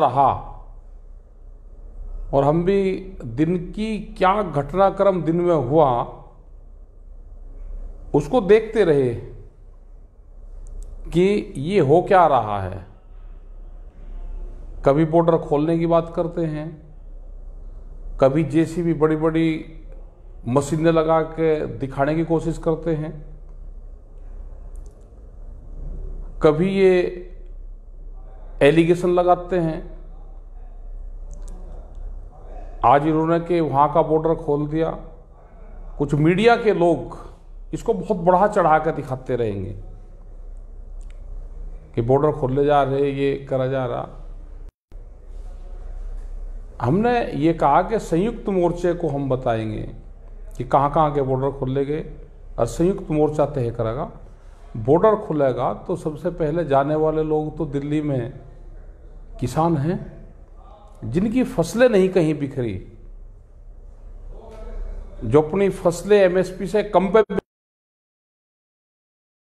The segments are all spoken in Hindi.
रहा और हम भी दिन की क्या घटनाक्रम दिन में हुआ उसको देखते रहे कि ये हो क्या रहा है कभी बॉर्डर खोलने की बात करते हैं कभी जैसी भी बड़ी बड़ी मशीनें लगा के दिखाने की कोशिश करते हैं कभी ये एलिगेशन लगाते हैं आज इन्होंने के वहां का बॉर्डर खोल दिया कुछ मीडिया के लोग इसको बहुत बढ़ा चढ़ा कर दिखाते रहेंगे कि बॉर्डर खोलने जा रहे ये करा जा रहा हमने ये कहा कि संयुक्त मोर्चे को हम बताएंगे कि कहाँ कहाँ के बॉर्डर खोले गए और संयुक्त मोर्चा तय करेगा बॉर्डर खुलेगा तो सबसे पहले जाने वाले लोग तो दिल्ली में किसान हैं जिनकी फसलें नहीं कहीं बिखरी जो अपनी फसलें एमएसपी से कम पे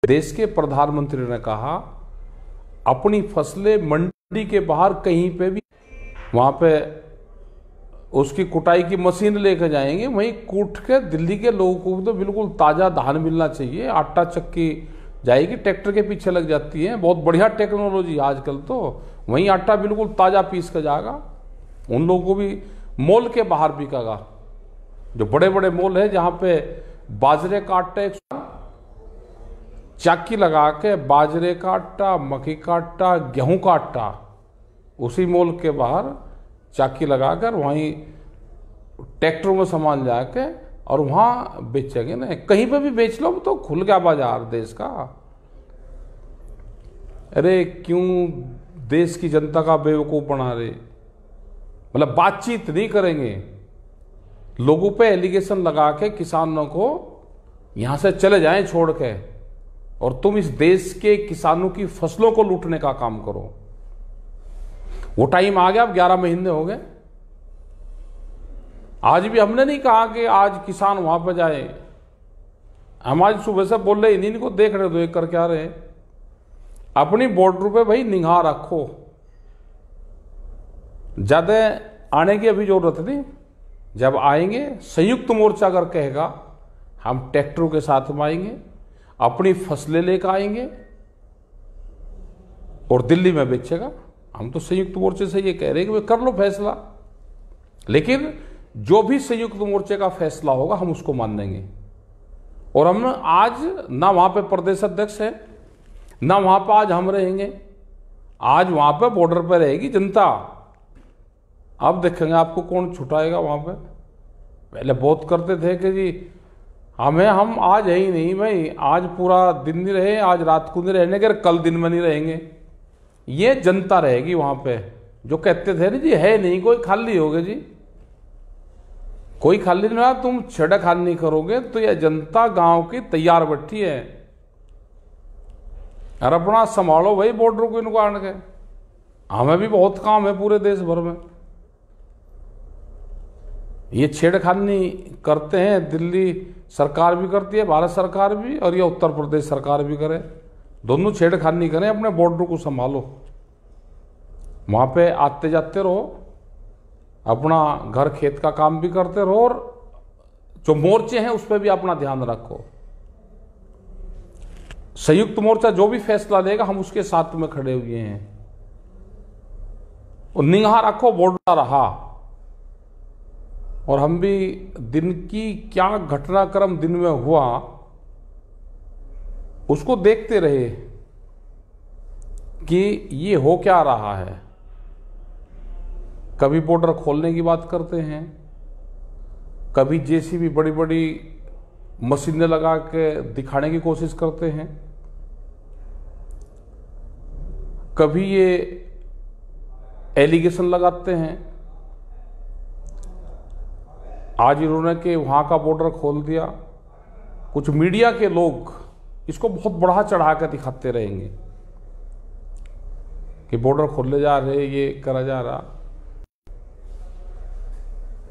देश के प्रधानमंत्री ने कहा अपनी फसलें मंडी के बाहर कहीं पे भी वहां पे उसकी कुटाई की मशीन लेके जाएंगे वहीं कूट के दिल्ली के लोगों को तो बिल्कुल ताज़ा धान मिलना चाहिए आटा चक्की जाएगी ट्रैक्टर के पीछे लग जाती है बहुत बढ़िया टेक्नोलॉजी आजकल तो वहीं आटा बिल्कुल ताज़ा पीस कर जाएगा उन लोगों को भी मॉल के बाहर बिकागा जो बड़े बड़े मॉल है जहाँ पे बाजरे का आटा एक चाकी लगा के बाजरे का आटा मक्की का आटा गेहूँ का आटा उसी मॉल के बाहर चाकी लगाकर वहीं ट्रैक्टरों में सामान जाके और वहाँ बेचेंगे ना कहीं पे भी बेच लो तो खुल गया बाजार देश का अरे क्यों देश की जनता का बेवकूफ़ बना रहे मतलब बातचीत नहीं करेंगे लोगों पे एलिगेशन लगा के किसानों को यहां से चले जाएं छोड़ के और तुम इस देश के किसानों की फसलों को लूटने का काम करो वो टाइम आ गया अब ग्यारह महीने हो गए आज भी हमने नहीं कहा कि आज किसान वहां पर जाए हम आज सुबह से बोल रहे इन्हीं को देख रहे तो एक करके आ रहे हैं अपनी बॉर्डर पे भाई निगाह रखो ज़्यादा आने की अभी ज़रूरत नहीं जब आएंगे संयुक्त मोर्चा अगर कहेगा हम ट्रैक्टरों के साथ में आएंगे अपनी फसलें लेकर आएंगे और दिल्ली में बेचेगा हम तो संयुक्त मोर्चे से ये कह रहे हैं कि कर लो फैसला लेकिन जो भी संयुक्त मोर्चे का फैसला होगा हम उसको मान देंगे और हम आज ना वहां पे प्रदेश अध्यक्ष है ना वहां पर आज हम रहेंगे आज वहां पर बॉर्डर पर रहेगी जनता आप देखेंगे आपको कौन छुटाएगा वहां पर पहले बहुत करते थे कि जी हमें हम आज है ही नहीं भाई आज पूरा दिन नहीं रहे आज रात को नहीं रहने के कल दिन में नहीं रहेंगे ये जनता रहेगी वहां पे जो कहते थे ना जी है नहीं कोई खाली हो गए जी कोई खाली नहीं रहा तुम छड़क खाली नहीं करोगे तो यह जनता गांव की तैयार बैठी है यार अपना संभालो भाई बॉर्डर को इनको आने के हमें भी बहुत काम है पूरे देश भर में ये छेड़खानी करते हैं दिल्ली सरकार भी करती है भारत सरकार भी और ये उत्तर प्रदेश सरकार भी करे दोनों छेड़खानी करें अपने बॉर्डर को संभालो वहाँ पे आते जाते रहो अपना घर खेत का काम भी करते रहो और जो मोर्चे हैं उस पर भी अपना ध्यान रखो संयुक्त मोर्चा जो भी फैसला लेगा हम उसके साथ में खड़े हुए हैं और निगाह रखो बोर्डा रहा और हम भी दिन की क्या घटनाक्रम दिन में हुआ उसको देखते रहे कि ये हो क्या रहा है कभी बॉर्डर खोलने की बात करते हैं कभी जेसीबी बड़ी बड़ी मशीनें लगा के दिखाने की कोशिश करते हैं कभी ये एलिगेशन लगाते हैं आज इन्होंने के वहाँ का बॉर्डर खोल दिया कुछ मीडिया के लोग इसको बहुत बढ़ा चढ़ा कर दिखाते रहेंगे कि बॉर्डर खोलने जा रहे ये करा जा रहा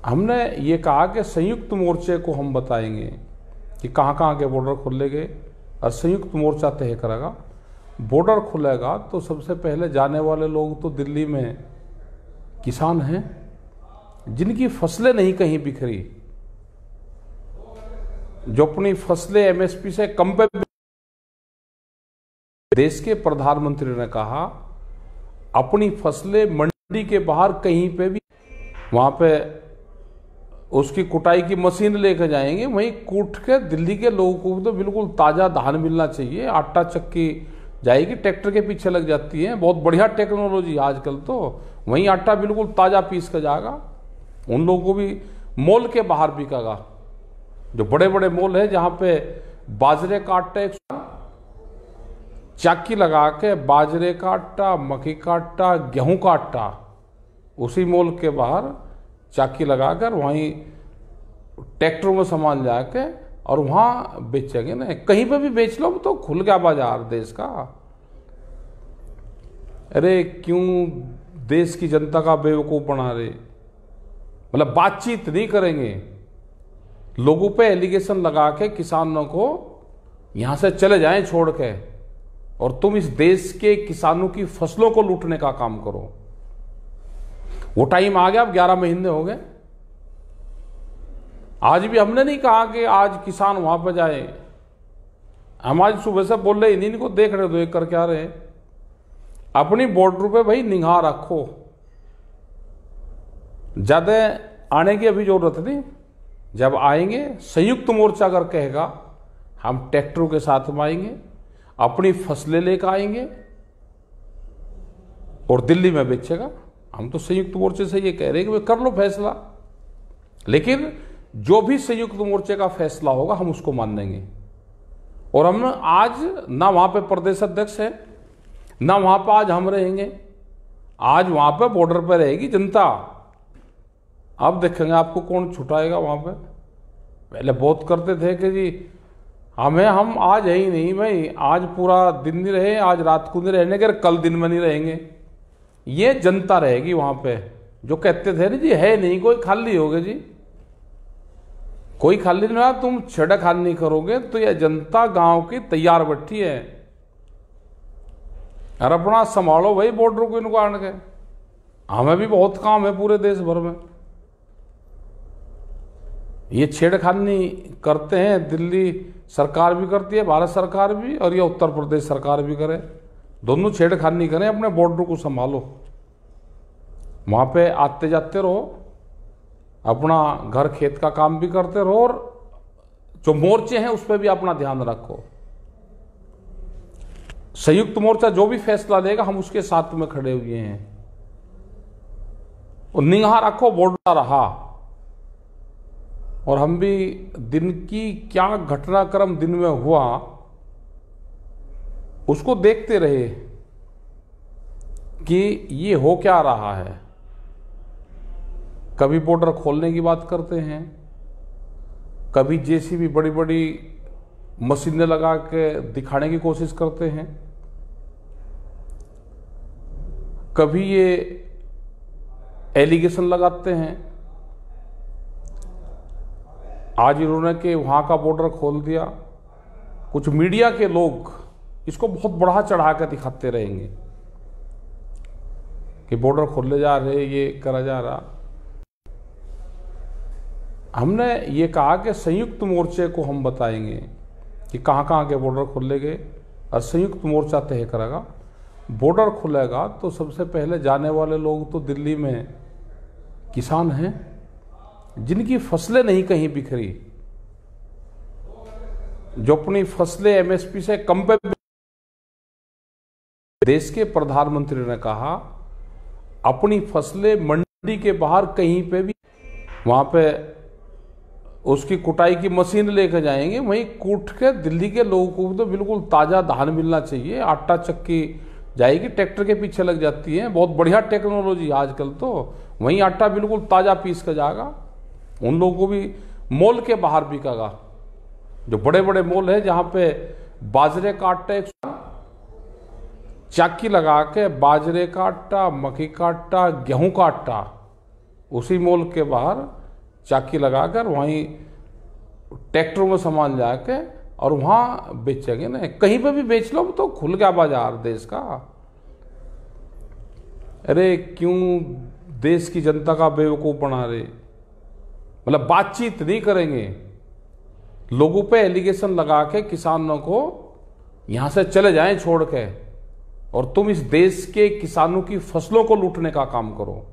हमने ये कहा कि संयुक्त मोर्चे को हम बताएंगे कि कहाँ कहाँ के बॉर्डर खोले गए और संयुक्त मोर्चा तय करेगा बॉर्डर खुलेगा तो सबसे पहले जाने वाले लोग तो दिल्ली में किसान हैं जिनकी फसलें नहीं कहीं बिखरी जो अपनी फसलें एमएसपी से कम पे देश के प्रधानमंत्री ने कहा अपनी फसलें मंडी के बाहर कहीं पे भी वहां पे उसकी कुटाई की मशीन लेके जाएंगे वहीं कूट के दिल्ली के लोगों को तो बिल्कुल ताज़ा धान मिलना चाहिए आटा चक्की जाएगी ट्रैक्टर के पीछे लग जाती है बहुत बढ़िया टेक्नोलॉजी आजकल तो वहीं आटा बिल्कुल ताज़ा पीस कर जाएगा उन लोगों को भी मॉल के बाहर बिकागा जो बड़े बड़े मॉल है जहाँ पे बाजरे का आटा एक चाकी लगा के बाजरे का आटा मक्की का आटा गेहूँ का आटा उसी मॉल के बाहर चाकी लगाकर वहीं ट्रैक्टरों में सामान जाके और वहाँ बेचेंगे ना कहीं पे भी बेच लो तो खुल गया बाजार देश का अरे क्यों देश की जनता का बेवकूफ़ बना रहे मतलब बातचीत नहीं करेंगे लोगों पे एलिगेशन लगा के किसानों को यहाँ से चले जाएं छोड़ के और तुम इस देश के किसानों की फसलों को लूटने का काम करो वो टाइम आ गया अब ग्यारह महीने हो गए आज भी हमने नहीं कहा कि आज किसान वहां पर जाए हम आज सुबह से बोल रहे इन्हीं को देख रहे तो एक कर क्या रहे अपनी बॉर्डर पे भाई निगाह रखो ज़्यादा आने की अभी ज़रूरत नहीं जब आएंगे संयुक्त मोर्चा अगर कहेगा हम ट्रैक्टरों के साथ में आएंगे अपनी फसलें लेकर आएंगे और दिल्ली में बेचेगा हम तो संयुक्त मोर्चे से ये कह रहे हैं कि भाई कर लो फैसला लेकिन जो भी संयुक्त मोर्चे का फैसला होगा हम उसको मान देंगे और हम आज ना वहां पे प्रदेश अध्यक्ष है ना वहां पर आज हम रहेंगे आज वहां पे बॉर्डर पे रहेगी जनता आप देखेंगे आपको कौन छुटाएगा वहां पे पहले बहुत करते थे कि जी हमें हम आज है ही नहीं भाई आज पूरा दिन नहीं रहे आज रात को नहीं रहने के कल दिन में नहीं रहेंगे ये जनता रहेगी वहां पे जो कहते थे ना जी है नहीं कोई खाली हो गए जी कोई खाली नहीं तुम छड़क हाल नहीं करोगे तो यह जनता गांव की तैयार बैठी है यार अपना संभालो भाई बॉर्डर को इनको आने के हमें भी बहुत काम है पूरे देश भर में ये छेड़खानी करते हैं दिल्ली सरकार भी करती है भारत सरकार भी और ये उत्तर प्रदेश सरकार भी करे दोनों छेड़खानी करें अपने बॉर्डर को संभालो वहाँ पे आते जाते रहो अपना घर खेत का काम भी करते रहो और जो मोर्चे हैं उस पर भी अपना ध्यान रखो संयुक्त मोर्चा जो भी फैसला लेगा हम उसके साथ में खड़े हुए हैं और निगाह रखो बोर्डा रहा और हम भी दिन की क्या घटनाक्रम दिन में हुआ उसको देखते रहे कि ये हो क्या रहा है कभी बॉर्डर खोलने की बात करते हैं कभी जैसी भी बड़ी बड़ी मशीनें लगा के दिखाने की कोशिश करते हैं कभी ये एलिगेशन लगाते हैं आज इन्होंने के वहाँ का बॉर्डर खोल दिया कुछ मीडिया के लोग इसको बहुत बढ़ा चढ़ा कर दिखाते रहेंगे कि बॉर्डर खोलने जा रहे ये करा जा रहा हमने ये कहा कि संयुक्त मोर्चे को हम बताएंगे कि कहाँ कहाँ के बॉर्डर खुलेंगे और संयुक्त मोर्चा तय करेगा बॉर्डर खुलेगा तो सबसे पहले जाने वाले लोग तो दिल्ली में किसान हैं जिनकी फसलें नहीं कहीं बिखरी जो अपनी फसलें एमएसपी से कम पे देश के प्रधानमंत्री ने कहा अपनी फसलें मंडी के बाहर कहीं पे भी वहां पे उसकी कुटाई की मशीन लेकर जाएंगे वहीं कूट के दिल्ली के लोगों को तो बिल्कुल ताज़ा धान मिलना चाहिए आटा चक्की जाएगी ट्रैक्टर के पीछे लग जाती है बहुत बढ़िया टेक्नोलॉजी आजकल तो वहीं आटा बिल्कुल ताज़ा पीस कर जाएगा उन लोगों को भी मॉल के बाहर बिकागा जो बड़े बड़े मॉल है जहाँ पे बाजरे का आटा एक चाकी लगा के बाजरे का आटा मक्की का आटा गेहूँ का आटा उसी मॉल के बाहर चाकी लगाकर वहीं ट्रैक्टरों में सामान जाके और वहाँ बेचेंगे ना कहीं पे भी बेच लो तो खुल गया बाजार देश का अरे क्यों देश की जनता का बेवकूफ़ बना रहे मतलब बातचीत नहीं करेंगे लोगों पे एलिगेशन लगा के किसानों को यहाँ से चले जाएं छोड़ के और तुम इस देश के किसानों की फसलों को लूटने का काम करो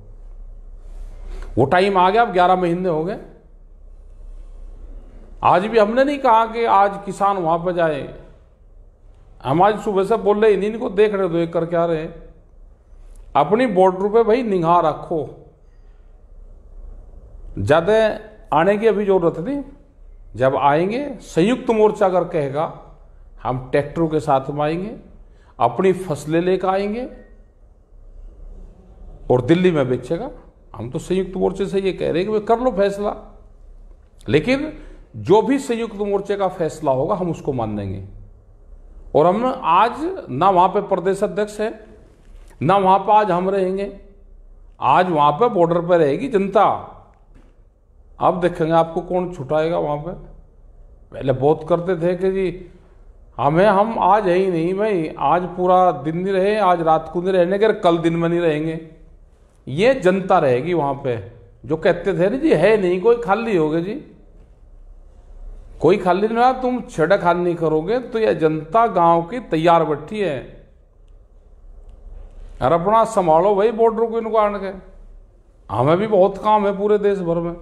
वो टाइम आ गया अब ग्यारह महीने हो गए आज भी हमने नहीं कहा कि आज किसान वहां पर जाए हम आज सुबह से बोल रहे इन्हीं को देख रहे तो एक कर क्या रहे अपनी बॉर्डर पे भाई निगाह रखो ज़्यादा आने की अभी ज़रूरत नहीं जब आएंगे संयुक्त मोर्चा अगर कहेगा हम ट्रैक्टरों के साथ में आएंगे अपनी फसलें लेकर आएंगे और दिल्ली में बेचेगा हम तो संयुक्त मोर्चे से ये कह रहे हैं कि कर लो फैसला लेकिन जो भी संयुक्त मोर्चे का फैसला होगा हम उसको मान देंगे और हम आज ना वहां पे प्रदेश अध्यक्ष है ना वहां पर आज हम रहेंगे आज वहां पे बॉर्डर पे रहेगी जनता अब देखेंगे आपको कौन छुटाएगा वहां पे पहले बहुत करते थे कि जी हमें हम आज है ही नहीं भाई आज पूरा दिन नहीं रहे आज रात को नहीं रहने के कल दिन में नहीं रहेंगे ये जनता रहेगी वहां पे जो कहते थे ना जी है नहीं कोई खाली हो जी कोई खाली नहीं तुम छेड़ा खाली करोगे तो यह जनता गांव की तैयार बैठी है अरे अपना संभालो भाई बॉर्डर को इनको आने के हमें भी बहुत काम है पूरे देश भर में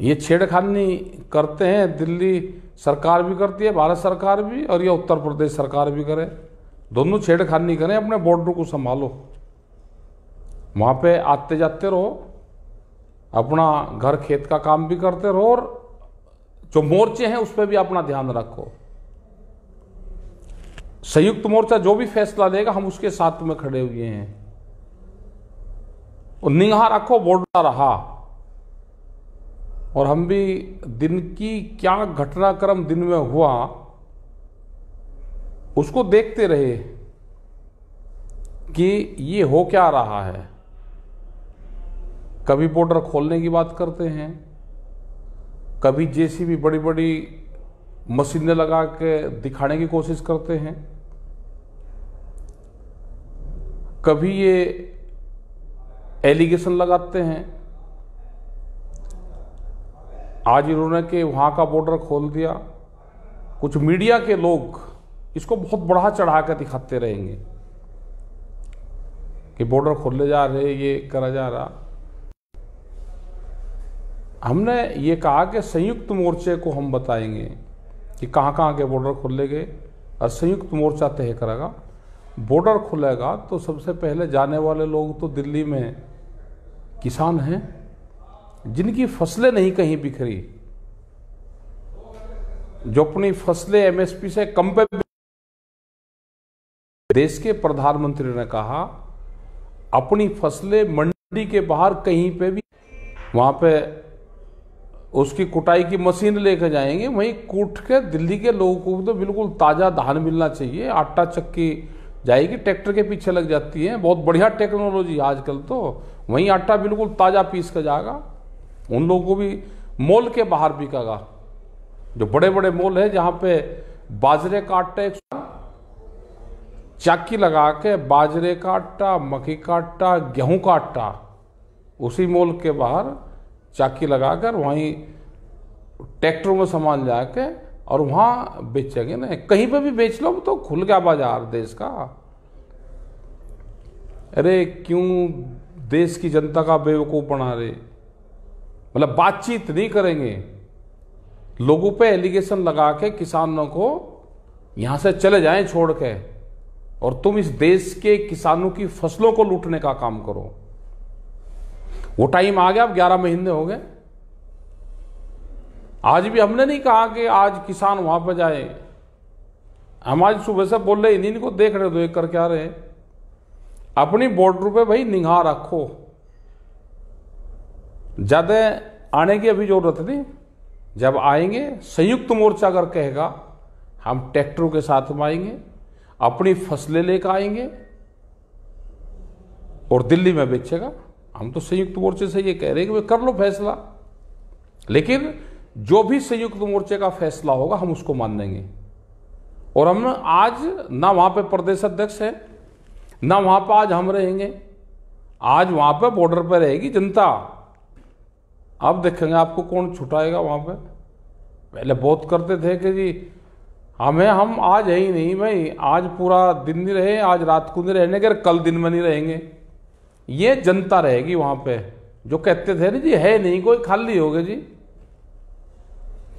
ये छेड़खानी करते हैं दिल्ली सरकार भी करती है भारत सरकार भी और ये उत्तर प्रदेश सरकार भी करे दोनों छेड़खानी करें अपने बॉर्डर को संभालो वहाँ पे आते जाते रहो अपना घर खेत का काम भी करते रहो और जो मोर्चे हैं उस पर भी अपना ध्यान रखो संयुक्त मोर्चा जो भी फैसला लेगा हम उसके साथ में खड़े हुए हैं और निगाह रखो बॉर्डर रहा और हम भी दिन की क्या घटनाक्रम दिन में हुआ उसको देखते रहे कि ये हो क्या रहा है कभी बॉर्डर खोलने की बात करते हैं कभी जेसीबी बड़ी बड़ी मशीनें लगा के दिखाने की कोशिश करते हैं कभी ये एलिगेशन लगाते हैं आज इन्होंने के वहाँ का बॉर्डर खोल दिया कुछ मीडिया के लोग इसको बहुत बढ़ा चढ़ा कर दिखाते रहेंगे कि बॉर्डर खोले जा रहे ये करा जा रहा हमने ये कहा कि संयुक्त मोर्चे को हम बताएंगे कि कहाँ कहाँ के बॉर्डर खोले गए और संयुक्त मोर्चा तय करेगा बॉर्डर खुलेगा तो सबसे पहले जाने वाले लोग तो दिल्ली में किसान हैं जिनकी फसलें नहीं कहीं बिखरी जो अपनी फसलें एमएसपी से कम पे देश के प्रधानमंत्री ने कहा अपनी फसलें मंडी के बाहर कहीं पे भी वहां पे उसकी कुटाई की मशीन लेकर जाएंगे वहीं कूट के दिल्ली के लोगों को तो बिल्कुल ताज़ा धान मिलना चाहिए आटा चक्की जाएगी ट्रैक्टर के पीछे लग जाती है बहुत बढ़िया टेक्नोलॉजी आजकल तो वहीं आटा बिल्कुल ताज़ा पीस कर जाएगा उन लोगों को भी मॉल के बाहर बिकागा जो बड़े बड़े मॉल है जहाँ पे बाजरे का आटा एक चाकी लगा के बाजरे का आटा मक्की का आटा गेहूं का आटा उसी मोल के बाहर चाकी लगाकर वहीं ट्रैक्टरों में सामान जाके और वहाँ बेचेंगे ना कहीं पे भी बेच लो तो खुल गया बाजार देश का अरे क्यों देश की जनता का बेवकूफ़ बना रहे मतलब बातचीत नहीं करेंगे लोगों पे एलिगेशन लगा के किसानों को यहाँ से चले जाएं छोड़ के और तुम इस देश के किसानों की फसलों को लूटने का काम करो वो टाइम आ गया अब ग्यारह महीने हो गए आज भी हमने नहीं कहा कि आज किसान वहां पर जाए हम आज सुबह से बोल रहे इन्हीं को देख रहे तो एक कर क्या रहे अपनी बॉर्डर पे भाई निगाह रखो ज़्यादा आने की अभी ज़रूरत नहीं जब आएंगे संयुक्त मोर्चा अगर कहेगा हम ट्रैक्टरों के साथ में आएंगे अपनी फसलें लेकर आएंगे और दिल्ली में बेचेगा हम तो संयुक्त मोर्चे से ये कह रहे हैं कि कर लो फैसला लेकिन जो भी संयुक्त मोर्चे का फैसला होगा हम उसको मान देंगे और हम आज ना वहां पे प्रदेश अध्यक्ष है ना वहां पर आज हम रहेंगे आज वहां पे बॉर्डर पे रहेगी जनता अब देखेंगे आपको कौन छुटाएगा वहां पे पहले बहुत करते थे कि जी हमें हम आज है ही नहीं भाई आज पूरा दिन नहीं रहे आज रात को नहीं रहने अगर कल दिन में नहीं रहेंगे ये जनता रहेगी वहाँ पे जो कहते थे ना जी है नहीं कोई खाली हो गए जी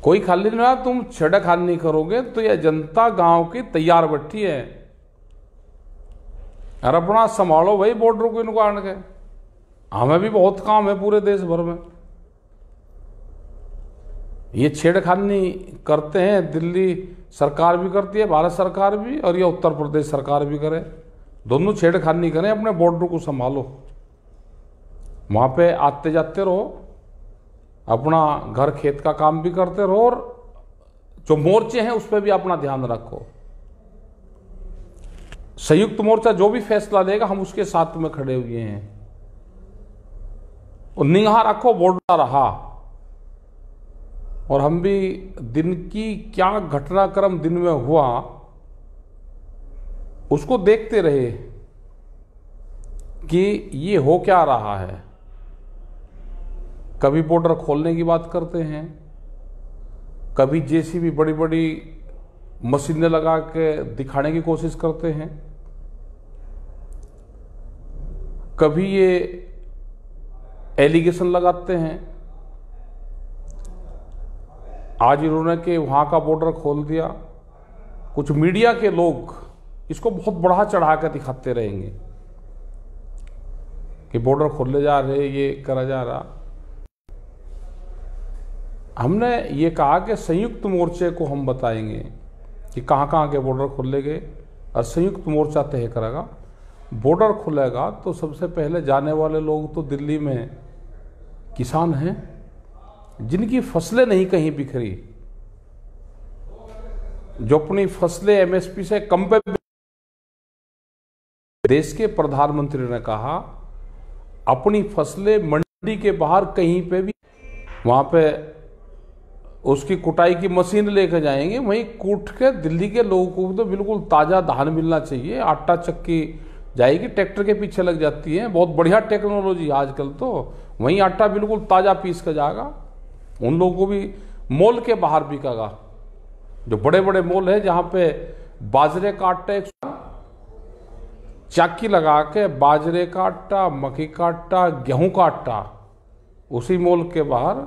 कोई खाली नहीं तुम छेड़ा खाली नहीं करोगे तो यह जनता गांव की तैयार बैठी है अरे अपना संभालो भाई बॉर्डर को इनको आने के हमें भी बहुत काम है पूरे देश भर में ये छेड़खानी करते हैं दिल्ली सरकार भी करती है भारत सरकार भी और ये उत्तर प्रदेश सरकार भी करे दोनों छेड़खानी करें अपने बॉर्डर को संभालो वहाँ पे आते जाते रहो अपना घर खेत का काम भी करते रहो और जो मोर्चे हैं उस पर भी अपना ध्यान रखो संयुक्त मोर्चा जो भी फैसला लेगा हम उसके साथ में खड़े हुए हैं और निगाह रखो बॉर्डर रहा और हम भी दिन की क्या घटनाक्रम दिन में हुआ उसको देखते रहे कि ये हो क्या रहा है कभी बॉर्डर खोलने की बात करते हैं कभी जेसीबी बड़ी बड़ी मशीनें लगा के दिखाने की कोशिश करते हैं कभी ये एलिगेशन लगाते हैं आज इन्होंने के वहाँ का बॉर्डर खोल दिया कुछ मीडिया के लोग इसको बहुत बढ़ा चढ़ा कर दिखाते रहेंगे कि बॉर्डर खोलने जा रहे ये करा जा रहा हमने ये कहा कि संयुक्त मोर्चे को हम बताएंगे कि कहाँ कहाँ के बॉर्डर खोले गए और संयुक्त मोर्चा तय करेगा बॉर्डर खुलेगा तो सबसे पहले जाने वाले लोग तो दिल्ली में किसान हैं जिनकी फसलें नहीं कहीं बिखरी जो अपनी फसलें एमएसपी से कम पे देश के प्रधानमंत्री ने कहा अपनी फसलें मंडी के बाहर कहीं पे भी वहां पे उसकी कुटाई की मशीन लेकर जाएंगे वहीं कूट के दिल्ली के लोगों को तो बिल्कुल ताज़ा धान मिलना चाहिए आटा चक्की जाएगी ट्रैक्टर के पीछे लग जाती है बहुत बढ़िया टेक्नोलॉजी आजकल तो वहीं आटा बिल्कुल ताज़ा पीस कर जाएगा उन लोगों को भी मॉल के बाहर बिकेगा जो बड़े बड़े मॉल है जहां पे बाजरे का आटा एक चाकी लगा के बाजरे का आटा मक्की का आटा गेहूं का आटा उसी मॉल के बाहर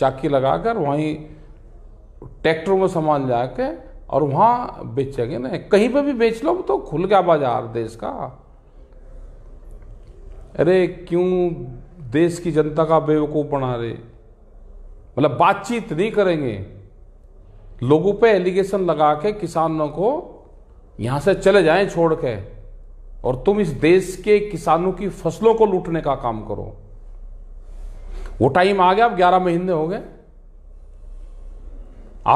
चाकी लगाकर वहीं ट्रैक्टरों में सामान जाके और वहां बेचेंगे ना कहीं पे भी बेच लो तो खुल गया बाजार देश का अरे क्यों देश की जनता का बेवकूफ़ बना रहे मतलब बातचीत नहीं करेंगे लोगों पे एलिगेशन लगा के किसानों को यहां से चले जाएं छोड़ के और तुम इस देश के किसानों की फसलों को लूटने का काम करो वो टाइम आ गया अब ग्यारह महीने हो गए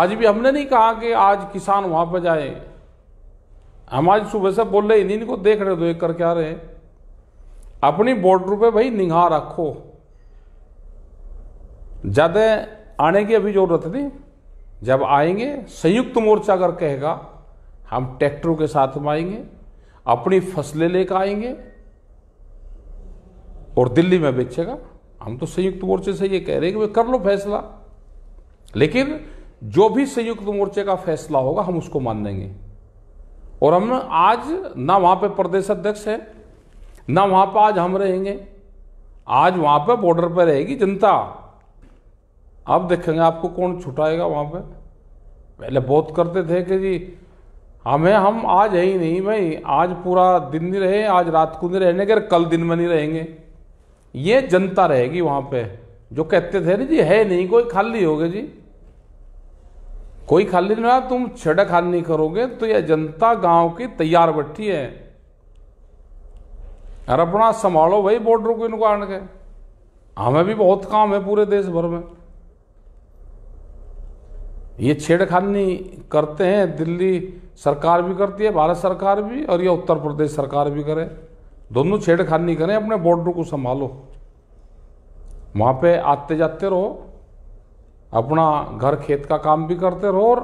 आज भी हमने नहीं कहा कि आज किसान वहां पर जाए हम आज सुबह से बोल रहे इन्हीं को देख रहे तो एक कर क्या रहे अपनी बॉर्डर पे भाई निगाह रखो ज़्यादा आने की अभी ज़रूरत नहीं जब आएंगे संयुक्त मोर्चा अगर कहेगा हम ट्रैक्टरों के साथ में आएंगे अपनी फसलें लेकर आएंगे और दिल्ली में बेचेगा हम तो संयुक्त मोर्चे से ये कह रहे हैं कि कर लो फैसला लेकिन जो भी संयुक्त मोर्चे का फैसला होगा हम उसको मान लेंगे और हम आज ना वहां पे प्रदेश अध्यक्ष है ना वहां पर आज हम रहेंगे आज वहां पे बॉर्डर पे रहेगी जनता आप देखेंगे आपको कौन छुटाएगा वहाँ पे पहले बहुत करते थे कि जी हमें हम आज है ही नहीं भाई आज पूरा दिन नहीं रहे आज रात को नहीं रहने अगर कल दिन में नहीं रहेंगे ये जनता रहेगी वहाँ पे जो कहते थे ना जी है नहीं कोई खाली हो गए जी कोई खाली नहीं तुम छेड़ा खाली नहीं करोगे तो यह जनता गांव की तैयार बैठी है अरे अपना संभालो भाई बॉर्डर को इनको आने के हमें भी बहुत काम है पूरे देश भर में ये छेड़खानी करते हैं दिल्ली सरकार भी करती है भारत सरकार भी और ये उत्तर प्रदेश सरकार भी करे दोनों छेड़खानी करें अपने बॉर्डर को संभालो वहाँ पे आते जाते रहो अपना घर खेत का काम भी करते रहो और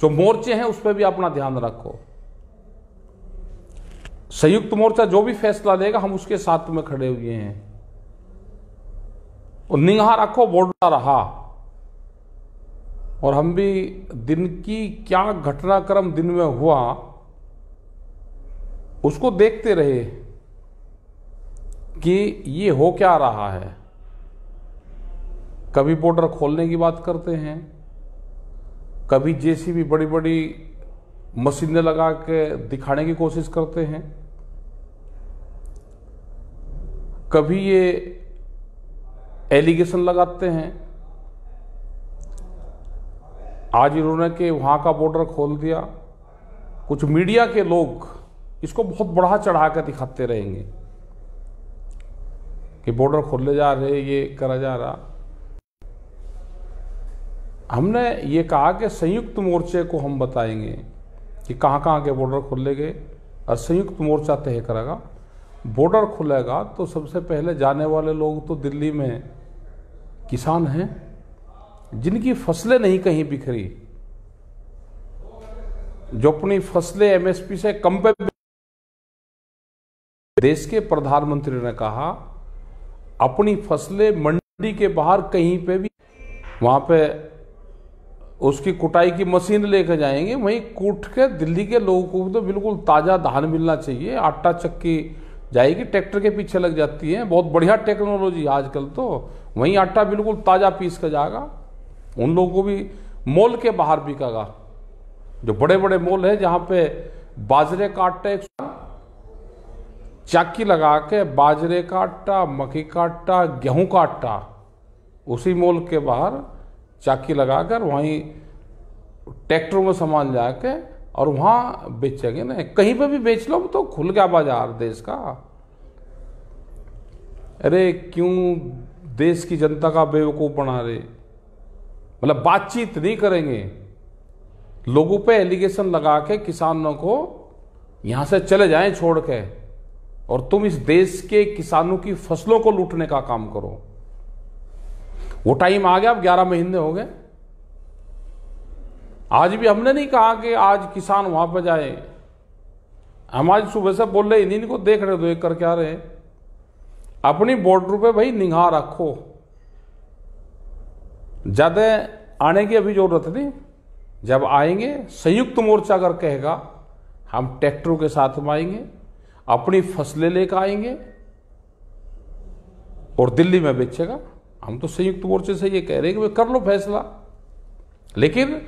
जो मोर्चे हैं उस पर भी अपना ध्यान रखो संयुक्त मोर्चा जो भी फैसला देगा हम उसके साथ में खड़े हुए हैं और निगाह रखो बॉर्डर रहा और हम भी दिन की क्या घटनाक्रम दिन में हुआ उसको देखते रहे कि ये हो क्या रहा है कभी बॉर्डर खोलने की बात करते हैं कभी जेसीबी बड़ी बड़ी मशीनें लगा के दिखाने की कोशिश करते हैं कभी ये एलिगेशन लगाते हैं आज इन्होंने के वहाँ का बॉर्डर खोल दिया कुछ मीडिया के लोग इसको बहुत बढ़ा चढ़ा कर दिखाते रहेंगे कि बॉर्डर खोलने जा रहे ये करा जा रहा हमने ये कहा कि संयुक्त मोर्चे को हम बताएंगे कि कहाँ कहाँ के बॉर्डर खोले गए और संयुक्त मोर्चा तय करेगा बॉर्डर खुलेगा तो सबसे पहले जाने वाले लोग तो दिल्ली में किसान हैं जिनकी फसलें नहीं कहीं बिखरी जो अपनी फसलें एमएसपी से कम पे देश के प्रधानमंत्री ने कहा अपनी फसलें मंडी के बाहर कहीं पे भी वहां पे उसकी कुटाई की मशीन लेकर जाएंगे वहीं कूट के दिल्ली के लोगों को तो बिल्कुल ताज़ा धान मिलना चाहिए आटा चक्की जाएगी ट्रैक्टर के पीछे लग जाती है बहुत बढ़िया टेक्नोलॉजी आजकल तो वहीं आटा बिल्कुल ताज़ा पीस कर जाएगा उन लोगों को भी मॉल के बाहर बिकागा जो बड़े बड़े मॉल है जहां पे बाजरे का आटा एक चाकी लगा के बाजरे का आटा मक्की का आटा गेहूं का आटा उसी मॉल के बाहर चाकी लगाकर वहीं ट्रैक्टरों में सामान जाके और वहाँ बेचेंगे ना कहीं पे भी बेच लो तो खुल गया बाजार देश का अरे क्यों देश की जनता का बेवकूफ़ बना रहे मतलब बातचीत नहीं करेंगे लोगों पे एलिगेशन लगा के किसानों को यहां से चले जाएं छोड़ के और तुम इस देश के किसानों की फसलों को लूटने का काम करो वो टाइम आ गया अब ग्यारह महीने हो गए आज भी हमने नहीं कहा कि आज किसान वहां पर जाए हम आज सुबह से बोल रहे इन्हीं को देख रहे तो एक करके आ रहे अपनी बॉर्डर पे भाई निगाह रखो ज़्यादा आने की अभी ज़रूरत थी जब आएंगे संयुक्त मोर्चा अगर कहेगा हम ट्रैक्टरों के साथ में आएंगे अपनी फसलें लेकर आएंगे और दिल्ली में बेचेगा हम तो संयुक्त मोर्चे से ये कह रहे हैं कि कर लो फैसला लेकिन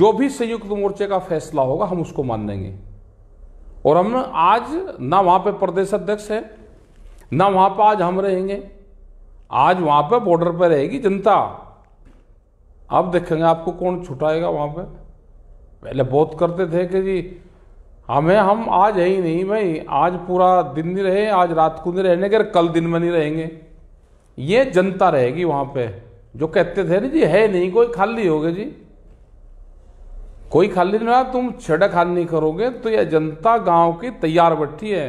जो भी संयुक्त मोर्चे का फैसला होगा हम उसको मान लेंगे और हम आज ना वहां पे प्रदेश अध्यक्ष है ना वहां पर आज हम रहेंगे आज वहां पर बॉर्डर पर रहेगी जनता आप देखेंगे आपको कौन छुटाएगा वहाँ पे पहले बहुत करते थे कि जी हमें हम आज है ही नहीं भाई आज पूरा दिन नहीं रहे आज रात को नहीं रहने के कल दिन में नहीं रहेंगे ये जनता रहेगी वहाँ पे जो कहते थे ना जी है नहीं कोई खाली हो गए जी कोई खाली नहीं तुम छेड़खान नहीं करोगे तो यह जनता गांव की तैयार बैठी है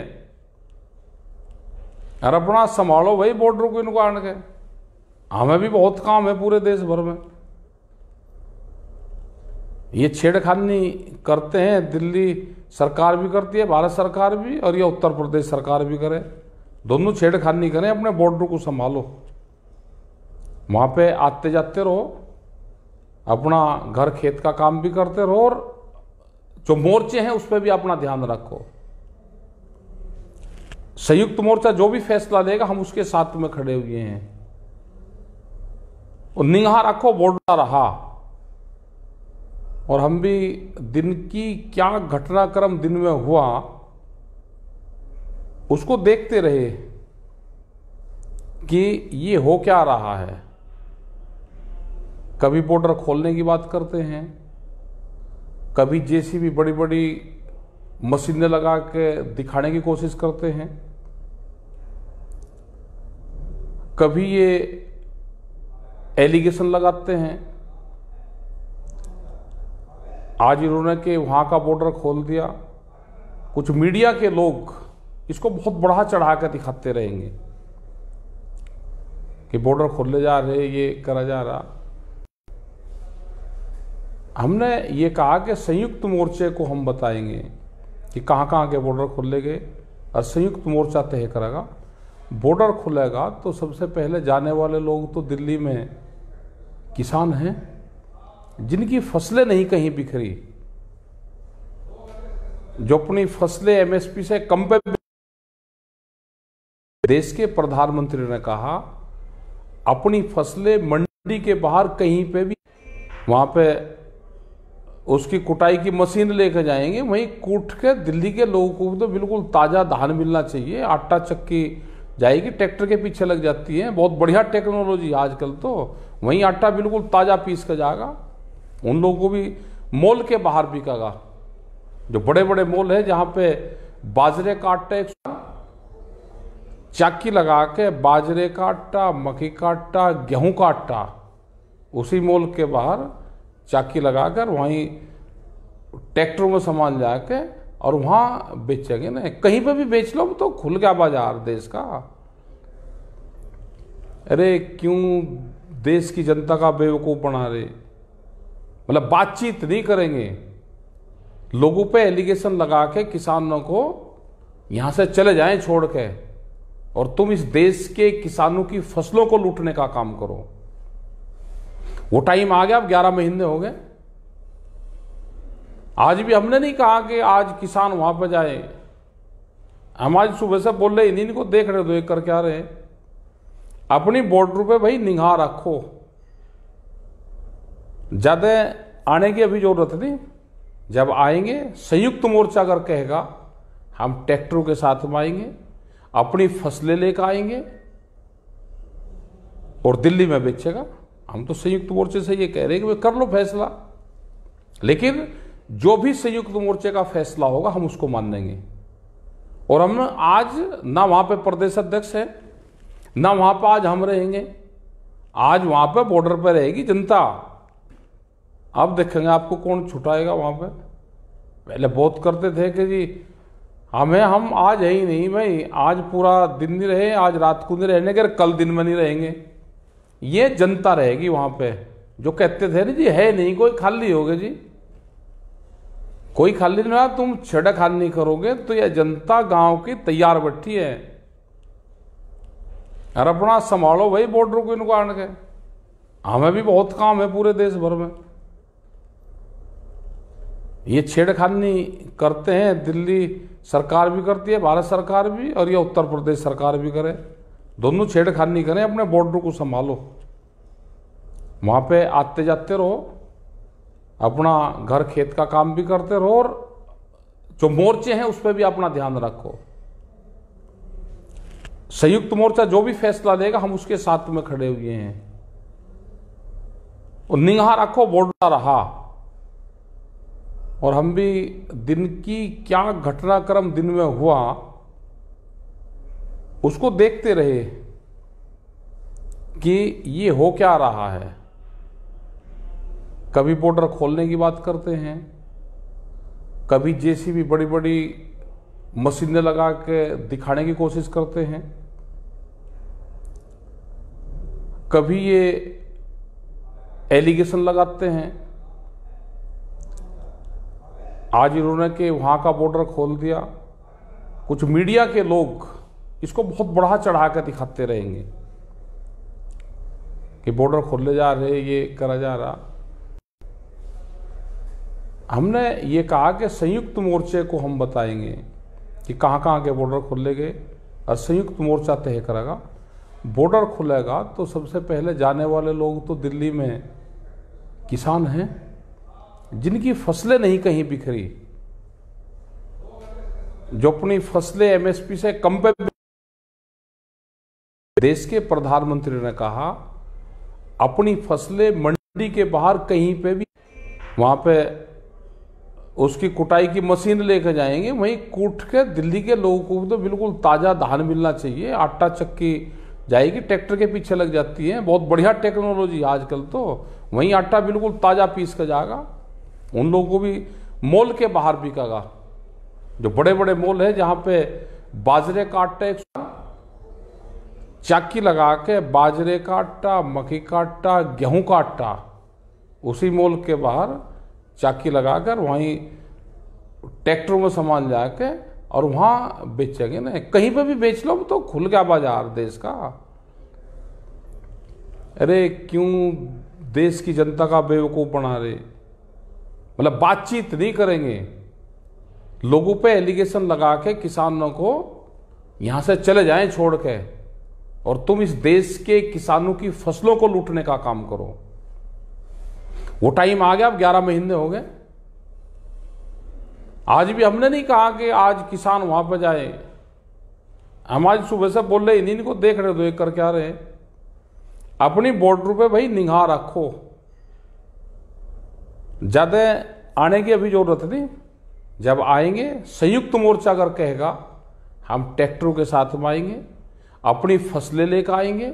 अरे अपना संभालो भाई बॉर्डर को इनको आने के हमें भी बहुत काम है पूरे देश भर में ये छेड़खानी करते हैं दिल्ली सरकार भी करती है भारत सरकार भी और ये उत्तर प्रदेश सरकार भी करे दोनों छेड़खानी करें अपने बॉर्डर को संभालो वहाँ पे आते जाते रहो अपना घर खेत का काम भी करते रहो और जो मोर्चे हैं उस पर भी अपना ध्यान रखो संयुक्त मोर्चा जो भी फैसला लेगा हम उसके साथ में खड़े हुए हैं और निगाह रखो बॉर्डर रहा और हम भी दिन की क्या घटनाक्रम दिन में हुआ उसको देखते रहे कि ये हो क्या रहा है कभी बॉर्डर खोलने की बात करते हैं कभी जैसी भी बड़ी बड़ी मशीनें लगा के दिखाने की कोशिश करते हैं कभी ये एलिगेशन लगाते हैं आज इन्होंने के वहाँ का बॉर्डर खोल दिया कुछ मीडिया के लोग इसको बहुत बढ़ा चढ़ा कर दिखाते रहेंगे कि बॉर्डर खोलने जा रहे ये करा जा रहा हमने ये कहा कि संयुक्त मोर्चे को हम बताएंगे कि कहाँ कहाँ के बॉर्डर खोले गए और संयुक्त मोर्चा तय करेगा बॉर्डर खुलेगा तो सबसे पहले जाने वाले लोग तो दिल्ली में किसान हैं जिनकी फसलें नहीं कहीं बिखरी जो अपनी फसलें एमएसपी से कम पे देश के प्रधानमंत्री ने कहा अपनी फसलें मंडी के बाहर कहीं पे भी वहां पे उसकी कुटाई की मशीन लेकर जाएंगे वहीं कूट के दिल्ली के लोगों को तो बिल्कुल ताज़ा धान मिलना चाहिए आटा चक्की जाएगी ट्रैक्टर के पीछे लग जाती है बहुत बढ़िया टेक्नोलॉजी आजकल तो वहीं आटा बिल्कुल ताज़ा पीस कर जाएगा उन लोगों को भी मॉल के बाहर बिकागा जो बड़े बड़े मॉल है जहां पे बाजरे का आटा एक चाकी लगा के बाजरे का आटा मक्की का आटा गेहूँ का आटा उसी मॉल के बाहर चाकी लगाकर वहीं ट्रैक्टरों में सामान जाके और वहां बेचेंगे ना कहीं पे भी बेच लो तो खुल गया बाजार देश का अरे क्यों देश की जनता का बेवकूफ़ बना रहे मतलब बातचीत नहीं करेंगे लोगों पे एलिगेशन लगा के किसानों को यहां से चले जाएं छोड़ के और तुम इस देश के किसानों की फसलों को लूटने का काम करो वो टाइम आ गया अब ग्यारह महीने हो गए आज भी हमने नहीं कहा कि आज किसान वहां पर जाए हम आज सुबह से बोल रहे इन्हीं को देख रहे दो एक करके आ रहे अपनी बॉर्डर पे भाई निगाह रखो ज़्यादा आने की अभी ज़रूरत नहीं जब आएंगे संयुक्त मोर्चा अगर कहेगा हम ट्रैक्टरों के साथ में आएंगे अपनी फसलें लेकर आएंगे और दिल्ली में बेचेगा हम तो संयुक्त मोर्चे से ये कह रहे हैं कि कर लो फैसला लेकिन जो भी संयुक्त मोर्चे का फैसला होगा हम उसको मान देंगे और हम आज ना वहां पे प्रदेश अध्यक्ष है ना वहां पर आज हम रहेंगे आज वहां पर बॉर्डर पर रहेगी जनता आप देखेंगे आपको कौन छुटाएगा वहाँ पे पहले बहुत करते थे कि जी हमें हम आज है ही नहीं भाई आज पूरा दिन नहीं रहे आज रात को नहीं रहने के कल दिन में नहीं रहेंगे ये जनता रहेगी वहाँ पे जो कहते थे ना जी है नहीं कोई खाली हो जी कोई खाली नहीं रहा तुम छेड़खान नहीं करोगे तो यह जनता गांव की तैयार बैठी है अरे अपना संभालो भाई बॉर्डर को इनको आने के हमें भी बहुत काम है पूरे देश भर में ये छेड़खानी करते हैं दिल्ली सरकार भी करती है भारत सरकार भी और ये उत्तर प्रदेश सरकार भी करे दोनों छेड़खानी करें अपने बॉर्डर को संभालो वहाँ पे आते जाते रहो अपना घर खेत का काम भी करते रहो और जो मोर्चे हैं उस पर भी अपना ध्यान रखो संयुक्त मोर्चा जो भी फैसला लेगा हम उसके साथ में खड़े हुए हैं और निगाह रखो बॉर्डर रहा और हम भी दिन की क्या घटनाक्रम दिन में हुआ उसको देखते रहे कि ये हो क्या रहा है कभी बॉर्डर खोलने की बात करते हैं कभी जेसीबी बड़ी बड़ी मशीनें लगा के दिखाने की कोशिश करते हैं कभी ये एलिगेशन लगाते हैं आज इन्होंने के वहाँ का बॉर्डर खोल दिया कुछ मीडिया के लोग इसको बहुत बढ़ा चढ़ा कर दिखाते रहेंगे कि बॉर्डर खोलने जा रहे ये करा जा रहा हमने ये कहा कि संयुक्त मोर्चे को हम बताएंगे कि कहाँ कहाँ के बॉर्डर खोले गए और संयुक्त मोर्चा तय करेगा बॉर्डर खुलेगा तो सबसे पहले जाने वाले लोग तो दिल्ली में किसान हैं जिनकी फसलें नहीं कहीं बिखरी जो अपनी फसलें एमएसपी से कम पे देश के प्रधानमंत्री ने कहा अपनी फसलें मंडी के बाहर कहीं पे भी वहां पे उसकी कुटाई की मशीन लेकर जाएंगे वहीं कूट के दिल्ली के लोगों को तो बिल्कुल ताज़ा धान मिलना चाहिए आटा चक्की जाएगी ट्रैक्टर के पीछे लग जाती है बहुत बढ़िया टेक्नोलॉजी आजकल तो वहीं आटा बिल्कुल ताज़ा पीस कर जाएगा उन लोगों को भी मॉल के बाहर बिकेगा जो बड़े बड़े मॉल है जहां पे बाजरे का आटा एक चाकी लगा के बाजरे का आटा मक्की का आटा गेहूँ का आटा उसी मॉल के बाहर चाकी लगाकर वहीं ट्रैक्टरों में सामान जाके और वहां बेचेंगे ना कहीं पे भी बेच लो तो खुल गया बाजार देश का अरे क्यों देश की जनता का बेवकूफ़ बना रहे मतलब बातचीत नहीं करेंगे लोगों पे एलिगेशन लगा के किसानों को यहां से चले जाएं छोड़ के और तुम इस देश के किसानों की फसलों को लूटने का काम करो वो टाइम आ गया अब ग्यारह महीने हो गए आज भी हमने नहीं कहा कि आज किसान वहां पर जाए हम आज सुबह से बोल रहे इन्हीं को देख रहे दो एक करके आ रहे अपनी बॉर्डर पे भाई निगाह रखो ज़्यादा आने की अभी ज़रूरत नहीं जब आएंगे संयुक्त मोर्चा अगर कहेगा हम ट्रैक्टरों के साथ में आएंगे अपनी फसलें लेकर आएंगे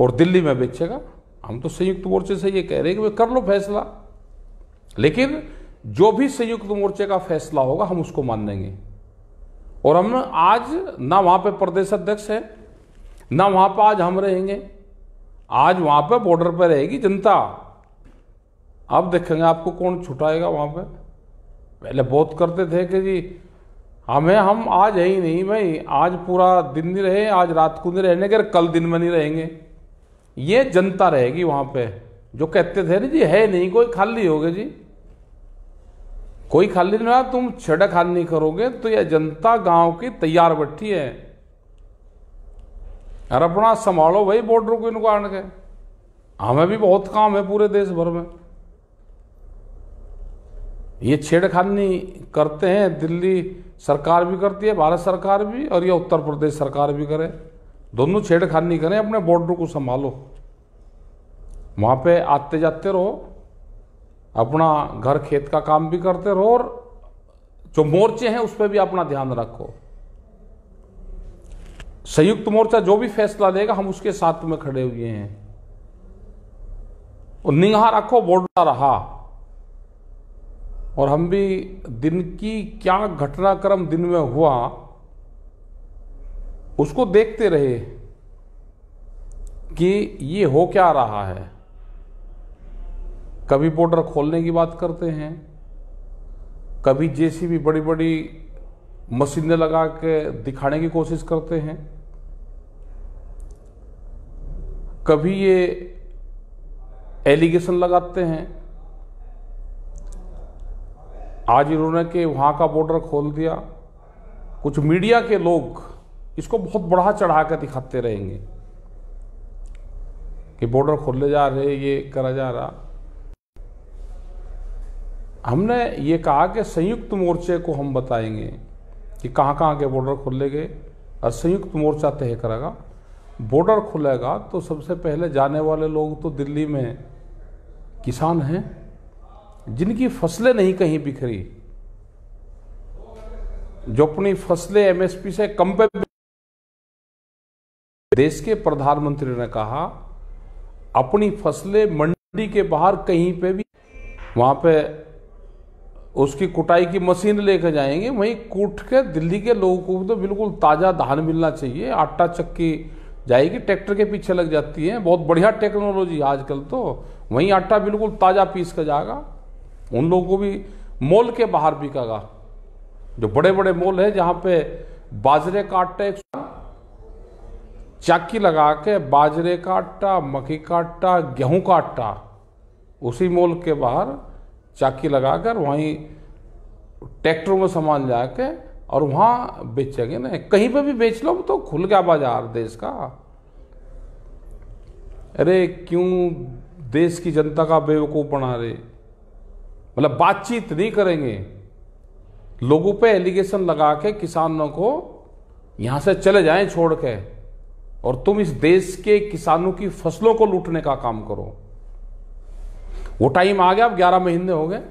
और दिल्ली में बेचेगा हम तो संयुक्त मोर्चे से ये कह रहे हैं कि कर लो फैसला लेकिन जो भी संयुक्त मोर्चे का फैसला होगा हम उसको मान देंगे और हम आज ना वहां पे प्रदेश अध्यक्ष है ना वहां पर आज हम रहेंगे आज वहां पर बॉर्डर पर रहेगी जनता आप देखेंगे आपको कौन छुटाएगा वहाँ पे पहले बहुत करते थे कि जी हमें हम आज है ही नहीं भाई आज पूरा दिन नहीं रहे आज रात को नहीं रहने के कल दिन में नहीं रहेंगे ये जनता रहेगी वहाँ पे जो कहते थे ना जी है नहीं कोई खाली हो जी कोई खाली नहीं रहा तुम छेड़खान नहीं करोगे तो यह जनता गांव की तैयार बैठी है अरे अपना संभालो भाई बॉर्डर को इनको आने के हमें भी बहुत काम है पूरे देश भर में ये छेड़खानी करते हैं दिल्ली सरकार भी करती है भारत सरकार भी और ये उत्तर प्रदेश सरकार भी करे दोनों छेड़खानी करें अपने बॉर्डर को संभालो वहाँ पे आते जाते रहो अपना घर खेत का काम भी करते रहो और जो मोर्चे हैं उस पर भी अपना ध्यान रखो संयुक्त मोर्चा जो भी फैसला लेगा हम उसके साथ में खड़े हुए हैं और निगाह रखो बॉर्डर रहा और हम भी दिन की क्या घटनाक्रम दिन में हुआ उसको देखते रहे कि ये हो क्या रहा है कभी बॉर्डर खोलने की बात करते हैं कभी जेसीबी बड़ी बड़ी मशीनें लगा के दिखाने की कोशिश करते हैं कभी ये एलिगेशन लगाते हैं आज इन्होंने के वहाँ का बॉर्डर खोल दिया कुछ मीडिया के लोग इसको बहुत बढ़ा चढ़ा कर दिखाते रहेंगे कि बॉर्डर खोलने जा रहे ये करा जा रहा हमने ये कहा कि संयुक्त मोर्चे को हम बताएंगे कि कहाँ कहाँ के बॉर्डर खोले गए और संयुक्त मोर्चा तय करेगा बॉर्डर खुलेगा तो सबसे पहले जाने वाले लोग तो दिल्ली में किसान हैं जिनकी फसलें नहीं कहीं बिखरी जो अपनी फसलें एमएसपी से कम पे देश के प्रधानमंत्री ने कहा अपनी फसलें मंडी के बाहर कहीं पे भी वहां पे उसकी कुटाई की मशीन लेकर जाएंगे वहीं कूट के दिल्ली के लोगों को तो बिल्कुल ताज़ा धान मिलना चाहिए आटा चक्की जाएगी ट्रैक्टर के पीछे लग जाती है बहुत बढ़िया टेक्नोलॉजी आजकल तो वहीं आटा बिल्कुल ताज़ा पीस कर जाएगा उन लोगों को भी मॉल के बाहर बिकागा जो बड़े बड़े मॉल है जहां पे बाजरे का एक चाकी लगा के बाजरे का आटा मक्की का आटा गेहूँ का आटा उसी मॉल के बाहर चाकी लगाकर वहीं ट्रैक्टरों में सामान जाके और वहां बेचेंगे ना कहीं पे भी बेच लो तो खुल गया बाजार देश का अरे क्यों देश की जनता का बेवकूफ़ बना रहे मतलब बातचीत नहीं करेंगे लोगों पे एलिगेशन लगा के किसानों को यहां से चले जाएं छोड़ के और तुम इस देश के किसानों की फसलों को लूटने का काम करो वो टाइम आ गया अब ग्यारह महीने हो गए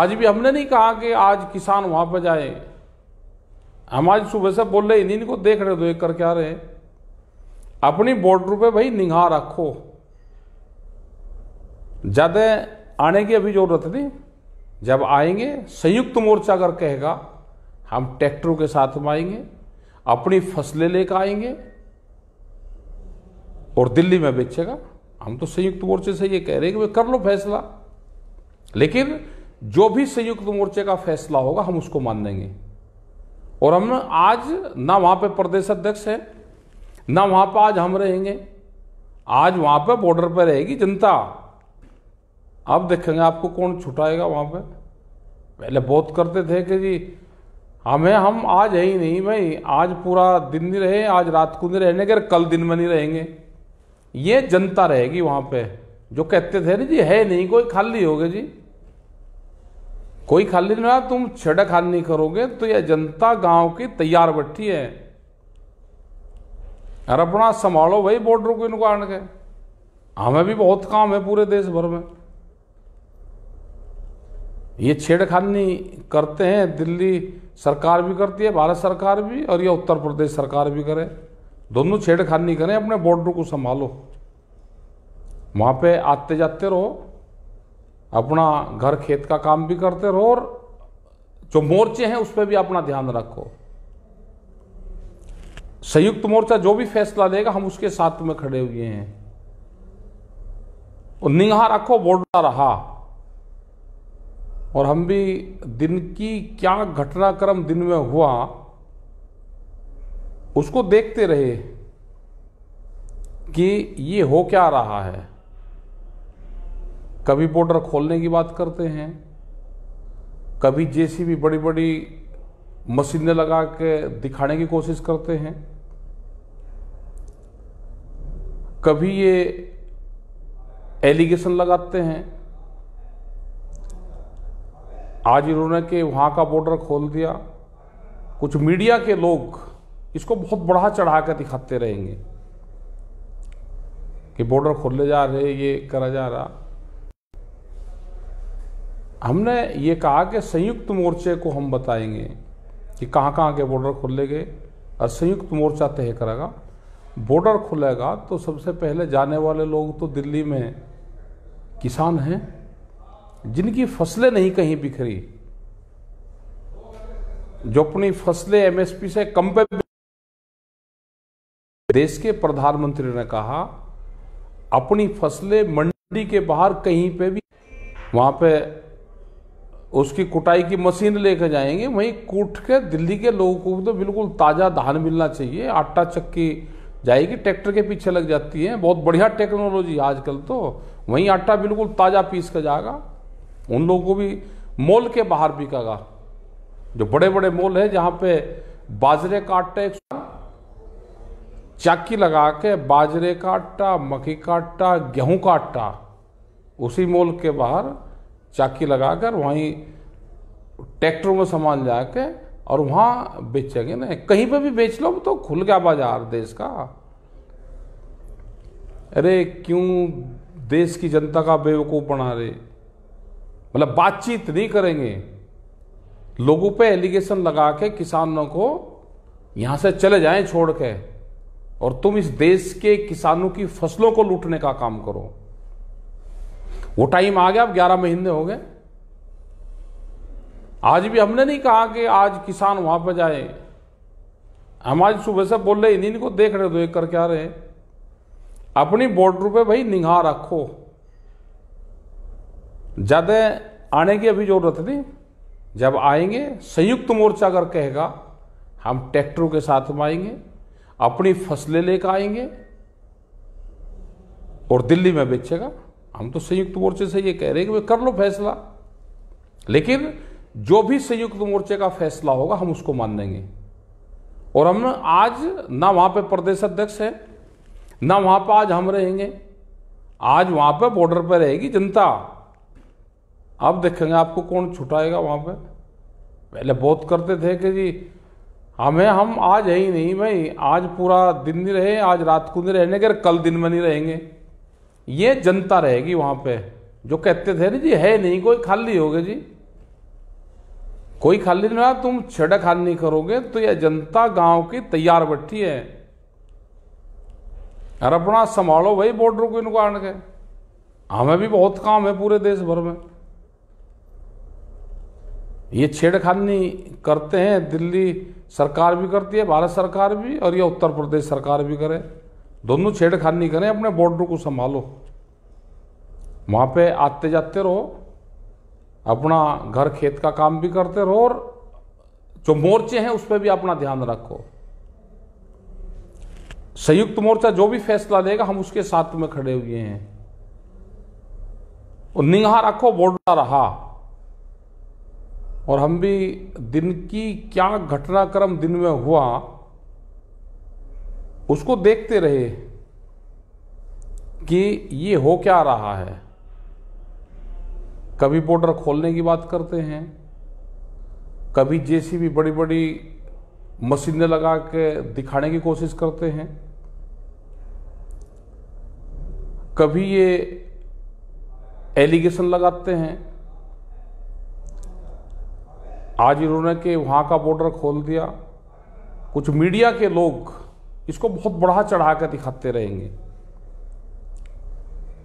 आज भी हमने नहीं कहा कि आज किसान वहां पर जाए हम आज सुबह से बोल रहे इन्हीं को देख रहे तो एक करके आ रहे अपनी बॉर्डर पे भाई निगाह रखो ज़्यादा आने की अभी ज़रूरत नहीं जब आएंगे संयुक्त मोर्चा अगर कहेगा हम ट्रैक्टरों के साथ में आएंगे अपनी फसलें लेकर आएंगे और दिल्ली में बेचेगा हम तो संयुक्त मोर्चे से ये कह रहे हैं कि कर लो फैसला लेकिन जो भी संयुक्त मोर्चे का फैसला होगा हम उसको मान देंगे और हम आज ना वहां पे प्रदेश अध्यक्ष है ना वहां पर आज हम रहेंगे आज वहां पे बॉर्डर पे रहेगी जनता आप देखेंगे आपको कौन छुटाएगा वहाँ पे पहले बहुत करते थे कि जी हमें हम आज है ही नहीं भाई आज पूरा दिन नहीं रहे आज रात को नहीं रहने अगर कल दिन में नहीं रहेंगे ये जनता रहेगी वहाँ पे जो कहते थे ना जी है नहीं कोई खाली हो गए जी कोई खाली नहीं तुम छेड़ा खाली नहीं करोगे तो यह जनता गांव की तैयार बैठी है अरे अपना संभालो भाई बॉर्डर को इनको आने के हमें भी बहुत काम है पूरे देश भर में ये छेड़खानी करते हैं दिल्ली सरकार भी करती है भारत सरकार भी और ये उत्तर प्रदेश सरकार भी करे दोनों छेड़खानी करें अपने बॉर्डर को संभालो वहाँ पे आते जाते रहो अपना घर खेत का काम भी करते रहो और जो मोर्चे हैं उस पर भी अपना ध्यान रखो संयुक्त मोर्चा जो भी फैसला लेगा हम उसके साथ में खड़े हुए हैं और निगाह रखो बॉर्डर रहा और हम भी दिन की क्या घटनाक्रम दिन में हुआ उसको देखते रहे कि ये हो क्या रहा है कभी बॉर्डर खोलने की बात करते हैं कभी जेसीबी बड़ी बड़ी मशीनें लगा के दिखाने की कोशिश करते हैं कभी ये एलिगेशन लगाते हैं आज इन्होंने के वहाँ का बॉर्डर खोल दिया कुछ मीडिया के लोग इसको बहुत बढ़ा चढ़ा कर दिखाते रहेंगे कि बॉर्डर खोलने जा रहे ये करा जा रहा हमने ये कहा कि संयुक्त मोर्चे को हम बताएंगे कि कहाँ कहाँ के बॉर्डर खोले गए और संयुक्त मोर्चा तय करेगा बॉर्डर खुलेगा तो सबसे पहले जाने वाले लोग तो दिल्ली में किसान हैं जिनकी फसलें नहीं कहीं बिखरी जो अपनी फसलें एमएसपी से कम पे देश के प्रधानमंत्री ने कहा अपनी फसलें मंडी के बाहर कहीं पे भी वहां पे उसकी कुटाई की मशीन लेके जाएंगे वहीं कूट के दिल्ली के लोगों को तो बिल्कुल ताज़ा धान मिलना चाहिए आटा चक्की जाएगी ट्रैक्टर के पीछे लग जाती है बहुत बढ़िया टेक्नोलॉजी आजकल तो वहीं आटा बिल्कुल ताज़ा पीस कर जाएगा उन लोगों को भी मॉल के बाहर बिकागा जो बड़े बड़े मॉल है जहां पे बाजरे का आटा एक चाकी लगा के बाजरे का आटा मक्की का आटा गेहूँ का आटा उसी मॉल के बाहर चाकी लगाकर वहीं ट्रैक्टरों में सामान जाके और वहां बेचेंगे ना कहीं पे भी बेच लो तो खुल गया बाजार देश का अरे क्यों देश की जनता का बेवकूफ़ बना रहे मतलब बातचीत नहीं करेंगे लोगों पे एलिगेशन लगा के किसानों को यहां से चले जाएं छोड़ के और तुम इस देश के किसानों की फसलों को लूटने का काम करो वो टाइम आ गया अब ग्यारह महीने हो गए आज भी हमने नहीं कहा कि आज किसान वहां पर जाए हम आज सुबह से बोल रहे इन्हीं को देख रहे तो एक करके आ रहे अपनी बॉर्डर पे भाई निगाह रखो ज़्यादा आने की अभी ज़रूरत थी जब आएंगे संयुक्त मोर्चा अगर कहेगा हम ट्रैक्टरों के साथ में आएंगे अपनी फसलें लेकर आएंगे और दिल्ली में बेचेगा हम तो संयुक्त मोर्चे से ये कह रहे हैं कि कर लो फैसला लेकिन जो भी संयुक्त मोर्चे का फैसला होगा हम उसको मान देंगे और हम आज ना वहां पे प्रदेश अध्यक्ष है ना वहां पर आज हम रहेंगे आज वहां पर बॉर्डर पर रहेगी जनता आप देखेंगे आपको कौन छुटाएगा वहाँ पे पहले बहुत करते थे कि जी हमें हम आज है ही नहीं भाई आज पूरा दिन नहीं रहे आज रात को नहीं रहने के कल दिन में नहीं रहेंगे ये जनता रहेगी वहाँ पे जो कहते थे ना जी है नहीं कोई खाली हो गए जी कोई खाली नहीं तुम छेड़खान नहीं करोगे तो यह जनता गांव की तैयार बैठी है अरे अपना संभालो भाई बॉर्डर को इनको आने के हमें भी बहुत काम है पूरे देश भर में ये छेड़खानी करते हैं दिल्ली सरकार भी करती है भारत सरकार भी और ये उत्तर प्रदेश सरकार भी करे दोनों छेड़खानी करें अपने बॉर्डर को संभालो वहाँ पे आते जाते रहो अपना घर खेत का काम भी करते रहो और जो मोर्चे हैं उस पर भी अपना ध्यान रखो संयुक्त मोर्चा जो भी फैसला लेगा हम उसके साथ में खड़े हुए हैं और निगाह रखो बॉर्डर रहा और हम भी दिन की क्या घटनाक्रम दिन में हुआ उसको देखते रहे कि ये हो क्या रहा है कभी बॉर्डर खोलने की बात करते हैं कभी जैसी भी बड़ी बड़ी मशीनें लगा के दिखाने की कोशिश करते हैं कभी ये एलिगेशन लगाते हैं आज इन्होंने के वहाँ का बॉर्डर खोल दिया कुछ मीडिया के लोग इसको बहुत बढ़ा चढ़ा कर दिखाते रहेंगे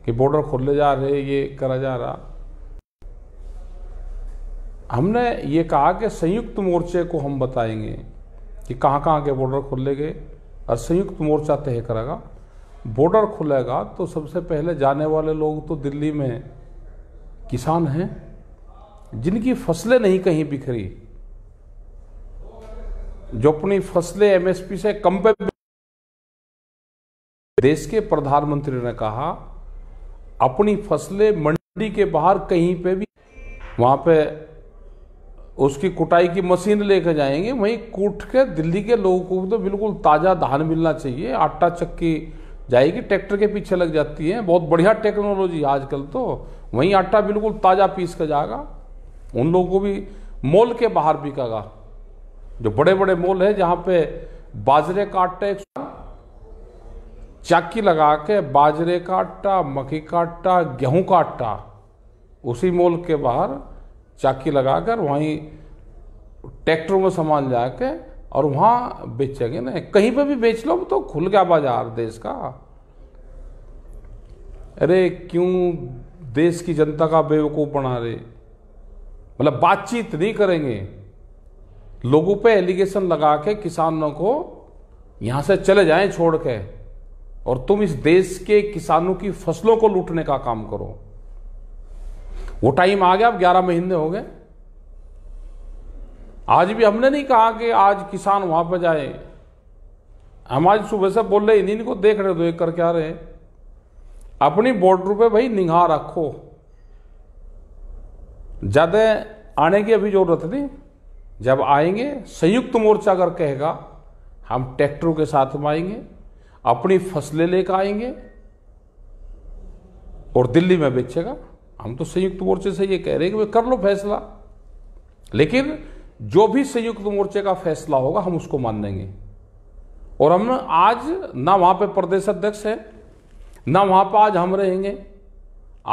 कि बॉर्डर खोलने जा रहे ये करा जा रहा हमने ये कहा कि संयुक्त मोर्चे को हम बताएंगे कि कहाँ कहाँ के बॉर्डर खोले गए और संयुक्त मोर्चा तय करेगा बॉर्डर खुलेगा तो सबसे पहले जाने वाले लोग तो दिल्ली में किसान हैं जिनकी फसलें नहीं कहीं बिखरी जो अपनी फसलें एमएसपी से कम पे देश के प्रधानमंत्री ने कहा अपनी फसलें मंडी के बाहर कहीं पे भी वहां पे उसकी कुटाई की मशीन लेके जाएंगे वहीं कूट के दिल्ली के लोगों को तो बिल्कुल ताज़ा धान मिलना चाहिए आटा चक्की जाएगी ट्रैक्टर के पीछे लग जाती है बहुत बढ़िया टेक्नोलॉजी आजकल तो वहीं आटा बिल्कुल ताज़ा पीस कर जाएगा उन लोगों को भी मॉल के बाहर बिकागा जो बड़े बड़े मॉल है जहां पे बाजरे का आटा एक चाकी लगा के बाजरे का आटा मक्की का आटा गेहूँ का आटा उसी मॉल के बाहर चाकी लगाकर वहीं ट्रैक्टरों में सामान जाके और वहां बेचेंगे ना कहीं पे भी बेच लो तो खुल गया बाजार देश का अरे क्यों देश की जनता का बेवकूफ़ बना रहे मतलब बातचीत नहीं करेंगे लोगों पे एलिगेशन लगा के किसानों को यहां से चले जाएं छोड़ के और तुम इस देश के किसानों की फसलों को लूटने का काम करो वो टाइम आ गया अब ग्यारह महीने हो गए आज भी हमने नहीं कहा कि आज किसान वहां पर जाए हम आज सुबह से बोल रहे इन्हीं को देख रहे तो एक करके आ रहे अपनी बॉर्डर पे भाई निगाह रखो ज़्यादा आने की अभी ज़रूरत थी जब आएंगे संयुक्त मोर्चा अगर कहेगा हम ट्रैक्टरों के साथ में आएंगे अपनी फसलें लेकर आएंगे और दिल्ली में बेचेगा हम तो संयुक्त मोर्चे से ये कह रहे हैं कि कर लो फैसला लेकिन जो भी संयुक्त मोर्चे का फैसला होगा हम उसको मान देंगे और हम आज ना वहां पे प्रदेश अध्यक्ष है ना वहां पर आज हम रहेंगे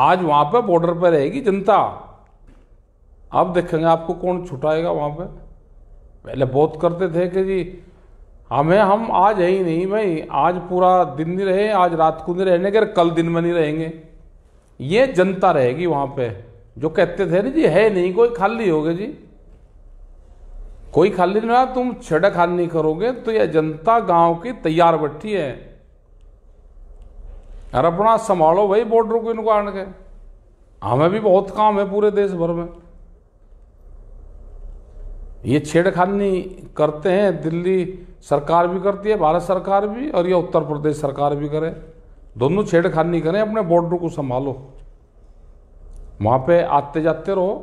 आज वहां पर बॉर्डर पर रहेगी जनता आप देखेंगे आपको कौन छुटाएगा वहाँ पे पहले बहुत करते थे कि जी हमें हम आज है ही नहीं भाई आज पूरा दिन नहीं रहे आज रात को नहीं रहने के कल दिन में नहीं रहेंगे ये जनता रहेगी वहाँ पे जो कहते थे ना जी है नहीं कोई खाली हो गए जी कोई खाली नहीं तुम छेड़खान नहीं करोगे तो यह जनता गांव की तैयार बैठी है अरे अपना संभालो भाई बॉर्डर को इनको आने के हमें भी बहुत काम है पूरे देश भर में ये छेड़खानी करते हैं दिल्ली सरकार भी करती है भारत सरकार भी और ये उत्तर प्रदेश सरकार भी करे दोनों छेड़खानी करें अपने बॉर्डर को संभालो वहाँ पे आते जाते रहो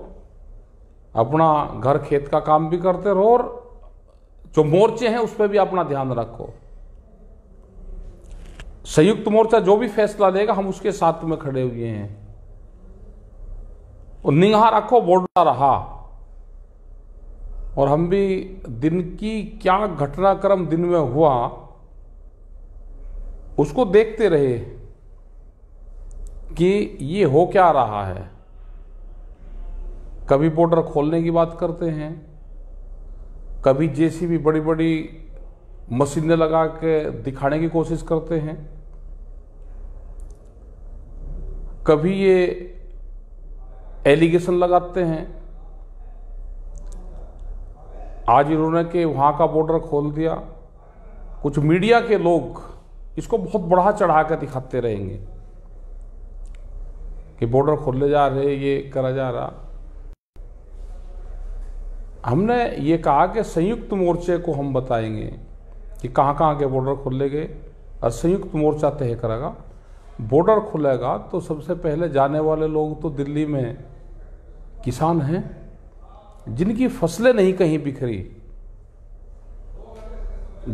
अपना घर खेत का काम भी करते रहो और जो मोर्चे हैं उस पर भी अपना ध्यान रखो संयुक्त मोर्चा जो भी फैसला लेगा हम उसके साथ में खड़े हुए हैं और निगाह रखो बॉर्डर रहा और हम भी दिन की क्या घटनाक्रम दिन में हुआ उसको देखते रहे कि ये हो क्या रहा है कभी बॉर्डर खोलने की बात करते हैं कभी जैसी भी बड़ी बड़ी मशीनें लगा के दिखाने की कोशिश करते हैं कभी ये एलिगेशन लगाते हैं आज इन्होंने के वहाँ का बॉर्डर खोल दिया कुछ मीडिया के लोग इसको बहुत बढ़ा चढ़ा कर दिखाते रहेंगे कि बॉर्डर खोलने जा रहे ये करा जा रहा हमने ये कहा कि संयुक्त मोर्चे को हम बताएंगे कि कहाँ कहाँ के बॉर्डर खोले गए और संयुक्त मोर्चा तय करेगा बॉर्डर खुलेगा तो सबसे पहले जाने वाले लोग तो दिल्ली में किसान हैं जिनकी फसलें नहीं कहीं बिखरी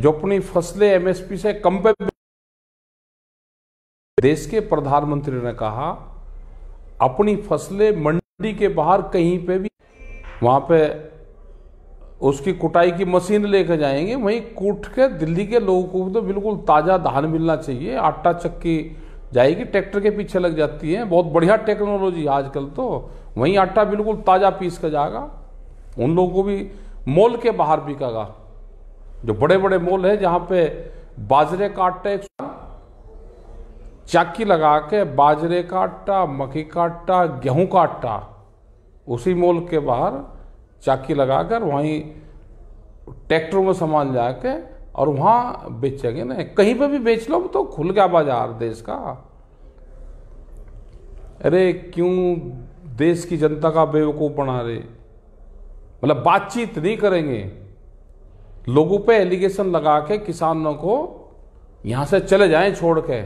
जो अपनी फसलें एमएसपी से कम पे देश के प्रधानमंत्री ने कहा अपनी फसलें मंडी के बाहर कहीं पे भी वहां पे उसकी कुटाई की मशीन लेकर जाएंगे वहीं कूट के दिल्ली के लोगों को तो बिल्कुल ताज़ा धान मिलना चाहिए आटा चक्की जाएगी ट्रैक्टर के पीछे लग जाती है बहुत बढ़िया टेक्नोलॉजी आजकल तो वहीं आटा बिल्कुल ताज़ा पीस कर जाएगा उन लोगों को भी मॉल के बाहर बिकागा जो बड़े बड़े मॉल है जहां पे बाजरे का आटा चाकी लगा के बाजरे का आटा मक्की का आटा गेहूँ का आटा उसी मॉल के बाहर चाकी लगाकर वहीं ट्रैक्टरों में सामान जाके और वहां बेचेंगे ना कहीं पे भी बेच लो तो खुल गया बाजार देश का अरे क्यों देश की जनता का बेवकूफ़ बना रहे मतलब बातचीत नहीं करेंगे लोगों पे एलिगेशन लगा के किसानों को यहां से चले जाएं छोड़ के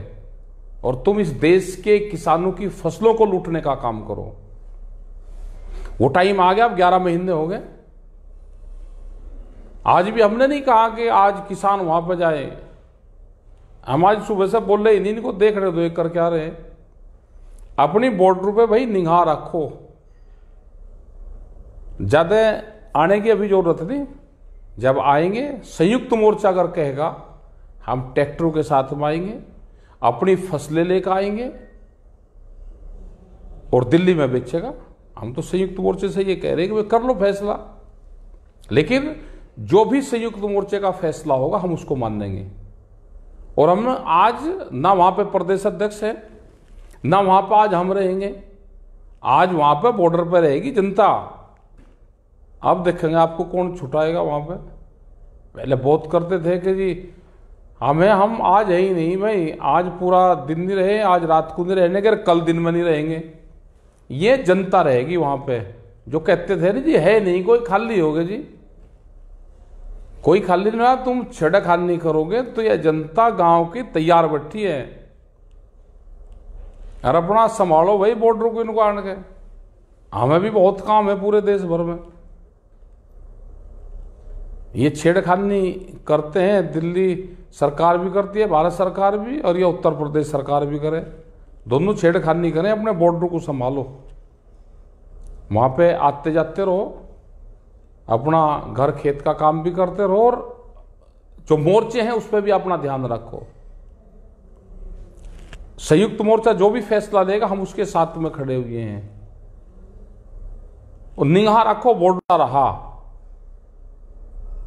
और तुम इस देश के किसानों की फसलों को लूटने का काम करो वो टाइम आ गया अब ग्यारह महीने हो गए आज भी हमने नहीं कहा कि आज किसान वहां पर जाए हम आज सुबह से बोल रहे इन्हीं को देख रहे दो एक करके आ रहे अपनी बॉर्डर पे भाई निगाह रखो ज़्यादा आने की अभी ज़रूरत नहीं जब आएंगे संयुक्त मोर्चा अगर कहेगा हम ट्रैक्टरों के साथ में आएंगे अपनी फसलें लेकर आएंगे और दिल्ली में बेचेगा हम तो संयुक्त मोर्चे से ये कह रहे हैं कि कर लो फैसला लेकिन जो भी संयुक्त मोर्चे का फैसला होगा हम उसको मान देंगे और हम आज ना वहां पे प्रदेश अध्यक्ष है ना वहां पर आज हम रहेंगे आज वहां पर बॉर्डर पर रहेगी जनता आप देखेंगे आपको कौन छुटाएगा वहाँ पे पहले बहुत करते थे कि जी हमें हम आज है ही नहीं भाई आज पूरा दिन नहीं रहे आज रात को नहीं रहने के कल दिन में नहीं रहेंगे ये जनता रहेगी वहाँ पे जो कहते थे ना जी है नहीं कोई खाली हो जी कोई खाली नहीं रहा तुम खान नहीं करोगे तो यह जनता गांव की तैयार बैठी है अरे अपना संभालो भाई बॉर्डर को इनको आने के हमें भी बहुत काम है पूरे देश भर में ये छेड़खानी करते हैं दिल्ली सरकार भी करती है भारत सरकार भी और ये उत्तर प्रदेश सरकार भी करे दोनों छेड़खानी करें अपने बॉर्डर को संभालो वहाँ पे आते जाते रहो अपना घर खेत का काम भी करते रहो और जो मोर्चे हैं उस पर भी अपना ध्यान रखो संयुक्त मोर्चा जो भी फैसला लेगा हम उसके साथ में खड़े हुए हैं और निगाह रखो बॉर्डर रहा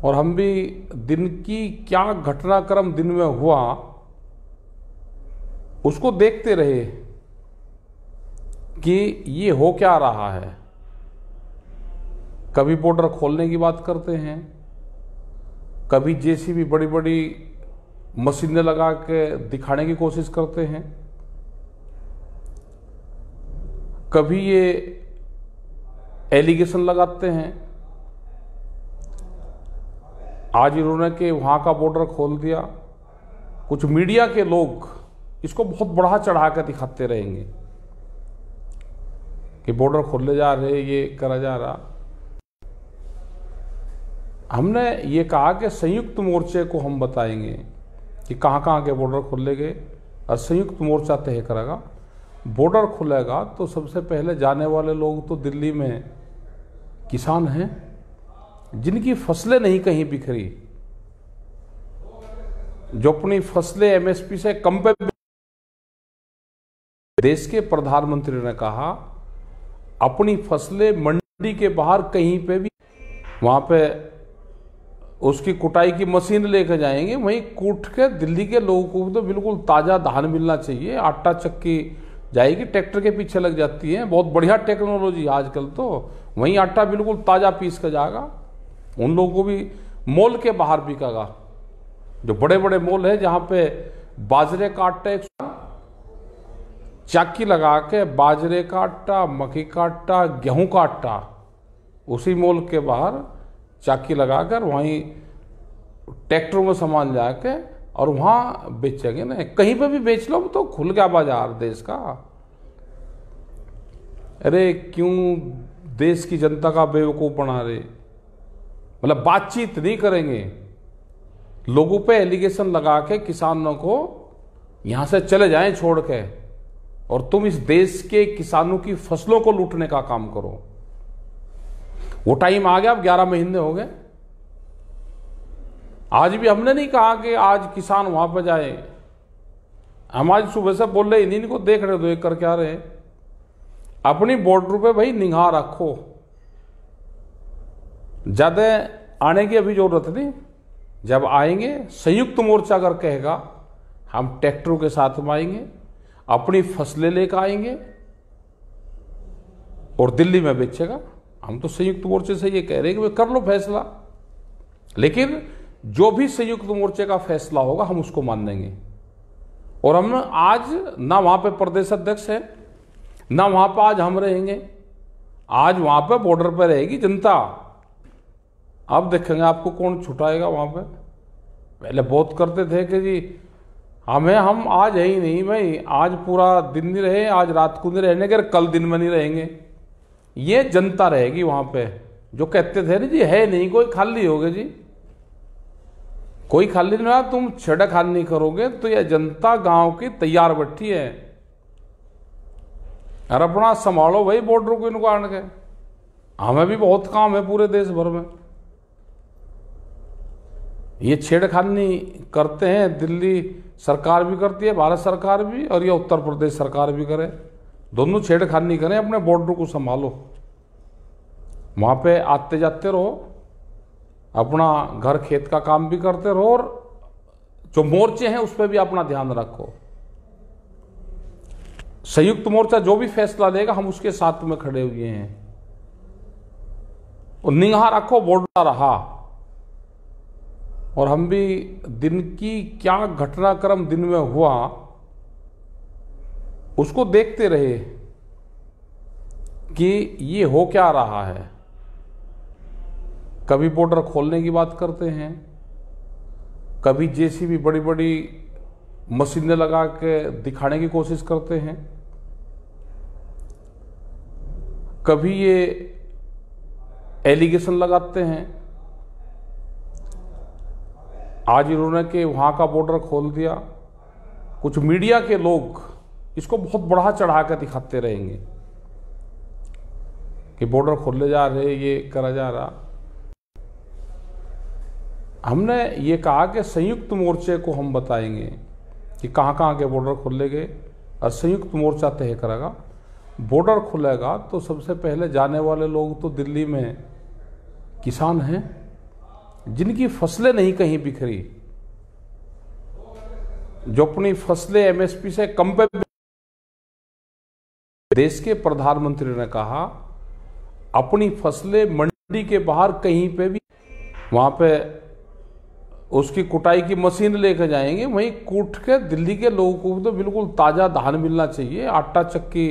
और हम भी दिन की क्या घटनाक्रम दिन में हुआ उसको देखते रहे कि ये हो क्या रहा है कभी बॉर्डर खोलने की बात करते हैं कभी जेसीबी बड़ी बड़ी मशीनें लगा के दिखाने की कोशिश करते हैं कभी ये एलिगेशन लगाते हैं आज इन्होंने के वहाँ का बॉर्डर खोल दिया कुछ मीडिया के लोग इसको बहुत बढ़ा चढ़ा कर दिखाते रहेंगे कि बॉर्डर खोलने जा रहे ये करा जा रहा हमने ये कहा कि संयुक्त मोर्चे को हम बताएंगे कि कहाँ कहाँ के बॉर्डर खोले गए और संयुक्त मोर्चा तय करेगा बॉर्डर खुलेगा तो सबसे पहले जाने वाले लोग तो दिल्ली में किसान हैं जिनकी फसलें नहीं कहीं बिखरी जो अपनी फसलें एमएसपी से कम पे देश के प्रधानमंत्री ने कहा अपनी फसलें मंडी के बाहर कहीं पे भी वहां पे उसकी कुटाई की मशीन लेकर जाएंगे वहीं कूट के दिल्ली के लोगों को तो बिल्कुल ताज़ा धान मिलना चाहिए आटा चक्की जाएगी ट्रैक्टर के पीछे लग जाती है बहुत बढ़िया टेक्नोलॉजी आजकल तो वहीं आटा बिल्कुल ताज़ा पीस कर जाएगा उन लोगों को भी मॉल के बाहर बिकेगा जो बड़े बड़े मॉल है जहां पे बाजरे का एक चाकी लगा के बाजरे का आटा मक्की का आटा गेहूँ का आटा उसी मॉल के बाहर चाकी लगाकर वहीं ट्रैक्टरों में सामान जाके और वहां बेचेंगे ना कहीं पे भी बेच लो तो खुल गया बाजार देश का अरे क्यों देश की जनता का बेवकूफ़ बना रहे मतलब बातचीत नहीं करेंगे लोगों पे एलिगेशन लगा के किसानों को यहां से चले जाएं छोड़ के और तुम इस देश के किसानों की फसलों को लूटने का काम करो वो टाइम आ गया अब ग्यारह महीने हो गए आज भी हमने नहीं कहा कि आज किसान वहां पर जाए हम आज सुबह से बोल रहे इन्हीं को देख रहे तो एक कर क्या रहे अपनी बॉर्डर पे भाई निगाह रखो ज़्यादा आने की अभी ज़रूरत नहीं जब आएंगे संयुक्त मोर्चा अगर कहेगा हम ट्रैक्टरों के साथ में आएंगे अपनी फसलें लेकर आएंगे और दिल्ली में बेचेगा हम तो संयुक्त मोर्चे से ये कह रहे हैं कि कर लो फैसला लेकिन जो भी संयुक्त मोर्चे का फैसला होगा हम उसको मान लेंगे और हम आज ना वहां पे प्रदेश अध्यक्ष है ना वहां पर आज हम रहेंगे आज वहां पे बॉर्डर पे रहेगी जनता आप देखेंगे आपको कौन छुटाएगा वहाँ पे पहले बहुत करते थे कि जी हमें हम आज है ही नहीं भाई आज पूरा दिन नहीं रहे आज रात को नहीं रहने अगर कल दिन में नहीं रहेंगे ये जनता रहेगी वहाँ पे जो कहते थे ना जी है नहीं कोई खाली हो गए जी कोई खाली नहीं तुम छेड़ा खाली नहीं करोगे तो यह जनता गांव की तैयार बैठी है अरे अपना संभालो भाई बॉर्डर को इनको आने के हमें भी बहुत काम है पूरे देश भर में ये छेड़खानी करते हैं दिल्ली सरकार भी करती है भारत सरकार भी और ये उत्तर प्रदेश सरकार भी करे दोनों छेड़खानी करें अपने बॉर्डर को संभालो वहाँ पे आते जाते रहो अपना घर खेत का काम भी करते रहो और जो मोर्चे हैं उस पर भी अपना ध्यान रखो संयुक्त मोर्चा जो भी फैसला देगा हम उसके साथ में खड़े हुए हैं और निगाह रखो बॉर्डर रहा और हम भी दिन की क्या घटनाक्रम दिन में हुआ उसको देखते रहे कि ये हो क्या रहा है कभी बॉर्डर खोलने की बात करते हैं कभी जेसीबी बड़ी बड़ी मशीनें लगा के दिखाने की कोशिश करते हैं कभी ये एलिगेशन लगाते हैं आज इन्होंने के वहाँ का बॉर्डर खोल दिया कुछ मीडिया के लोग इसको बहुत बढ़ा चढ़ा कर दिखाते रहेंगे कि बॉर्डर खोलने जा रहे ये करा जा रहा हमने ये कहा कि संयुक्त मोर्चे को हम बताएंगे कि कहाँ कहाँ के बॉर्डर खोले गए और संयुक्त मोर्चा तय करेगा बॉर्डर खुलेगा तो सबसे पहले जाने वाले लोग तो दिल्ली में किसान हैं जिनकी फसलें नहीं कहीं बिखरी जो अपनी फसलें एमएसपी से कम पे देश के प्रधानमंत्री ने कहा अपनी फसलें मंडी के बाहर कहीं पे भी वहां पे उसकी कुटाई की मशीन लेकर जाएंगे वहीं कूट के दिल्ली के लोगों को तो बिल्कुल ताज़ा धान मिलना चाहिए आटा चक्की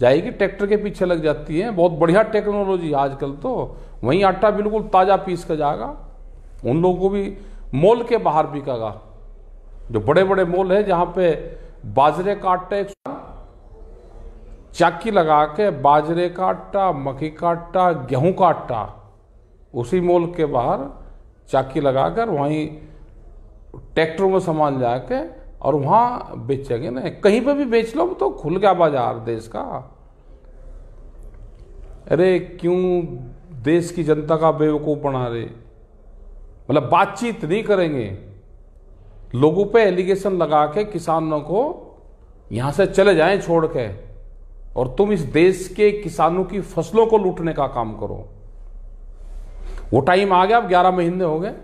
जाएगी ट्रैक्टर के पीछे लग जाती है बहुत बढ़िया टेक्नोलॉजी आजकल तो वहीं आटा बिल्कुल ताज़ा पीस कर जाएगा उन लोगों को भी मॉल के बाहर बिकेगा जो बड़े बड़े मॉल है जहां पे बाजरे का आटा एक चाकी लगा के बाजरे का आटा मक्की का आटा गेहूं का आटा उसी मॉल के बाहर चाकी लगाकर वहीं ट्रैक्टरों में सामान जाके और वहां बेचेंगे ना कहीं पे भी बेच लो तो खुल गया बाजार देश का अरे क्यों देश की जनता का बेवकूफ़ बना रहे मतलब बातचीत नहीं करेंगे लोगों पे एलिगेशन लगा के किसानों को यहां से चले जाएं छोड़ के और तुम इस देश के किसानों की फसलों को लूटने का काम करो वो टाइम आ गया अब ग्यारह महीने हो गए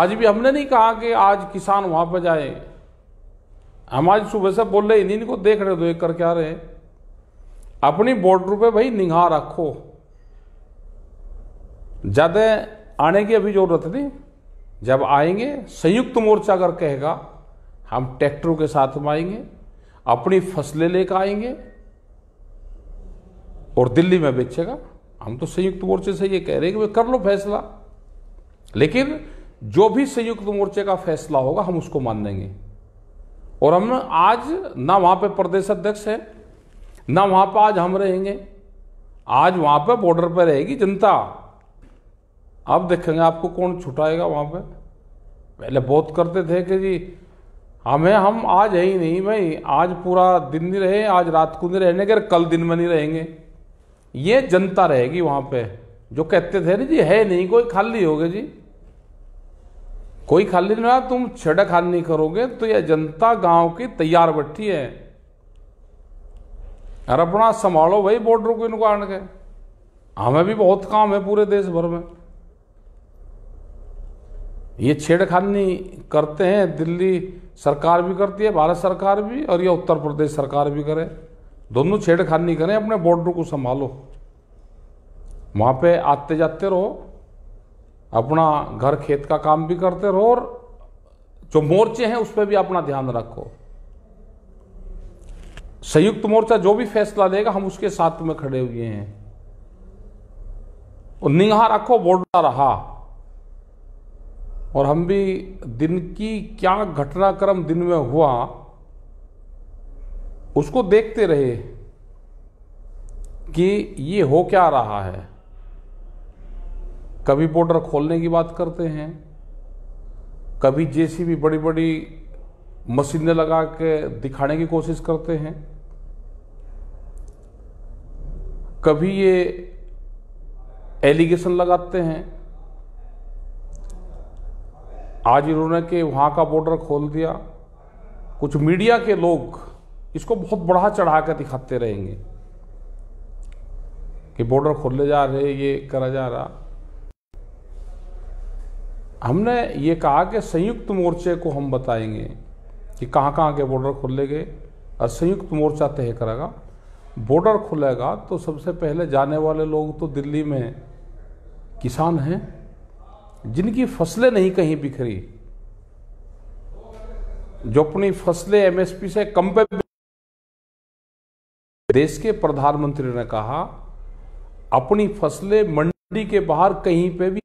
आज भी हमने नहीं कहा कि आज किसान वहां पर जाए हम आज सुबह से बोल रहे इन्हीं को देख रहे दो तो एक करके आ रहे अपनी बॉर्डर पे भाई निगाह रखो ज़्यादा आने की अभी ज़रूरत नहीं जब आएंगे संयुक्त मोर्चा अगर कहेगा हम ट्रैक्टरों के साथ में आएंगे अपनी फसलें लेकर आएंगे और दिल्ली में बेचेगा हम तो संयुक्त मोर्चे से ये कह रहे हैं कि कर लो फैसला लेकिन जो भी संयुक्त मोर्चे का फैसला होगा हम उसको मान लेंगे और हम आज ना वहां पे प्रदेश अध्यक्ष है ना वहां पर आज हम रहेंगे आज वहां पे बॉर्डर पे रहेगी जनता आप देखेंगे आपको कौन छुटाएगा वहाँ पे पहले बहुत करते थे कि जी हमें हम आज है ही नहीं भाई आज पूरा दिन नहीं रहे आज रात को नहीं रहने अगर कल दिन में नहीं रहेंगे ये जनता रहेगी वहाँ पे जो कहते थे ना जी है नहीं कोई खाली हो गए जी कोई खाली नहीं तुम छेड़ा खाली नहीं करोगे तो यह जनता गांव की तैयार बैठी है अरे अपना संभालो भाई बॉर्डर को इनको आने के हमें भी बहुत काम है पूरे देश भर में ये छेड़खानी करते हैं दिल्ली सरकार भी करती है भारत सरकार भी और ये उत्तर प्रदेश सरकार भी करे दोनों छेड़खानी करें अपने बॉर्डर को संभालो वहाँ पे आते जाते रहो अपना घर खेत का काम भी करते रहो और जो मोर्चे हैं उस पर भी अपना ध्यान रखो संयुक्त मोर्चा जो भी फैसला देगा हम उसके साथ में खड़े हुए हैं और निगाह रखो बॉर्डर रहा और हम भी दिन की क्या घटनाक्रम दिन में हुआ उसको देखते रहे कि ये हो क्या रहा है कभी बॉर्डर खोलने की बात करते हैं कभी जेसीबी बड़ी बड़ी मशीनें लगा के दिखाने की कोशिश करते हैं कभी ये एलिगेशन लगाते हैं आज इन्होंने के वहाँ का बॉर्डर खोल दिया कुछ मीडिया के लोग इसको बहुत बढ़ा चढ़ा कर दिखाते रहेंगे कि बॉर्डर खोलने जा रहे ये करा जा रहा हमने ये कहा कि संयुक्त मोर्चे को हम बताएंगे कि कहाँ कहाँ के बॉर्डर खोले गए और संयुक्त मोर्चा तय करेगा बॉर्डर खुलेगा तो सबसे पहले जाने वाले लोग तो दिल्ली में किसान हैं जिनकी फसलें नहीं कहीं बिखरी जो अपनी फसलें एमएसपी से कम पे देश के प्रधानमंत्री ने कहा अपनी फसलें मंडी के बाहर कहीं पे भी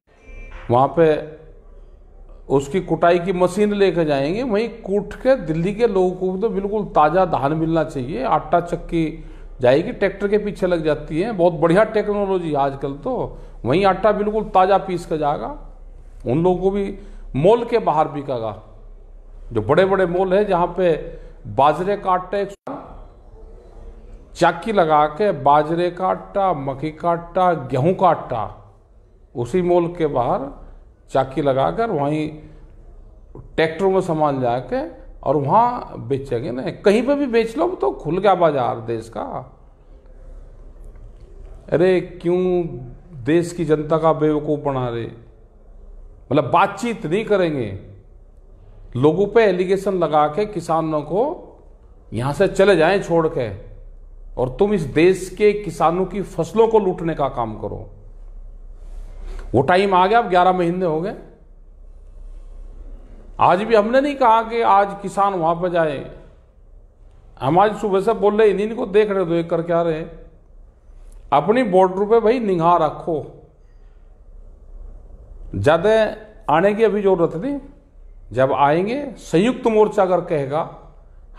वहां पे उसकी कुटाई की मशीन लेके जाएंगे वहीं कूट के दिल्ली के लोगों को तो बिल्कुल ताज़ा धान मिलना चाहिए आटा चक्की जाएगी ट्रैक्टर के पीछे लग जाती है बहुत बढ़िया टेक्नोलॉजी आजकल तो वहीं आटा बिल्कुल ताज़ा पीस कर जाएगा उन लोगों को भी मॉल के बाहर बिकागा जो बड़े बड़े मॉल है जहां पे बाजरे का आटा एक चाकी लगा के बाजरे का आटा मक्की का आटा गेहूं का आटा उसी मॉल के बाहर चाकी लगाकर वहीं ट्रैक्टरों में सामान जाके और वहाँ बेचेंगे ना कहीं पे भी बेच लो तो खुल गया बाजार देश का अरे क्यों देश की जनता का बेवकूफ़ बना रहे मतलब बातचीत नहीं करेंगे लोगों पे एलिगेशन लगा के किसानों को यहां से चले जाएं छोड़ के और तुम इस देश के किसानों की फसलों को लूटने का काम करो वो टाइम आ गया अब ग्यारह महीने हो गए आज भी हमने नहीं कहा कि आज किसान वहां पर जाए हम आज सुबह से बोल रहे इन्हीं को देख रहे तो एक करके आ रहे अपनी बॉर्डर पे भाई निगाह रखो ज़्यादा आने की अभी ज़रूरत थी जब आएंगे संयुक्त मोर्चा अगर कहेगा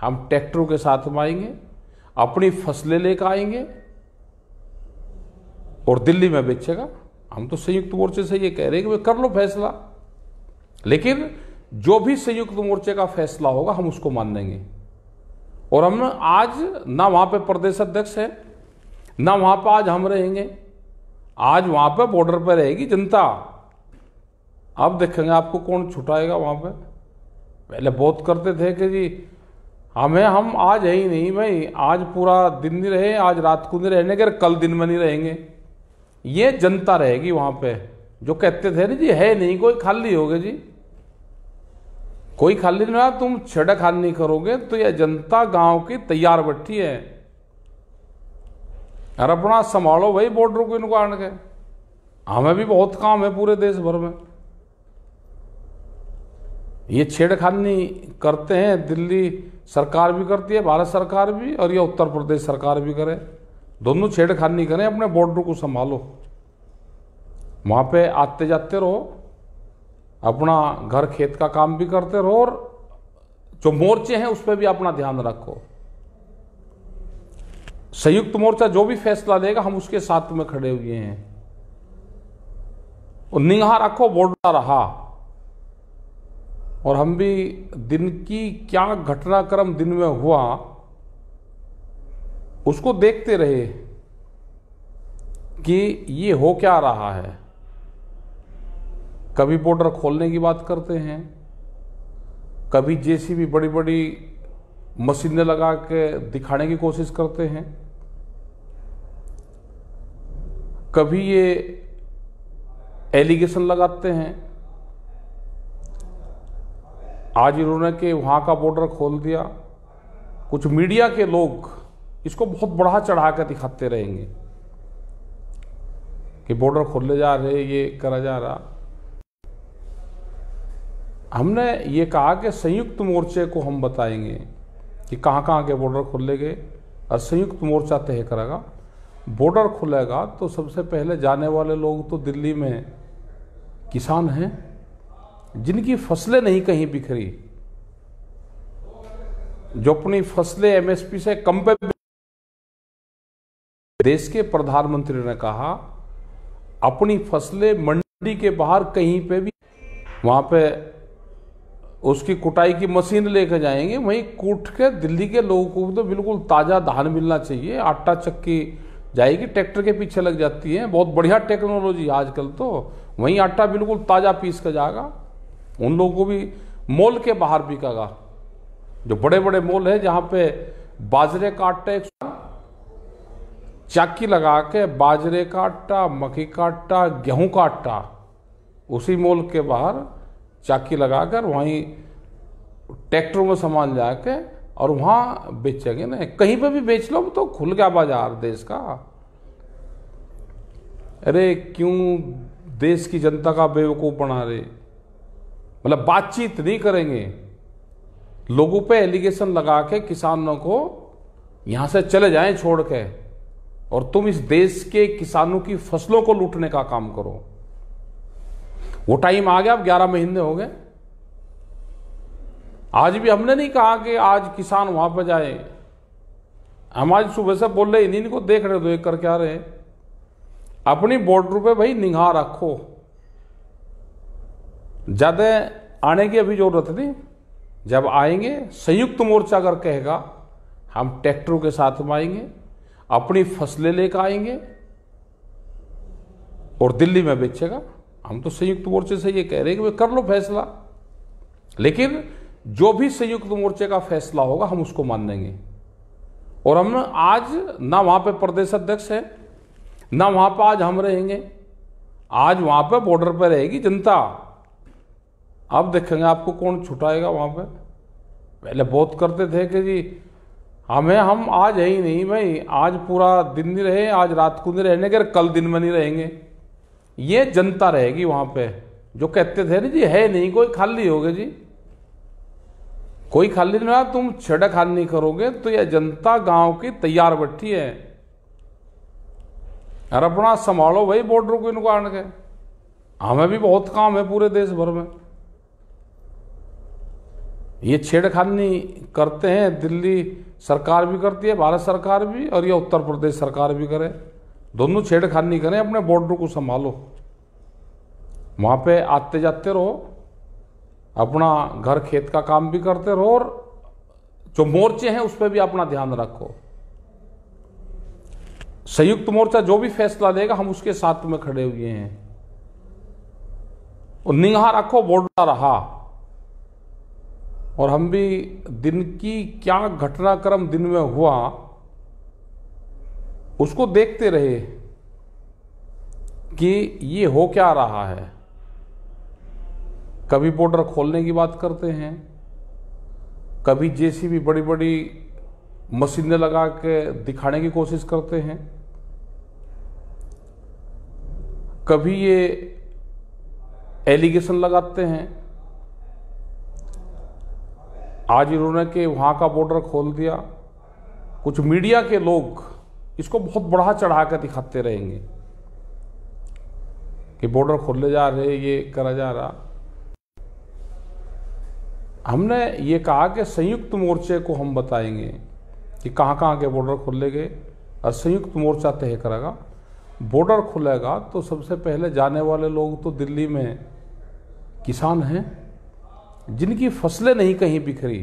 हम ट्रैक्टरों के साथ में आएंगे अपनी फसलें लेकर आएंगे और दिल्ली में बेचेगा हम तो संयुक्त मोर्चे से ये कह रहे हैं कि कर लो फैसला लेकिन जो भी संयुक्त मोर्चे का फैसला होगा हम उसको मान लेंगे और हम आज ना वहां पे प्रदेश अध्यक्ष है ना वहां पर आज हम रहेंगे आज वहां पर बॉर्डर पर रहेगी जनता आप देखेंगे आपको कौन छुटाएगा वहाँ पे पहले बहुत करते थे कि जी हमें हम आज है ही नहीं भाई आज पूरा दिन नहीं रहे आज रात को नहीं रहने के कल दिन में नहीं रहेंगे ये जनता रहेगी वहाँ पे जो कहते थे ना जी है नहीं कोई खाली हो गए जी कोई खाली नहीं तुम छेड़खान नहीं करोगे तो यह जनता गांव की तैयार बैठी है अरे अपना संभालो भाई बॉर्डर को इनको आने के हमें भी बहुत काम है पूरे देश भर में ये छेड़खानी करते हैं दिल्ली सरकार भी करती है भारत सरकार भी और ये उत्तर प्रदेश सरकार भी करे दोनों छेड़खानी करें अपने बॉर्डर को संभालो वहाँ पे आते जाते रहो अपना घर खेत का काम भी करते रहो और जो मोर्चे हैं उस पर भी अपना ध्यान रखो संयुक्त मोर्चा जो भी फैसला लेगा हम उसके साथ में खड़े हुए हैं और निगाह रखो बॉर्डर रहा और हम भी दिन की क्या घटनाक्रम दिन में हुआ उसको देखते रहे कि ये हो क्या रहा है कभी बॉर्डर खोलने की बात करते हैं कभी जैसी भी बड़ी बड़ी मशीनें लगा के दिखाने की कोशिश करते हैं कभी ये एलिगेशन लगाते हैं आज इन्होंने के वहाँ का बॉर्डर खोल दिया कुछ मीडिया के लोग इसको बहुत बढ़ा चढ़ा कर दिखाते रहेंगे कि बॉर्डर खोलने जा रहे ये करा जा रहा हमने ये कहा कि संयुक्त मोर्चे को हम बताएंगे कि कहाँ कहाँ के बॉर्डर खोले गए और संयुक्त मोर्चा तय करेगा बॉर्डर खुलेगा तो सबसे पहले जाने वाले लोग तो दिल्ली में किसान हैं जिनकी फसलें नहीं कहीं बिखरी जो अपनी फसलें एमएसपी से कम पे देश के प्रधानमंत्री ने कहा अपनी फसलें मंडी के बाहर कहीं पे भी वहां पे उसकी कुटाई की मशीन लेकर जाएंगे वहीं कूट के दिल्ली के लोगों को तो बिल्कुल ताज़ा धान मिलना चाहिए आटा चक्की जाएगी ट्रैक्टर के पीछे लग जाती है बहुत बढ़िया टेक्नोलॉजी आजकल तो वहीं आटा बिल्कुल ताज़ा पीस कर जाएगा उन लोगों को भी मॉल के बाहर बिकागा जो बड़े बड़े मॉल है जहां पे बाजरे का आटा चाकी लगा के बाजरे का आटा मक्की का आटा गेहूं का आटा उसी मॉल के बाहर चाकी लगाकर वहीं ट्रैक्टरों में सामान जाके और वहां बेचेंगे ना कहीं पे भी बेच लो तो खुल गया बाजार देश का अरे क्यों देश की जनता का बेवकूफ़ बना रहे मतलब बातचीत नहीं करेंगे लोगों पे एलिगेशन लगा के किसानों को यहां से चले जाएं छोड़ के और तुम इस देश के किसानों की फसलों को लूटने का काम करो वो टाइम आ गया अब ग्यारह महीने हो गए आज भी हमने नहीं कहा कि आज किसान वहां पर जाए हम आज सुबह से बोल रहे इन्हीं को देख रहे दो एक करके आ रहे अपनी बॉर्डर पे भाई निगाह रखो ज़्यादा आने की अभी ज़रूरत नहीं जब आएंगे संयुक्त मोर्चा अगर कहेगा हम ट्रैक्टरों के साथ में आएंगे अपनी फसलें लेकर आएंगे और दिल्ली में बेचेगा हम तो संयुक्त मोर्चे से ये कह रहे हैं कि कर लो फैसला लेकिन जो भी संयुक्त मोर्चे का फैसला होगा हम उसको मान देंगे और हम आज ना वहां पे प्रदेश अध्यक्ष है ना वहां पर आज हम रहेंगे आज वहां पर बॉर्डर पर रहेगी जनता आप देखेंगे आपको कौन छुटाएगा वहाँ पे पहले बहुत करते थे कि जी हमें हम आज है ही नहीं भाई आज पूरा दिन नहीं रहे आज रात को नहीं रहने के कल दिन में नहीं रहेंगे ये जनता रहेगी वहाँ पे जो कहते थे ना जी है नहीं कोई खाली हो जी कोई खाली नहीं रहा तुम छेड़खान नहीं करोगे तो यह जनता गांव की तैयार बैठी है अरे अपना संभालो भाई बॉर्डर को इनको आने के हमें भी बहुत काम है पूरे देश भर में ये छेड़खानी करते हैं दिल्ली सरकार भी करती है भारत सरकार भी और ये उत्तर प्रदेश सरकार भी करे दोनों छेड़खानी करें अपने बॉर्डर को संभालो वहाँ पे आते जाते रहो अपना घर खेत का काम भी करते रहो और जो मोर्चे हैं उस पर भी अपना ध्यान रखो संयुक्त मोर्चा जो भी फैसला लेगा हम उसके साथ में खड़े हुए हैं और निगाह रखो बॉर्डर रहा और हम भी दिन की क्या घटनाक्रम दिन में हुआ उसको देखते रहे कि ये हो क्या रहा है कभी बॉर्डर खोलने की बात करते हैं कभी जेसीबी बड़ी बड़ी मशीनें लगा के दिखाने की कोशिश करते हैं कभी ये एलिगेशन लगाते हैं आज इन्होंने के वहाँ का बॉर्डर खोल दिया कुछ मीडिया के लोग इसको बहुत बढ़ा चढ़ा कर दिखाते रहेंगे कि बॉर्डर खोले जा रहे ये करा जा रहा हमने ये कहा कि संयुक्त मोर्चे को हम बताएंगे कि कहाँ कहाँ के बॉर्डर खोले गए और संयुक्त मोर्चा तय करेगा बॉर्डर खुलेगा तो सबसे पहले जाने वाले लोग तो दिल्ली में किसान हैं जिनकी फसलें नहीं कहीं बिखरी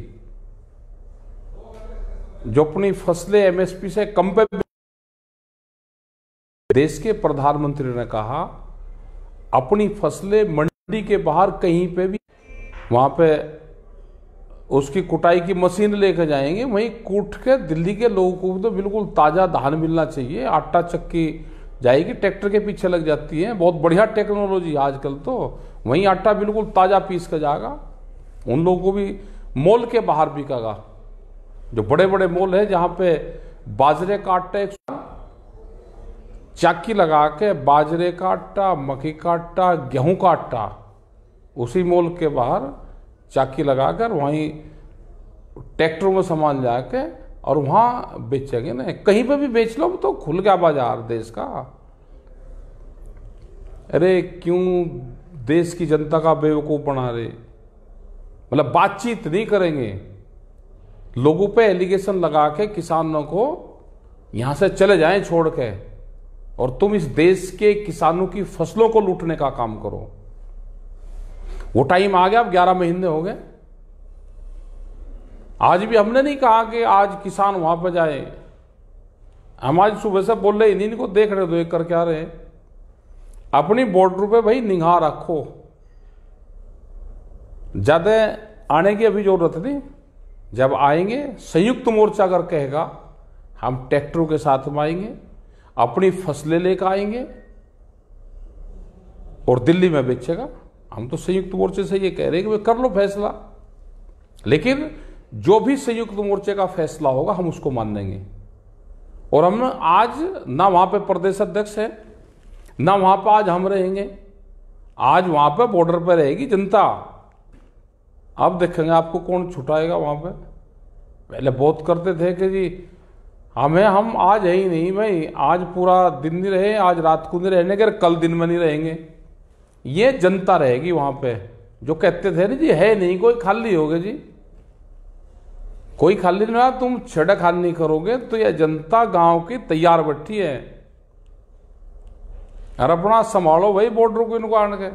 जो अपनी फसलें एमएसपी से कम पे देश के प्रधानमंत्री ने कहा अपनी फसलें मंडी के बाहर कहीं पे भी वहां पे उसकी कुटाई की मशीन लेकर जाएंगे वहीं कूट के दिल्ली के लोगों को तो बिल्कुल ताज़ा धान मिलना चाहिए आटा चक्की जाएगी ट्रैक्टर के पीछे लग जाती है बहुत बढ़िया टेक्नोलॉजी आजकल तो वहीं आटा बिल्कुल ताज़ा पीस कर जाएगा उन लोगों को भी मॉल के बाहर बिकेगा जो बड़े बड़े मॉल है जहां पे बाजरे का आटा एक चाकी लगा के बाजरे का आटा मक्की का आटा गेहूँ का आटा उसी मॉल के बाहर चाकी लगाकर वहीं ट्रैक्टरों में सामान जाके और वहां बेचेंगे ना कहीं पे भी बेच लो तो खुल गया बाजार देश का अरे क्यों देश की जनता का बेवकूफ़ बना रहे मतलब बातचीत नहीं करेंगे लोगों पे एलिगेशन लगा के किसानों को यहां से चले जाएं छोड़ के और तुम इस देश के किसानों की फसलों को लूटने का काम करो वो टाइम आ गया अब ग्यारह महीने हो गए आज भी हमने नहीं कहा कि आज किसान वहां पर जाए हम आज सुबह से बोल रहे इन्हीं को देख रहे दो एक करके आ रहे अपनी बॉर्डर पे भाई निगाह रखो ज़्यादा आने की अभी ज़रूरत नहीं जब आएंगे संयुक्त मोर्चा अगर कहेगा हम ट्रैक्टरों के साथ में आएंगे अपनी फसलें लेकर आएंगे और दिल्ली में बेचेगा हम तो संयुक्त मोर्चे से ये कह रहे हैं कि कर लो फैसला लेकिन जो भी संयुक्त मोर्चे का फैसला होगा हम उसको मान लेंगे और हम आज ना वहां पे प्रदेश अध्यक्ष है ना वहां पर आज हम रहेंगे आज वहां पर बॉर्डर पर रहेगी जनता आप देखेंगे आपको कौन छुटाएगा वहाँ पे पहले बहुत करते थे कि जी हमें हम आज है ही नहीं भाई आज पूरा दिन नहीं रहे आज रात को नहीं रहने के कल दिन में नहीं रहेंगे ये जनता रहेगी वहाँ पे जो कहते थे ना जी है नहीं कोई खाली हो जी कोई खाली नहीं रहा तुम छेड़ा खाली नहीं करोगे तो यह जनता गांव की तैयार बैठी है अरे अपना संभालो भाई बॉर्डर को इनको आने के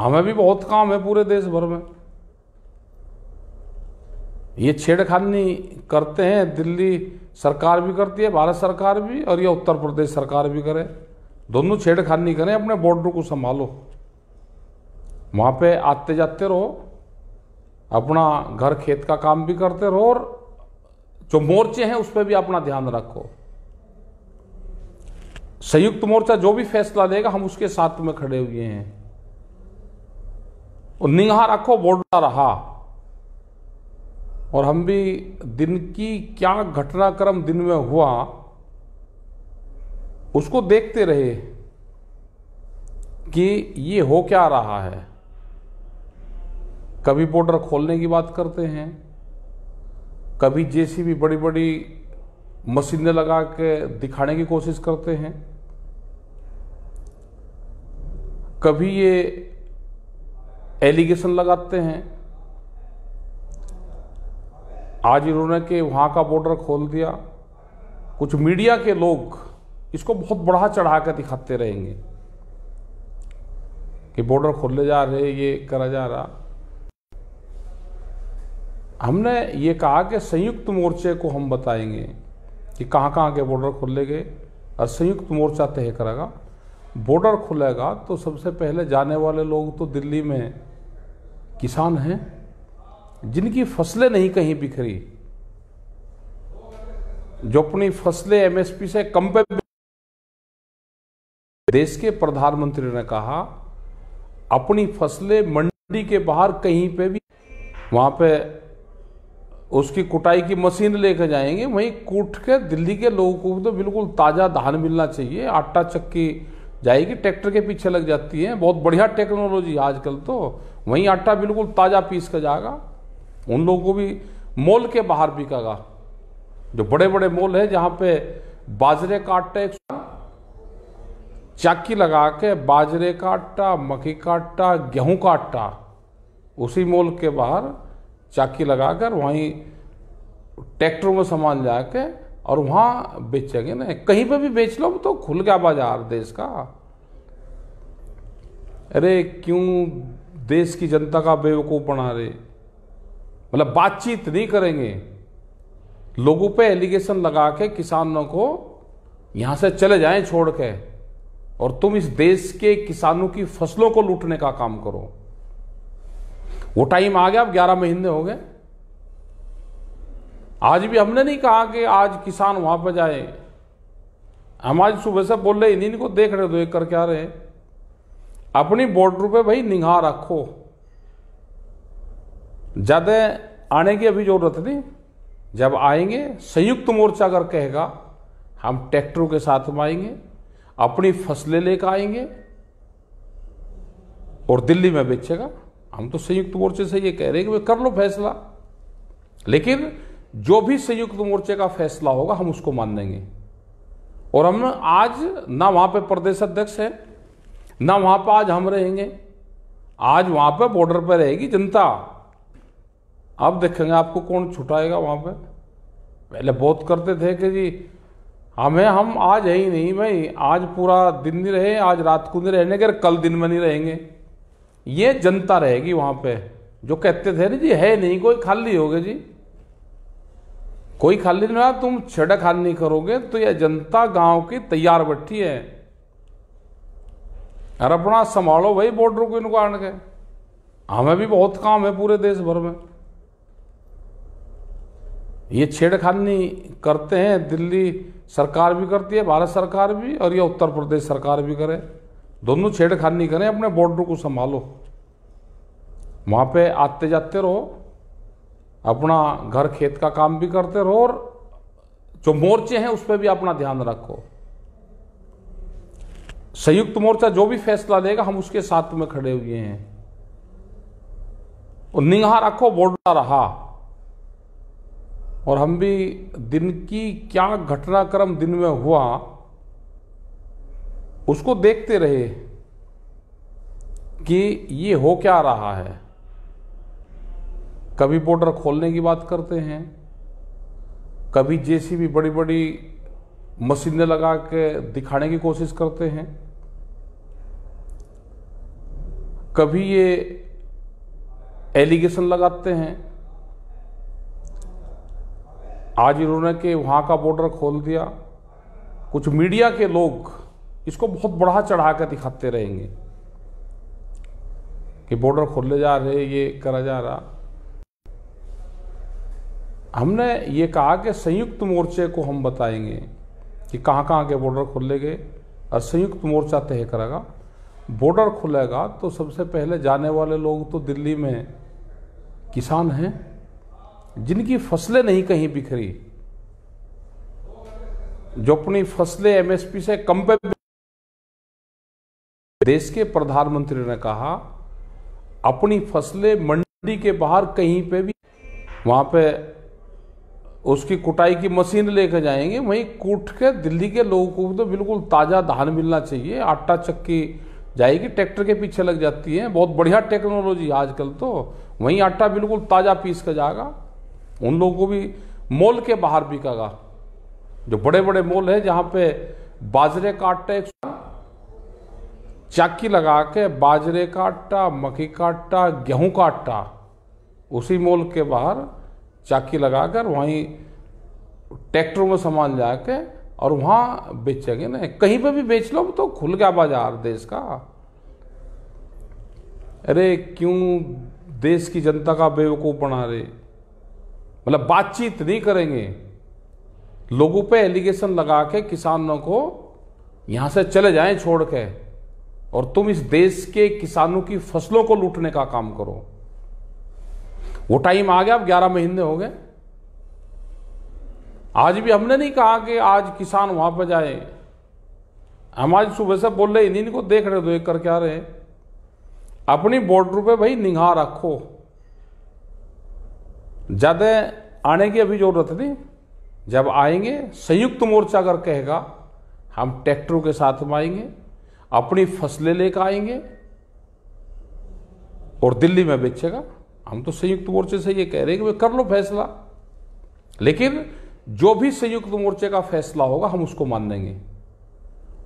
हमें भी बहुत काम है पूरे देश भर में ये छेड़खानी करते हैं दिल्ली सरकार भी करती है भारत सरकार भी और ये उत्तर प्रदेश सरकार भी करे दोनों छेड़खानी करें अपने बॉर्डर को संभालो वहाँ पे आते जाते रहो अपना घर खेत का काम भी करते रहो और जो मोर्चे हैं उस पर भी अपना ध्यान रखो संयुक्त मोर्चा जो भी फैसला देगा हम उसके साथ में खड़े हुए हैं और निगाह रखो बॉर्डर रहा और हम भी दिन की क्या घटनाक्रम दिन में हुआ उसको देखते रहे कि ये हो क्या रहा है कभी बॉर्डर खोलने की बात करते हैं कभी जेसीबी बड़ी बड़ी मशीनें लगा के दिखाने की कोशिश करते हैं कभी ये एलिगेशन लगाते हैं आज इन्होंने के वहाँ का बॉर्डर खोल दिया कुछ मीडिया के लोग इसको बहुत बढ़ा चढ़ा कर दिखाते रहेंगे कि बॉर्डर खोलने जा रहे ये करा जा रहा हमने ये कहा कि संयुक्त मोर्चे को हम बताएंगे कि कहाँ कहाँ के बॉर्डर खोले गए और संयुक्त मोर्चा तय करेगा बॉर्डर खुलेगा तो सबसे पहले जाने वाले लोग तो दिल्ली में किसान हैं जिनकी फसलें नहीं कहीं बिखरी जो अपनी फसलें एमएसपी से कम पे देश के प्रधानमंत्री ने कहा अपनी फसलें मंडी के बाहर कहीं पे भी वहां पे उसकी कुटाई की मशीन लेकर जाएंगे वहीं कूट के दिल्ली के लोगों को तो बिल्कुल ताज़ा धान मिलना चाहिए आटा चक्की जाएगी ट्रैक्टर के पीछे लग जाती है बहुत बढ़िया टेक्नोलॉजी आजकल तो वहीं आटा बिल्कुल ताज़ा पीस कर जाएगा उन लोगों को भी मॉल के बाहर बिकेगा जो बड़े बड़े मॉल है जहां पे बाजरे का आटा चाकी लगा के बाजरे का आटा मक्की का आटा गेहूँ का आटा उसी मॉल के बाहर चाकी लगाकर वहीं ट्रैक्टरों में सामान जाके और वहां बेचेंगे ना कहीं पे भी बेच लो तो खुल गया बाजार देश का अरे क्यों देश की जनता का बेवकूफ़ बना रहे मतलब बातचीत नहीं करेंगे लोगों पे एलिगेशन लगा के किसानों को यहां से चले जाएं छोड़ के और तुम इस देश के किसानों की फसलों को लूटने का काम करो वो टाइम आ गया अब ग्यारह महीने हो गए आज भी हमने नहीं कहा कि आज किसान वहां पर जाए हम आज सुबह से बोल रहे इन्हीं को देख रहे तो एक कर क्या रहे अपनी बॉर्डर पे भाई निगाह रखो ज़्यादा आने की अभी ज़रूरत नहीं जब आएंगे संयुक्त मोर्चा अगर कहेगा हम ट्रैक्टरों के साथ में आएंगे अपनी फसलें लेकर आएंगे और दिल्ली में बेचेगा हम तो संयुक्त मोर्चे से ये कह रहे हैं कि कर लो फैसला लेकिन जो भी संयुक्त मोर्चे का फैसला होगा हम उसको मान लेंगे और हम आज ना वहां पे प्रदेश अध्यक्ष है ना वहां पर आज हम रहेंगे आज वहां पे बॉर्डर पे रहेगी जनता आप देखेंगे आपको कौन छुटाएगा वहाँ पे पहले बहुत करते थे कि जी हमें हम आज है ही नहीं भाई आज पूरा दिन नहीं रहे आज रात को नहीं रहने अगर कल दिन में नहीं रहेंगे ये जनता रहेगी वहाँ पे जो कहते थे ना जी है नहीं कोई खाली हो गए जी कोई खाली नहीं तुम छेड़ा खाली नहीं करोगे तो यह जनता गांव की तैयार बैठी है अरे अपना संभालो भाई बॉर्डर को इनको आने के हमें भी बहुत काम है पूरे देश भर में ये छेड़खानी करते हैं दिल्ली सरकार भी करती है भारत सरकार भी और ये उत्तर प्रदेश सरकार भी करे दोनों छेड़खानी करें अपने बॉर्डर को संभालो वहाँ पे आते जाते रहो अपना घर खेत का काम भी करते रहो और जो मोर्चे हैं उस पर भी अपना ध्यान रखो संयुक्त मोर्चा जो भी फैसला देगा हम उसके साथ में खड़े हुए हैं और निगाह रखो बॉर्डर रहा और हम भी दिन की क्या घटनाक्रम दिन में हुआ उसको देखते रहे कि ये हो क्या रहा है कभी बॉर्डर खोलने की बात करते हैं कभी जेसीबी बड़ी बड़ी मशीनें लगा के दिखाने की कोशिश करते हैं कभी ये एलिगेशन लगाते हैं आज इन्होंने के वहाँ का बॉर्डर खोल दिया कुछ मीडिया के लोग इसको बहुत बढ़ा चढ़ा कर दिखाते रहेंगे कि बॉर्डर खोलने जा रहे ये करा जा रहा हमने ये कहा कि संयुक्त मोर्चे को हम बताएंगे कि कहाँ कहाँ के बॉर्डर खोले गए और संयुक्त मोर्चा तय करेगा बॉर्डर खुलेगा तो सबसे पहले जाने वाले लोग तो दिल्ली में किसान हैं जिनकी फसलें नहीं कहीं बिखरी जो अपनी फसलें एमएसपी से कम पे देश के प्रधानमंत्री ने कहा अपनी फसलें मंडी के बाहर कहीं पे भी वहां पे उसकी कुटाई की मशीन लेकर जाएंगे वहीं कूट के दिल्ली के लोगों को तो बिल्कुल ताज़ा धान मिलना चाहिए आटा चक्की जाएगी ट्रैक्टर के पीछे लग जाती है बहुत बढ़िया टेक्नोलॉजी आजकल तो वहीं आटा बिल्कुल ताज़ा पीस कर जाएगा उन लोगों को भी मॉल के बाहर बिकागा जो बड़े बड़े मॉल है जहां पे बाजरे का आटा एक चाकी लगा के बाजरे का आटा मक्की का आटा गेहूं का आटा उसी मॉल के बाहर चाकी लगाकर वहीं ट्रैक्टरों में सामान जाके और वहां बेचेंगे ना कहीं पे भी बेच लो तो खुल गया बाजार देश का अरे क्यों देश की जनता का बेवकूफ़ बना रहे मतलब बातचीत नहीं करेंगे लोगों पे एलिगेशन लगा के किसानों को यहां से चले जाएं छोड़ के और तुम इस देश के किसानों की फसलों को लूटने का काम करो वो टाइम आ गया अब ग्यारह महीने हो गए आज भी हमने नहीं कहा कि आज किसान वहां पर जाए हम आज सुबह से बोल रहे इन्हीं को देख रहे तो एक करके आ रहे अपनी बॉर्डर पे भाई निगाह रखो ज़्यादा आने की अभी ज़रूरत थी जब आएंगे संयुक्त मोर्चा अगर कहेगा हम ट्रैक्टरों के साथ में आएंगे अपनी फसलें लेकर आएंगे और दिल्ली में बेचेगा हम तो संयुक्त मोर्चे से ये कह रहे हैं कि कर लो फैसला लेकिन जो भी संयुक्त मोर्चे का फैसला होगा हम उसको मान देंगे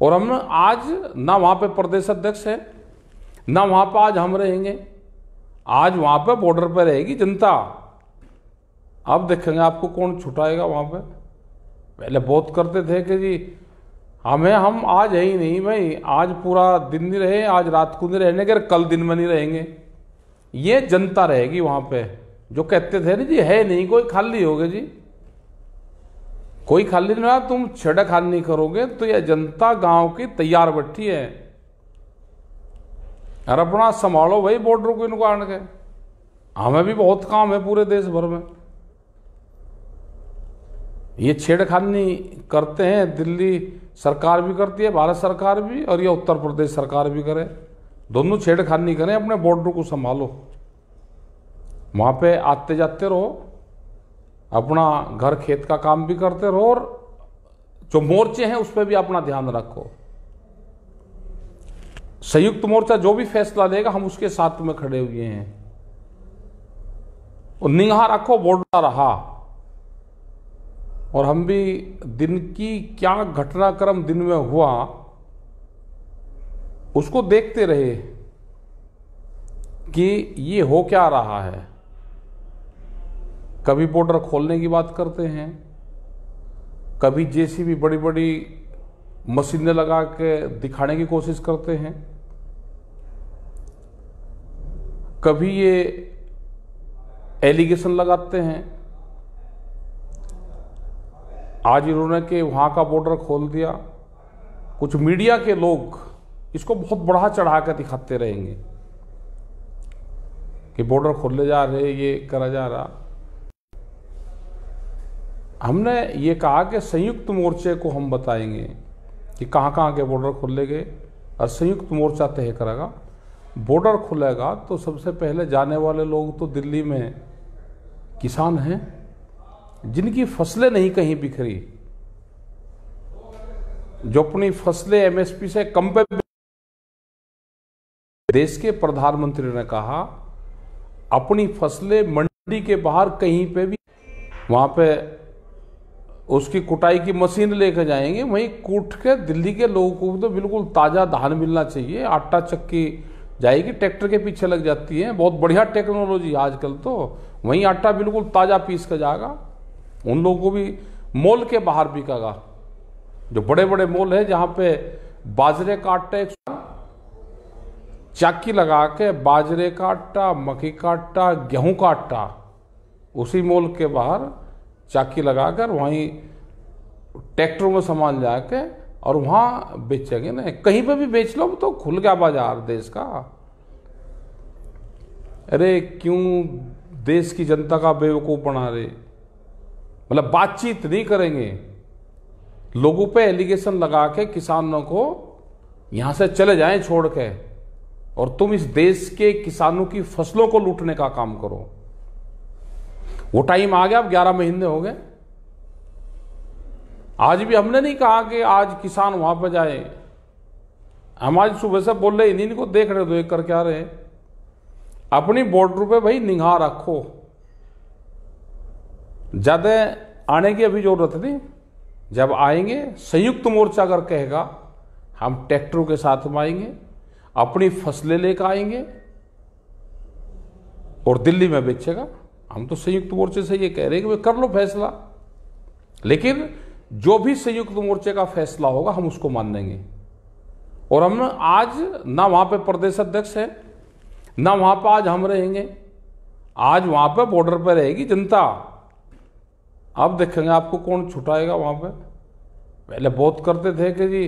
और हम आज ना वहां पे प्रदेश अध्यक्ष है ना वहां पर आज हम रहेंगे आज वहां पर बॉर्डर पर रहेगी जनता आप देखेंगे आपको कौन छुटाएगा वहाँ पे पहले बहुत करते थे कि जी हमें हम आज है ही नहीं भाई आज पूरा दिन नहीं रहे आज रात को नहीं रहने के कल दिन में नहीं रहेंगे ये जनता रहेगी वहाँ पे जो कहते थे ना जी है नहीं कोई खाली हो गए जी कोई खाली नहीं तुम छेड़खान नहीं करोगे तो यह जनता गांव की तैयार बैठी है अरे अपना संभालो भाई बॉर्डर को इनको आने के हमें भी बहुत काम है पूरे देश भर में ये छेड़खानी करते हैं दिल्ली सरकार भी करती है भारत सरकार भी और ये उत्तर प्रदेश सरकार भी करे दोनों छेड़खानी करें अपने बॉर्डर को संभालो वहाँ पे आते जाते रहो अपना घर खेत का काम भी करते रहो और जो मोर्चे हैं उस पर भी अपना ध्यान रखो संयुक्त मोर्चा जो भी फैसला लेगा हम उसके साथ में खड़े हुए हैं और निगाह रखो बॉर्डर रहा और हम भी दिन की क्या घटनाक्रम दिन में हुआ उसको देखते रहे कि ये हो क्या रहा है कभी बॉर्डर खोलने की बात करते हैं कभी जैसी भी बड़ी बड़ी मशीनें लगा के दिखाने की कोशिश करते हैं कभी ये एलिगेशन लगाते हैं आज इन्होंने के वहाँ का बॉर्डर खोल दिया कुछ मीडिया के लोग इसको बहुत बढ़ा चढ़ा कर दिखाते रहेंगे कि बॉर्डर खोलने जा रहे ये करा जा रहा हमने ये कहा कि संयुक्त मोर्चे को हम बताएंगे कि कहाँ कहाँ के बॉर्डर खोले गए और संयुक्त मोर्चा तय करेगा बॉर्डर खुलेगा तो सबसे पहले जाने वाले लोग तो दिल्ली में किसान हैं जिनकी फसलें नहीं कहीं बिखरी जो अपनी फसलें एमएसपी से कम पे देश के प्रधानमंत्री ने कहा अपनी फसलें मंडी के बाहर कहीं पे भी वहां पे उसकी कुटाई की मशीन लेकर जाएंगे वहीं कूट के दिल्ली के लोगों को तो बिल्कुल ताज़ा धान मिलना चाहिए आटा चक्की जाएगी ट्रैक्टर के पीछे लग जाती है बहुत बढ़िया टेक्नोलॉजी आजकल तो वहीं आटा बिल्कुल ताज़ा पीस कर जाएगा उन लोगों को भी मॉल के बाहर बिकेगा जो बड़े बड़े मॉल है जहां पे बाजरे का आटा एक चाकी लगा के बाजरे का आटा मक्की का आटा गेहूँ का आटा उसी मॉल के बाहर चाकी लगाकर वहीं ट्रैक्टरों में सामान जाके और वहां बेचेंगे ना कहीं पे भी बेच लो तो खुल गया बाजार देश का अरे क्यों देश की जनता का बेवकूफ़ बना रहे मतलब बातचीत नहीं करेंगे लोगों पे एलिगेशन लगा के किसानों को यहां से चले जाएं छोड़ के और तुम इस देश के किसानों की फसलों को लूटने का काम करो वो टाइम आ गया अब ग्यारह महीने हो गए आज भी हमने नहीं कहा कि आज किसान वहां पर जाए हम आज सुबह से बोल रहे इन्हीं को देख रहे दो एक करके आ रहे अपनी बॉर्डर पे भाई निगाह रखो ज़्यादा आने की अभी ज़रूरत थी जब आएंगे संयुक्त मोर्चा अगर कहेगा हम ट्रैक्टरों के साथ में आएंगे अपनी फसलें लेकर आएंगे और दिल्ली में बेचेगा हम तो संयुक्त मोर्चे से ये कह रहे हैं कि कर लो फैसला लेकिन जो भी संयुक्त मोर्चे का फैसला होगा हम उसको मान लेंगे और हम आज ना वहां पे प्रदेश अध्यक्ष है ना वहां पर आज हम रहेंगे आज वहां पर बॉर्डर पर रहेगी जनता आप देखेंगे आपको कौन छुटाएगा वहाँ पे पहले बहुत करते थे कि जी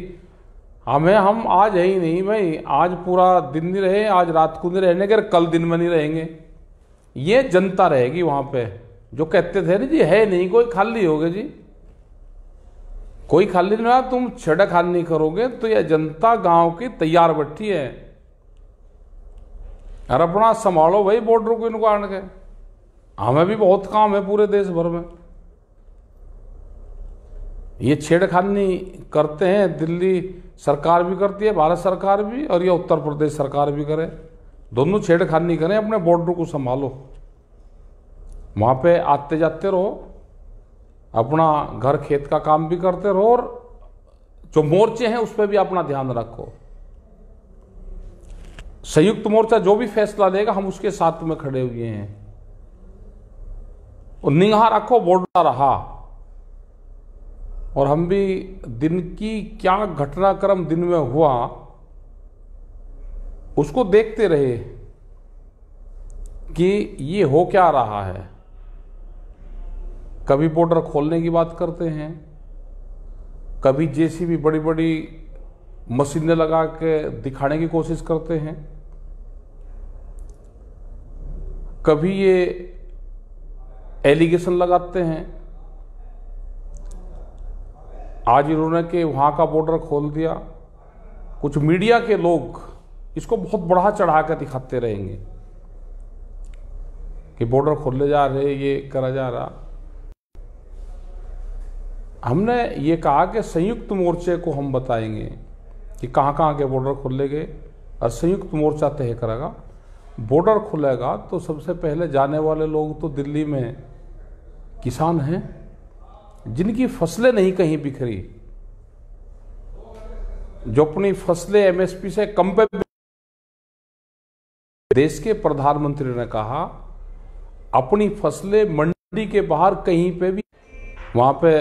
हमें हम आज है ही नहीं भाई आज पूरा दिन नहीं रहे आज रात को नहीं रहने के कल दिन में नहीं रहेंगे ये जनता रहेगी वहाँ पे जो कहते थे ना जी है नहीं कोई खाली हो गए जी कोई खाली नहीं तुम छेड़खान नहीं करोगे तो यह जनता गांव की तैयार बैठी है अरे अपना संभालो भाई बॉर्डर को इनको आने के हमें भी बहुत काम है पूरे देश भर में ये छेड़खानी करते हैं दिल्ली सरकार भी करती है भारत सरकार भी और ये उत्तर प्रदेश सरकार भी करे दोनों छेड़खानी करें अपने बॉर्डर को संभालो वहाँ पे आते जाते रहो अपना घर खेत का काम भी करते रहो और जो मोर्चे हैं उस पर भी अपना ध्यान रखो संयुक्त मोर्चा जो भी फैसला लेगा हम उसके साथ में खड़े हुए हैं और निगाह रखो बॉर्डर रहा और हम भी दिन की क्या घटनाक्रम दिन में हुआ उसको देखते रहे कि ये हो क्या रहा है कभी बॉर्डर खोलने की बात करते हैं कभी जैसी भी बड़ी बड़ी मशीनें लगा के दिखाने की कोशिश करते हैं कभी ये एलिगेशन लगाते हैं आज इन्होंने के वहाँ का बॉर्डर खोल दिया कुछ मीडिया के लोग इसको बहुत बढ़ा चढ़ा कर दिखाते रहेंगे कि बॉर्डर खोलने जा रहे ये करा जा रहा हमने ये कहा कि संयुक्त मोर्चे को हम बताएंगे कि कहाँ कहाँ के बॉर्डर खोले गए और संयुक्त मोर्चा तय करेगा बॉर्डर खुलेगा तो सबसे पहले जाने वाले लोग तो दिल्ली में किसान हैं जिनकी फसलें नहीं कहीं बिखरी जो अपनी फसलें एमएसपी से कम पे देश के प्रधानमंत्री ने कहा अपनी फसलें मंडी के बाहर कहीं पे भी वहां पे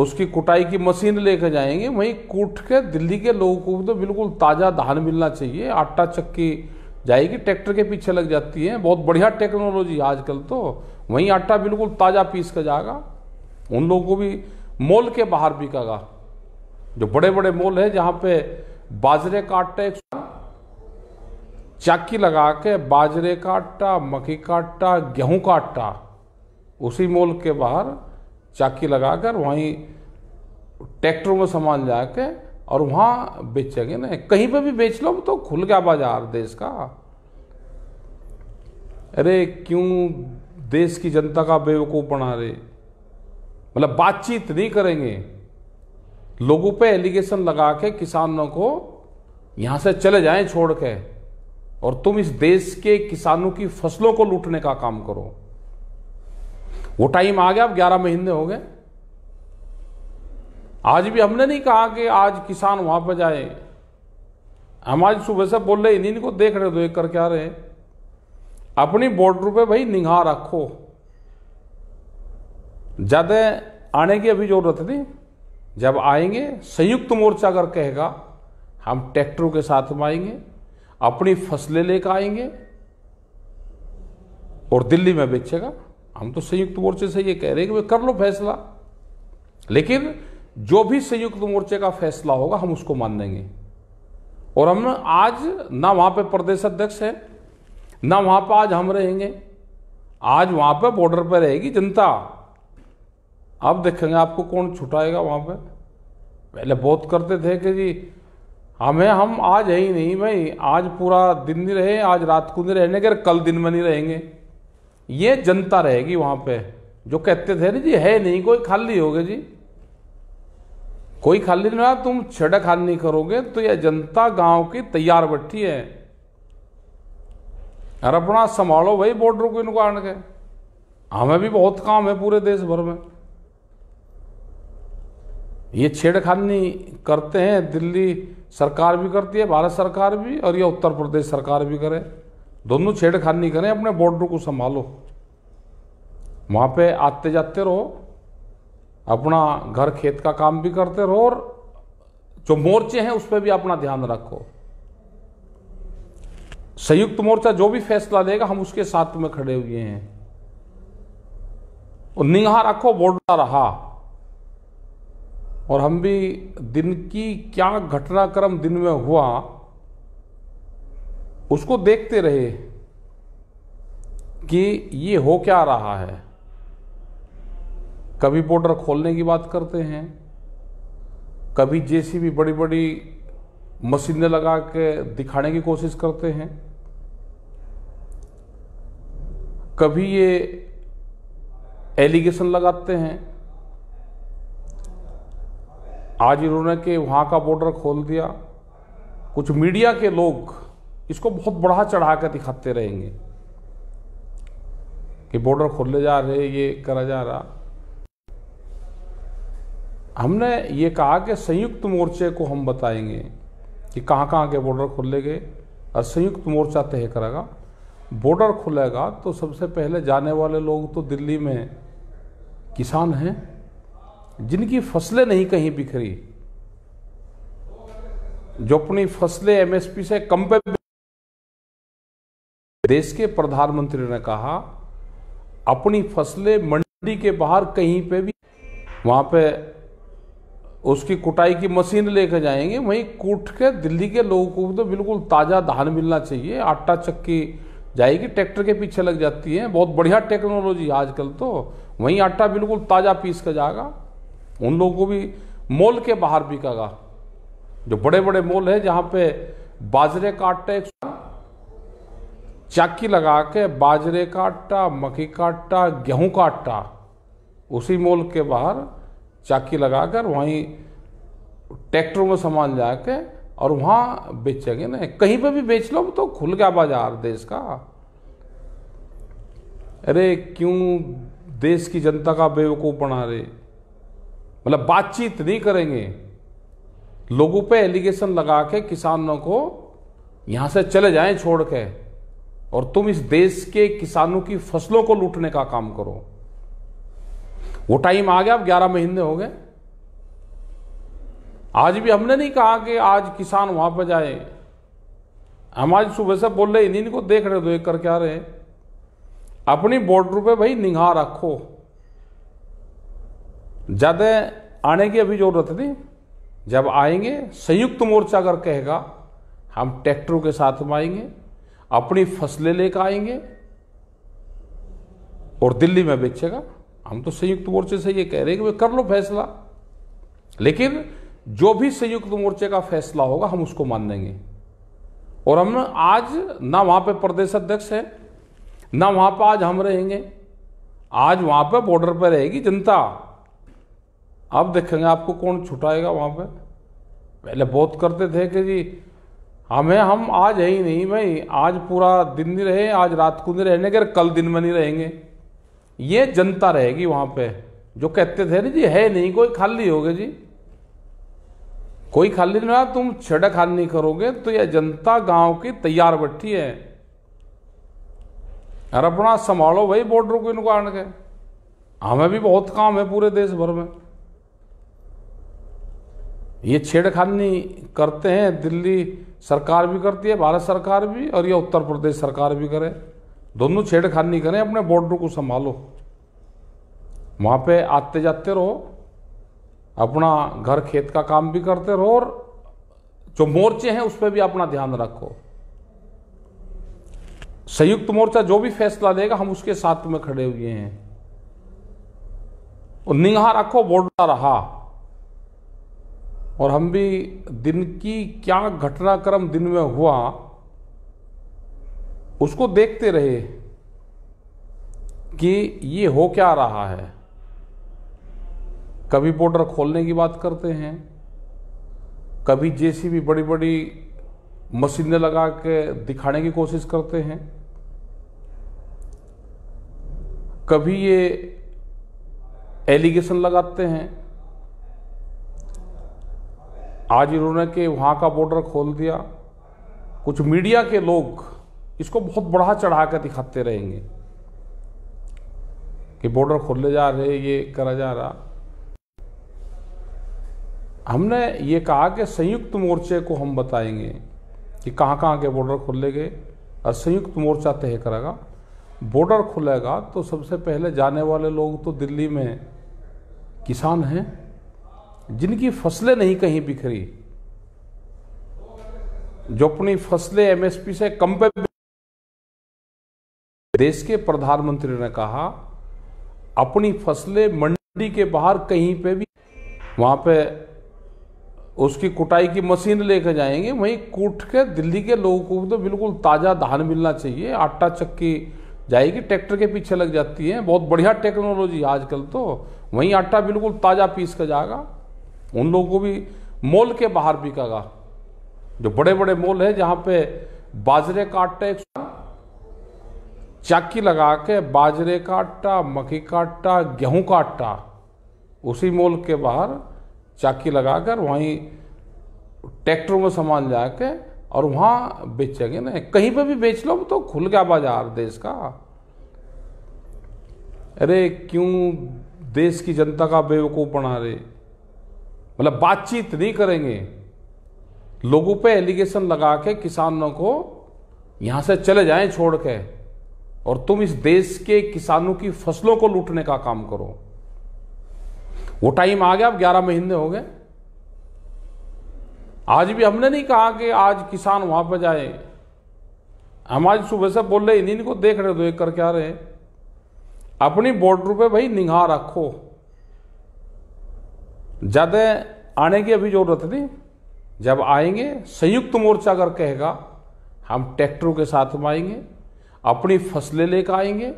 उसकी कुटाई की मशीन लेकर जाएंगे वहीं कूट के दिल्ली के लोगों को तो बिल्कुल ताज़ा धान मिलना चाहिए आटा चक्की जाएगी ट्रैक्टर के पीछे लग जाती है बहुत बढ़िया टेक्नोलॉजी आजकल तो वहीं आटा बिल्कुल ताज़ा पीस कर जाएगा उन लोगों को भी मॉल के बाहर बिकागा जो बड़े बड़े मॉल है जहां पे बाजरे का आटा एक चाकी लगा के बाजरे का आटा मक्की का आटा गेहूं का आटा उसी मॉल के बाहर चाकी लगाकर वहीं ट्रैक्टर में सामान जाके और वहां बेचेंगे ना कहीं पे भी बेच लो तो खुल गया बाजार देश का अरे क्यों देश की जनता का बेवकूफ़ बना रहे मतलब बातचीत नहीं करेंगे लोगों पे एलिगेशन लगा के किसानों को यहां से चले जाएं छोड़ के और तुम इस देश के किसानों की फसलों को लूटने का काम करो वो टाइम आ गया अब ग्यारह महीने हो गए आज भी हमने नहीं कहा कि आज किसान वहां पर जाए हम आज सुबह से बोल रहे इन्हीं को देख रहे दो एक करके आ रहे अपनी बॉर्डर पे भाई निगाह रखो ज़्यादा आने की अभी ज़रूरत नहीं जब आएंगे संयुक्त मोर्चा अगर कहेगा हम ट्रैक्टरों के साथ में आएंगे अपनी फसलें लेकर आएंगे और दिल्ली में बेचेगा हम तो संयुक्त मोर्चे से ये कह रहे हैं कि कर लो फैसला लेकिन जो भी संयुक्त मोर्चे का फैसला होगा हम उसको मान देंगे और हम आज ना वहां पे प्रदेश अध्यक्ष है ना वहां पर आज हम रहेंगे आज वहां पर बॉर्डर पर रहेगी जनता आप देखेंगे आपको कौन छुटाएगा वहाँ पे पहले बहुत करते थे कि जी हमें हम आज है ही नहीं भाई आज पूरा दिन नहीं रहे आज रात को नहीं रहने के कल दिन में नहीं रहेंगे ये जनता रहेगी वहाँ पे जो कहते थे ना जी है नहीं कोई खाली हो जी कोई खाली नहीं रहा तुम छेड़खान नहीं करोगे तो यह जनता गांव की तैयार बैठी है अरे अपना संभालो भाई बॉर्डर को इनको आने के हमें भी बहुत काम है पूरे देश भर में ये छेड़खानी करते हैं दिल्ली सरकार भी करती है भारत सरकार भी और ये उत्तर प्रदेश सरकार भी करे दोनों छेड़खानी करें अपने बॉर्डर को संभालो वहाँ पे आते जाते रहो अपना घर खेत का काम भी करते रहो और जो मोर्चे हैं उस पर भी अपना ध्यान रखो संयुक्त मोर्चा जो भी फैसला लेगा हम उसके साथ में खड़े हुए हैं और निगाह रखो बॉर्डर रहा और हम भी दिन की क्या घटनाक्रम दिन में हुआ उसको देखते रहे कि ये हो क्या रहा है कभी बॉर्डर खोलने की बात करते हैं कभी जेसीबी बड़ी बड़ी मशीनें लगा के दिखाने की कोशिश करते हैं कभी ये एलिगेशन लगाते हैं आज इन्होंने के वहाँ का बॉर्डर खोल दिया कुछ मीडिया के लोग इसको बहुत बढ़ा चढ़ा कर दिखाते रहेंगे कि बॉर्डर खोलने जा रहे ये करा जा रहा हमने ये कहा कि संयुक्त मोर्चे को हम बताएंगे कि कहाँ कहाँ के बॉर्डर खोले गए और संयुक्त मोर्चा तय करेगा बॉर्डर खुलेगा तो सबसे पहले जाने वाले लोग तो दिल्ली में किसान हैं जिनकी फसलें नहीं कहीं बिखरी जो अपनी फसलें एमएसपी से कम पे देश के प्रधानमंत्री ने कहा अपनी फसलें मंडी के बाहर कहीं पे भी वहां पे उसकी कुटाई की मशीन लेकर जाएंगे वहीं कूट के दिल्ली के लोगों को तो बिल्कुल ताज़ा धान मिलना चाहिए आटा चक्की जाएगी ट्रैक्टर के पीछे लग जाती है बहुत बढ़िया टेक्नोलॉजी आजकल तो वहीं आटा बिल्कुल ताज़ा पीस कर जाएगा उन लोगों को भी मॉल के बाहर बिकेगा जो बड़े बड़े मॉल है जहां पे बाजरे का आटा एक चाकी लगा के बाजरे का आटा मक्की का आटा गेहूं का आटा उसी मॉल के बाहर चाकी लगाकर वहीं ट्रैक्टरों में सामान जाके और वहां बेचेंगे ना कहीं पे भी बेच लो तो खुल गया बाजार देश का अरे क्यों देश की जनता का बेवकूफ़ बना रहे मतलब बातचीत नहीं करेंगे लोगों पे एलिगेशन लगा के किसानों को यहां से चले जाएं छोड़ के और तुम इस देश के किसानों की फसलों को लूटने का काम करो वो टाइम आ गया अब ग्यारह महीने हो गए आज भी हमने नहीं कहा कि आज किसान वहां पर जाए हम आज सुबह से बोल रहे इन्हीं को देख रहे दो एक करके आ रहे अपनी बॉर्डर पे भाई निगाह रखो ज़्यादा आने की अभी ज़रूरत नहीं जब आएंगे संयुक्त मोर्चा अगर कहेगा हम ट्रैक्टरों के साथ में आएंगे अपनी फसलें लेकर आएंगे और दिल्ली में बेचेगा हम तो संयुक्त मोर्चे से ये कह रहे हैं कि कर लो फैसला लेकिन जो भी संयुक्त मोर्चे का फैसला होगा हम उसको मान देंगे और हम आज ना वहां पे प्रदेश अध्यक्ष है ना वहां पर आज हम रहेंगे आज वहां पर बॉर्डर पर रहेगी जनता आप देखेंगे आपको कौन छुटाएगा वहाँ पे पहले बहुत करते थे कि जी हमें हम आज है ही नहीं भाई आज पूरा दिन नहीं रहे आज रात को नहीं रहने के कल दिन में नहीं रहेंगे ये जनता रहेगी वहाँ पे जो कहते थे ना जी है नहीं कोई खाली हो जी कोई खाली नहीं रहा तुम छेड़ा खाली नहीं करोगे तो यह जनता गांव की तैयार बैठी है अरे अपना संभालो भाई बॉर्डर को इनको आने के हमें भी बहुत काम है पूरे देश भर में ये छेड़खानी करते हैं दिल्ली सरकार भी करती है भारत सरकार भी और ये उत्तर प्रदेश सरकार भी करे दोनों छेड़खानी करें अपने बॉर्डर को संभालो वहाँ पे आते जाते रहो अपना घर खेत का काम भी करते रहो और जो मोर्चे हैं उस पर भी अपना ध्यान रखो संयुक्त मोर्चा जो भी फैसला लेगा हम उसके साथ में खड़े हुए हैं और निगाह रखो बॉर्डर रहा और हम भी दिन की क्या घटनाक्रम दिन में हुआ उसको देखते रहे कि ये हो क्या रहा है कभी बॉर्डर खोलने की बात करते हैं कभी जेसीबी बड़ी बड़ी मशीनें लगा के दिखाने की कोशिश करते हैं कभी ये एलिगेशन लगाते हैं आज इन्होंने के वहाँ का बॉर्डर खोल दिया कुछ मीडिया के लोग इसको बहुत बढ़ा चढ़ा कर दिखाते रहेंगे कि बॉर्डर खोलने जा रहे ये करा जा रहा हमने ये कहा कि संयुक्त मोर्चे को हम बताएंगे कि कहाँ कहाँ के बॉर्डर खोले गए और संयुक्त मोर्चा तय करेगा बॉर्डर खुलेगा तो सबसे पहले जाने वाले लोग तो दिल्ली में किसान हैं जिनकी फसलें नहीं कहीं बिखरी जो अपनी फसलें एमएसपी से कम पे देश के प्रधानमंत्री ने कहा अपनी फसलें मंडी के बाहर कहीं पे भी वहां पे उसकी कुटाई की मशीन लेकर जाएंगे वहीं कूट के दिल्ली के लोगों को तो बिल्कुल ताज़ा धान मिलना चाहिए आटा चक्की जाएगी ट्रैक्टर के पीछे लग जाती है बहुत बढ़िया टेक्नोलॉजी आजकल तो वहीं आटा बिल्कुल ताज़ा पीस कर जाएगा उन लोगों को भी मॉल के बाहर बिकेगा जो बड़े बड़े मॉल है जहां पे बाजरे का आटा एक चाकी लगा के बाजरे का आटा मक्की का आटा गेहूं का आटा उसी मॉल के बाहर चाकी लगाकर वहीं ट्रैक्टरों में सामान जाके और वहां बेचेंगे ना कहीं पे भी बेच लो तो खुल गया बाजार देश का अरे क्यों देश की जनता का बेवकूफ़ बना रहे मतलब बातचीत नहीं करेंगे लोगों पे एलिगेशन लगा के किसानों को यहां से चले जाएं छोड़ के और तुम इस देश के किसानों की फसलों को लूटने का काम करो वो टाइम आ गया अब ग्यारह महीने हो गए आज भी हमने नहीं कहा कि आज किसान वहां पर जाए हम आज सुबह से बोल रहे इन्हीं को देख रहे तो एक करके आ रहे अपनी बॉर्डर पे भाई निगाह रखो ज़्यादा आने की अभी ज़रूरत नहीं जब आएंगे संयुक्त मोर्चा अगर कहेगा हम ट्रैक्टरों के साथ में आएंगे अपनी फसलें लेकर आएंगे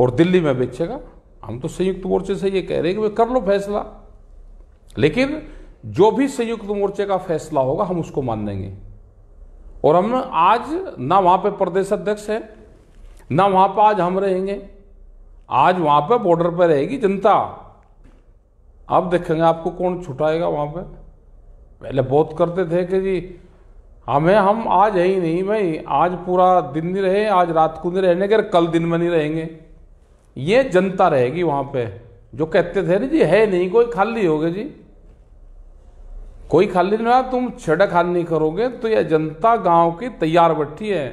और दिल्ली में बेचेगा हम तो संयुक्त मोर्चे से ये कह रहे हैं कि कर लो फैसला लेकिन जो भी संयुक्त मोर्चे का फैसला होगा हम उसको मान लेंगे और हम आज ना वहां पे प्रदेश अध्यक्ष है ना वहां पर आज हम रहेंगे आज वहां पे बॉर्डर पे रहेगी जनता आप देखेंगे आपको कौन छुटाएगा वहाँ पे पहले बहुत करते थे कि जी हमें हम आज है ही नहीं भाई आज पूरा दिन नहीं रहे आज रात को नहीं रहने अगर कल दिन में नहीं रहेंगे ये जनता रहेगी वहाँ पे जो कहते थे ना जी है नहीं कोई खाली हो गए जी कोई खाली नहीं तुम छेड़ा खाली नहीं करोगे तो यह जनता गांव की तैयार बैठी है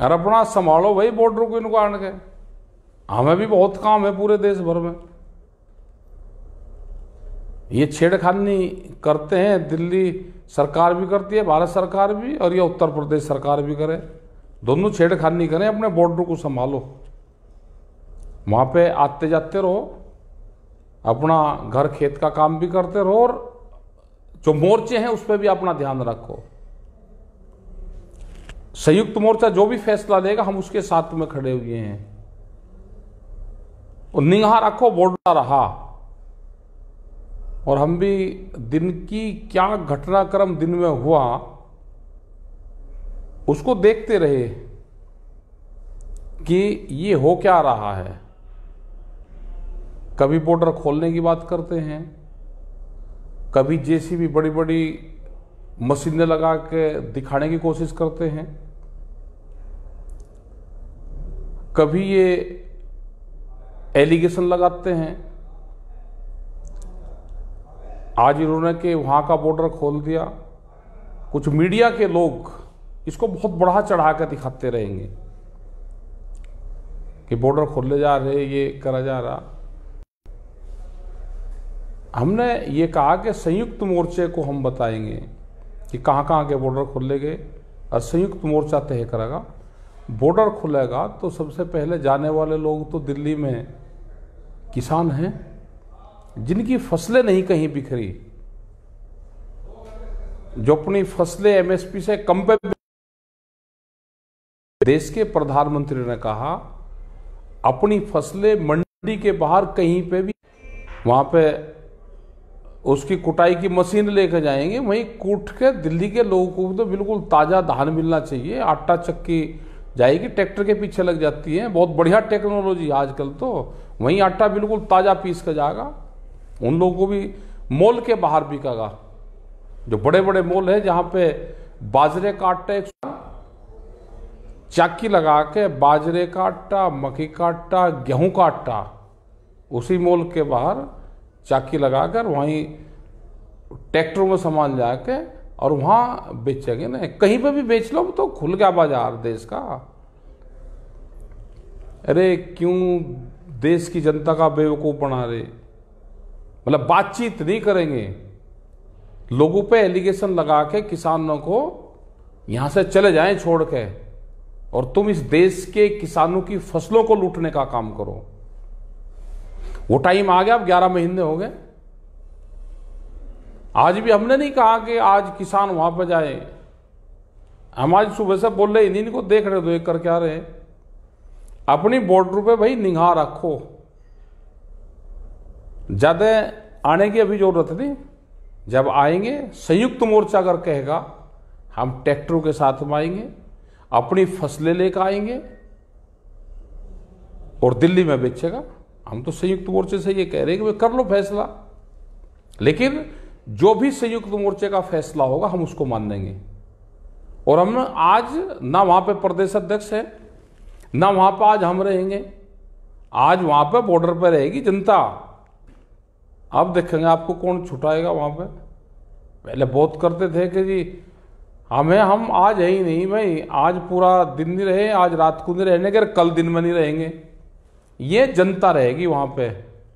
अरे अपना संभालो भाई बॉर्डर को इनको आने के हमें भी बहुत काम है पूरे देश भर में ये छेड़खानी करते हैं दिल्ली सरकार भी करती है भारत सरकार भी और ये उत्तर प्रदेश सरकार भी करे दोनों छेड़खानी करें अपने बॉर्डर को संभालो वहाँ पे आते जाते रहो अपना घर खेत का काम भी करते रहो और जो मोर्चे हैं उस पर भी अपना ध्यान रखो संयुक्त मोर्चा जो भी फैसला देगा हम उसके साथ में खड़े हुए हैं और निगाह रखो बॉर्डर रहा और हम भी दिन की क्या घटनाक्रम दिन में हुआ उसको देखते रहे कि ये हो क्या रहा है कभी बॉर्डर खोलने की बात करते हैं कभी जेसीबी बड़ी बड़ी मशीनें लगा के दिखाने की कोशिश करते हैं कभी ये एलिगेशन लगाते हैं आज इन्होंने के वहाँ का बॉर्डर खोल दिया कुछ मीडिया के लोग इसको बहुत बढ़ा चढ़ा कर दिखाते रहेंगे कि बॉर्डर खोलने जा रहे ये करा जा रहा हमने ये कहा कि संयुक्त मोर्चे को हम बताएंगे कि कहाँ कहाँ के बॉर्डर खोले गए और संयुक्त मोर्चा तय करेगा बॉर्डर खुलेगा तो सबसे पहले जाने वाले लोग तो दिल्ली में किसान हैं जिनकी फसलें नहीं कहीं बिखरी जो अपनी फसलें एमएसपी से कम पे देश के प्रधानमंत्री ने कहा अपनी फसलें मंडी के बाहर कहीं पे भी वहां पे उसकी कुटाई की मशीन लेके जाएंगे वहीं कूट के दिल्ली के लोगों को तो बिल्कुल ताज़ा धान मिलना चाहिए आटा चक्की जाएगी ट्रैक्टर के पीछे लग जाती है बहुत बढ़िया टेक्नोलॉजी आजकल तो वहीं आटा बिल्कुल ताज़ा पीस कर जाएगा उन लोगों को भी मॉल के बाहर बिकागा जो बड़े बड़े मॉल है जहां पे बाजरे का आटा एक चाकी लगा के बाजरे का आटा मक्की का आटा गेहूँ का आटा उसी मॉल के बाहर चाकी लगाकर वहीं ट्रैक्टरों में सामान जाके और वहां बेचेंगे ना कहीं पे भी बेच लो तो खुल गया बाजार देश का अरे क्यों देश की जनता का बेवकूफ़ बना रहे मतलब बातचीत नहीं करेंगे लोगों पे एलिगेशन लगा के किसानों को यहां से चले जाएं छोड़ के और तुम इस देश के किसानों की फसलों को लूटने का काम करो वो टाइम आ गया अब ग्यारह महीने हो गए आज भी हमने नहीं कहा कि आज किसान वहां पर जाए हम आज सुबह से बोल रहे इन्हीं को देख रहे तो एक करके आ रहे अपनी बॉर्डर पे भाई निगाह रखो ज़्यादा आने की अभी ज़रूरत थी जब आएंगे संयुक्त मोर्चा अगर कहेगा हम ट्रैक्टरों के साथ में आएंगे अपनी फसलें लेकर आएंगे और दिल्ली में बेचेगा हम तो संयुक्त मोर्चे से ये कह रहे हैं कि कर लो फैसला लेकिन जो भी संयुक्त मोर्चे का फैसला होगा हम उसको मान देंगे और हम आज ना वहां पे प्रदेश अध्यक्ष है ना वहां पर आज हम रहेंगे आज वहां पर बॉर्डर पर रहेगी जनता आप देखेंगे आपको कौन छुटाएगा वहाँ पे पहले बहुत करते थे कि जी हमें हम आज है ही नहीं भाई आज पूरा दिन नहीं रहे आज रात को नहीं रहने के कल दिन में नहीं रहेंगे ये जनता रहेगी वहाँ पे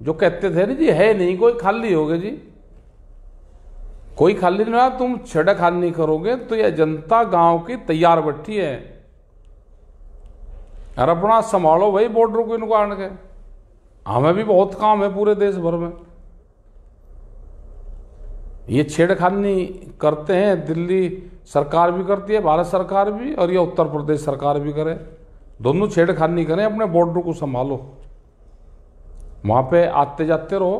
जो कहते थे ना जी है नहीं कोई खाली हो गए जी कोई खाली नहीं तुम छेड़खान नहीं करोगे तो यह जनता गांव की तैयार बैठी है अरे अपना संभालो भाई बॉर्डर को इनको आने के हमें भी बहुत काम है पूरे देश भर में ये छेड़खानी करते हैं दिल्ली सरकार भी करती है भारत सरकार भी और ये उत्तर प्रदेश सरकार भी करे दोनों छेड़खानी करें अपने बॉर्डर को संभालो वहाँ पे आते जाते रहो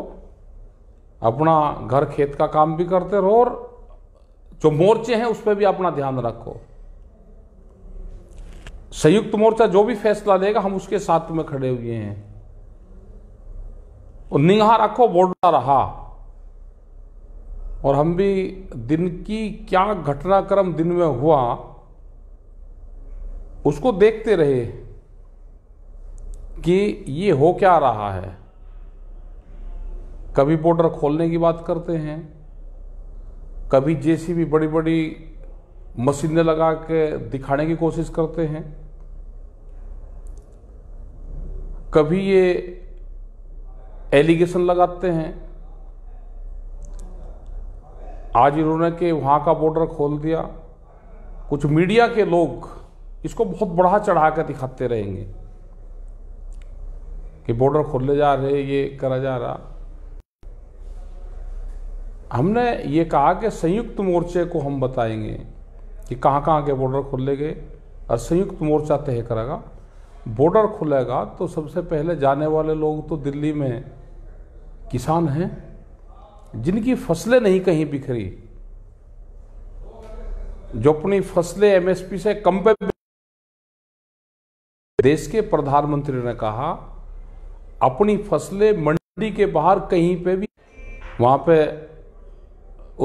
अपना घर खेत का काम भी करते रहो और जो मोर्चे हैं उस पर भी अपना ध्यान रखो संयुक्त मोर्चा जो भी फैसला लेगा हम उसके साथ में खड़े हुए हैं और निगाह रखो बॉर्डर रहा और हम भी दिन की क्या घटनाक्रम दिन में हुआ उसको देखते रहे कि ये हो क्या रहा है कभी बॉर्डर खोलने की बात करते हैं कभी जैसी भी बड़ी बड़ी मशीनें लगा के दिखाने की कोशिश करते हैं कभी ये एलिगेशन लगाते हैं आज इन्होंने के वहाँ का बॉर्डर खोल दिया कुछ मीडिया के लोग इसको बहुत बढ़ा चढ़ा कर दिखाते रहेंगे कि बॉर्डर खोलने जा रहे ये करा जा रहा हमने ये कहा कि संयुक्त मोर्चे को हम बताएंगे कि कहाँ कहाँ के बॉर्डर खोले गए और संयुक्त मोर्चा तय करेगा बॉर्डर खुलेगा तो सबसे पहले जाने वाले लोग तो दिल्ली में किसान हैं जिनकी फसलें नहीं कहीं बिखरी जो अपनी फसलें एमएसपी से कम पे देश के प्रधानमंत्री ने कहा अपनी फसलें मंडी के बाहर कहीं पे भी वहां पे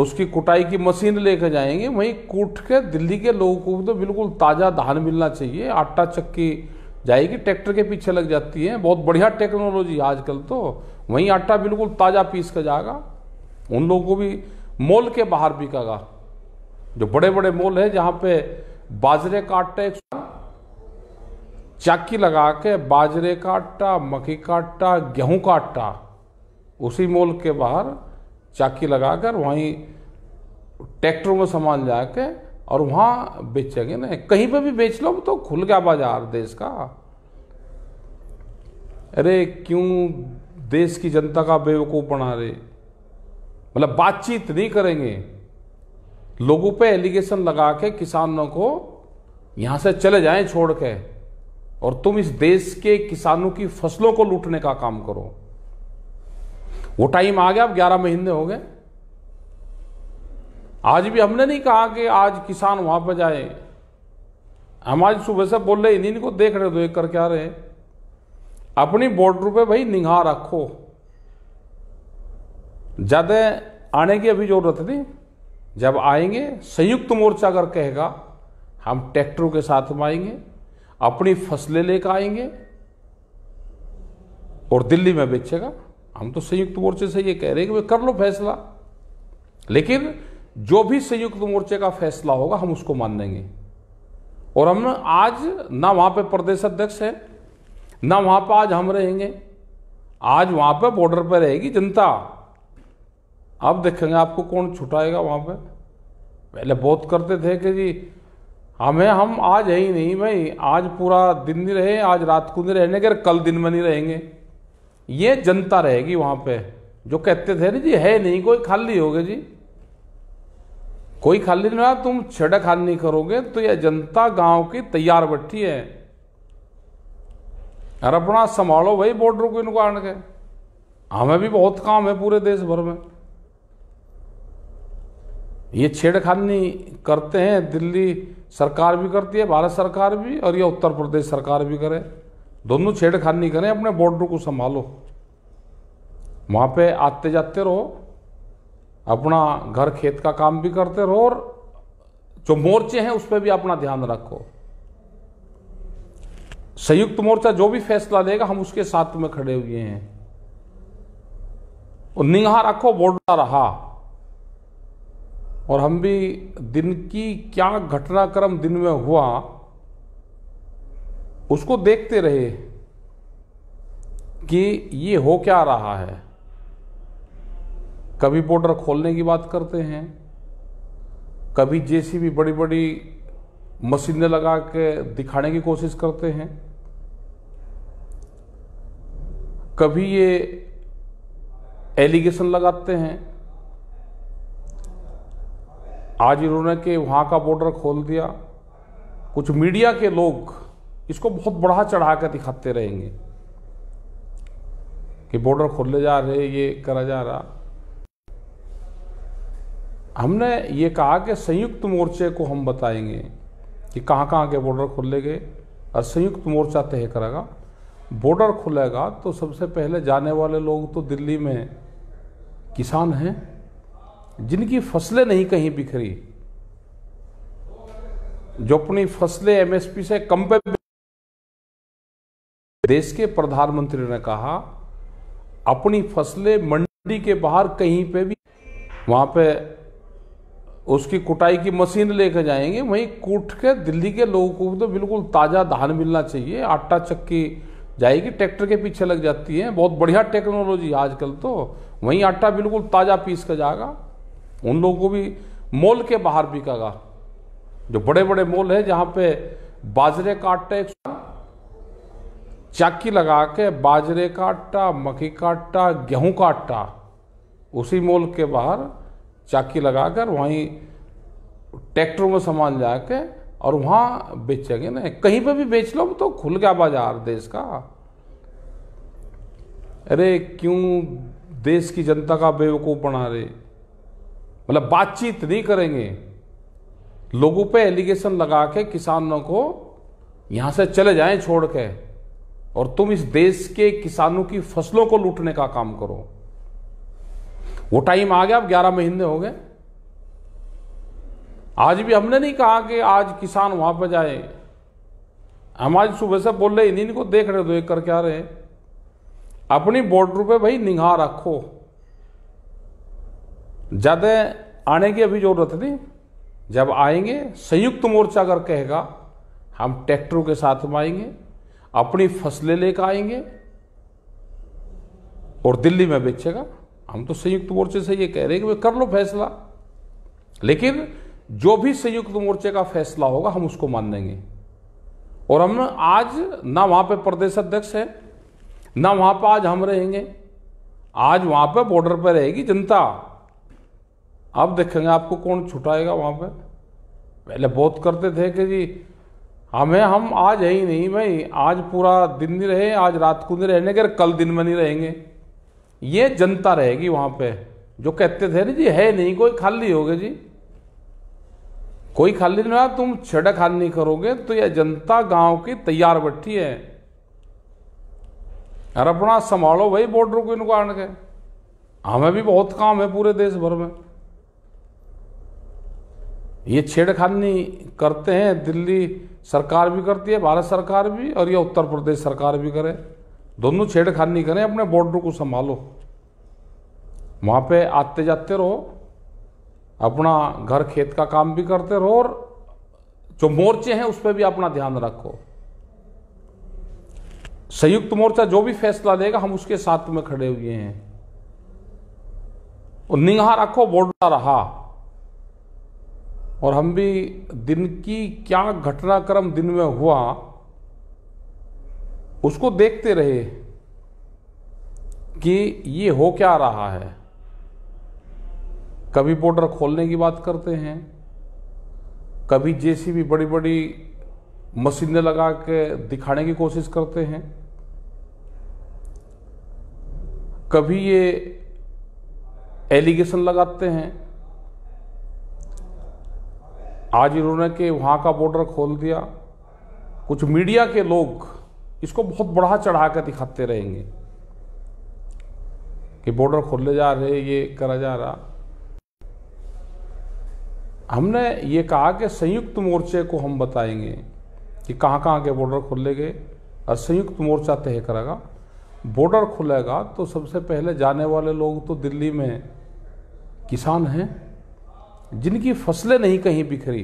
उसकी कुटाई की मशीन लेकर जाएंगे वहीं कूट के दिल्ली के लोगों को तो बिल्कुल ताज़ा धान मिलना चाहिए आटा चक्की जाएगी ट्रैक्टर के पीछे लग जाती है बहुत बढ़िया टेक्नोलॉजी आजकल तो वहीं आटा बिल्कुल ताज़ा पीस कर जाएगा उन लोगों को भी मॉल के बाहर बिकागा जो बड़े बड़े मॉल है जहां पे बाजरे का आटा एक चाकी लगा के बाजरे का आटा मक्की का आटा गेहूँ का आटा उसी मॉल के बाहर चाकी लगाकर वहीं ट्रैक्टरों में सामान जाके और वहां बेचेंगे ना कहीं पे भी बेच लो तो खुल गया बाजार देश का अरे क्यों देश की जनता का बेवकूफ़ बना रहे मतलब बातचीत नहीं करेंगे लोगों पे एलिगेशन लगा के किसानों को यहां से चले जाएं छोड़ के और तुम इस देश के किसानों की फसलों को लूटने का काम करो वो टाइम आ गया अब ग्यारह महीने हो गए आज भी हमने नहीं कहा कि आज किसान वहां पर जाए हम आज सुबह से बोल रहे इन्हीं को देख रहे तो एक करके आ रहे अपनी बॉर्डर पे भाई निगाह रखो ज़्यादा आने की अभी ज़रूरत थी जब आएंगे संयुक्त मोर्चा अगर कहेगा हम ट्रैक्टरों के साथ में आएंगे अपनी फसलें लेकर आएंगे और दिल्ली में बेचेगा हम तो संयुक्त मोर्चे से ये कह रहे हैं कि कर लो फैसला लेकिन जो भी संयुक्त मोर्चे का फैसला होगा हम उसको मान लेंगे और हम आज ना वहां पे प्रदेश अध्यक्ष है ना वहां पर आज हम रहेंगे आज वहां पे बॉर्डर पे रहेगी जनता आप देखेंगे आपको कौन छुटाएगा वहाँ पे पहले बहुत करते थे कि जी हमें हम आज है ही नहीं भाई आज पूरा दिन नहीं रहे आज रात को नहीं रहने के कल दिन में नहीं रहेंगे ये जनता रहेगी वहाँ पे जो कहते थे ना जी है नहीं कोई खाली हो गए जी कोई खाली नहीं तुम छेड़खान नहीं करोगे तो यह जनता गांव की तैयार बैठी है अरे अपना संभालो भाई बॉर्डर को इनको आने के हमें भी बहुत काम है पूरे देश भर में ये छेड़खानी करते हैं दिल्ली सरकार भी करती है भारत सरकार भी और ये उत्तर प्रदेश सरकार भी करे दोनों छेड़खानी करें अपने बॉर्डर को संभालो वहाँ पे आते जाते रहो अपना घर खेत का काम भी करते रहो और जो मोर्चे हैं उस पर भी अपना ध्यान रखो संयुक्त मोर्चा जो भी फैसला लेगा हम उसके साथ में खड़े हुए हैं और निगाह रखो बॉर्डर रहा और हम भी दिन की क्या घटनाक्रम दिन में हुआ उसको देखते रहे कि ये हो क्या रहा है कभी बॉर्डर खोलने की बात करते हैं कभी जैसी भी बड़ी बड़ी मशीनें लगा के दिखाने की कोशिश करते हैं कभी ये एलिगेशन लगाते हैं आज इन्होंने के वहाँ का बॉर्डर खोल दिया कुछ मीडिया के लोग इसको बहुत बढ़ा चढ़ा कर दिखाते रहेंगे कि बॉर्डर खोलने जा रहे ये करा जा रहा हमने ये कहा कि संयुक्त मोर्चे को हम बताएंगे कि कहाँ कहाँ के बॉर्डर खोले गए और संयुक्त मोर्चा तय करेगा बॉर्डर खुलेगा तो सबसे पहले जाने वाले लोग तो दिल्ली में किसान हैं जिनकी फसलें नहीं कहीं बिखरी जो अपनी फसलें एमएसपी से कम पे देश के प्रधानमंत्री ने कहा अपनी फसलें मंडी के बाहर कहीं पे भी वहां पे उसकी कुटाई की मशीन लेकर जाएंगे वहीं कूट के दिल्ली के लोगों को तो बिल्कुल ताज़ा धान मिलना चाहिए आटा चक्की जाएगी ट्रैक्टर के पीछे लग जाती है बहुत बढ़िया टेक्नोलॉजी आजकल तो वहीं आटा बिल्कुल ताज़ा पीस कर जाएगा उन लोगों को भी मॉल के बाहर बिकागा जो बड़े बड़े मॉल है जहां पे बाजरे का आटा एक चाकी लगा के बाजरे का आटा मक्की का आटा गेहूँ का आटा उसी मॉल के बाहर चाकी लगाकर वहीं ट्रैक्टरों में सामान जाके और वहां बेचेंगे ना कहीं पे भी बेच लो तो खुल गया बाजार देश का अरे क्यों देश की जनता का बेवकूफ़ बना रहे मतलब बातचीत नहीं करेंगे लोगों पे एलिगेशन लगा के किसानों को यहां से चले जाएं छोड़ के और तुम इस देश के किसानों की फसलों को लूटने का काम करो वो टाइम आ गया अब ग्यारह महीने हो गए आज भी हमने नहीं कहा कि आज किसान वहां पर जाए हम आज सुबह से बोल रहे इन्हीं को देख रहे दो एक करके आ रहे अपनी बॉर्डर पे भाई निगाह रखो ज़्यादा आने की अभी ज़रूरत नहीं जब आएंगे संयुक्त मोर्चा अगर कहेगा हम ट्रैक्टरों के साथ में आएंगे अपनी फसलें लेकर आएंगे और दिल्ली में बेचेगा हम तो संयुक्त मोर्चे से ये कह रहे हैं कि कर लो फैसला लेकिन जो भी संयुक्त मोर्चे का फैसला होगा हम उसको मान देंगे और हम आज ना वहां पे प्रदेश अध्यक्ष है ना वहां पर आज हम रहेंगे आज वहां पर बॉर्डर पर रहेगी जनता आप देखेंगे आपको कौन छुटाएगा वहाँ पे पहले बहुत करते थे कि जी हमें हम आज है ही नहीं भाई आज पूरा दिन नहीं रहे आज रात को नहीं रहने के कल दिन में नहीं रहेंगे ये जनता रहेगी वहाँ पे जो कहते थे ना जी है नहीं कोई खाली हो जी कोई खाली नहीं रहा तुम छेड़ा खाली नहीं करोगे तो यह जनता गांव की तैयार बैठी है अरे अपना संभालो भाई बॉर्डर को इनको आने के हमें भी बहुत काम है पूरे देश भर में ये छेड़खानी करते हैं दिल्ली सरकार भी करती है भारत सरकार भी और ये उत्तर प्रदेश सरकार भी करे दोनों छेड़खानी करें अपने बॉर्डर को संभालो वहाँ पे आते जाते रहो अपना घर खेत का काम भी करते रहो और जो मोर्चे हैं उस पर भी अपना ध्यान रखो संयुक्त मोर्चा जो भी फैसला लेगा हम उसके साथ में खड़े हुए हैं और निगाह रखो बॉर्डर रहा और हम भी दिन की क्या घटनाक्रम दिन में हुआ उसको देखते रहे कि ये हो क्या रहा है कभी बॉर्डर खोलने की बात करते हैं कभी जेसीबी बड़ी बड़ी मशीनें लगा के दिखाने की कोशिश करते हैं कभी ये एलिगेशन लगाते हैं आज इन्होंने के वहाँ का बॉर्डर खोल दिया कुछ मीडिया के लोग इसको बहुत बढ़ा चढ़ा कर दिखाते रहेंगे कि बॉर्डर खोलने जा रहे ये करा जा रहा हमने ये कहा कि संयुक्त मोर्चे को हम बताएंगे कि कहाँ कहाँ के बॉर्डर खोले गए और संयुक्त मोर्चा तय करेगा बॉर्डर खुलेगा तो सबसे पहले जाने वाले लोग तो दिल्ली में किसान हैं जिनकी फसलें नहीं कहीं बिखरी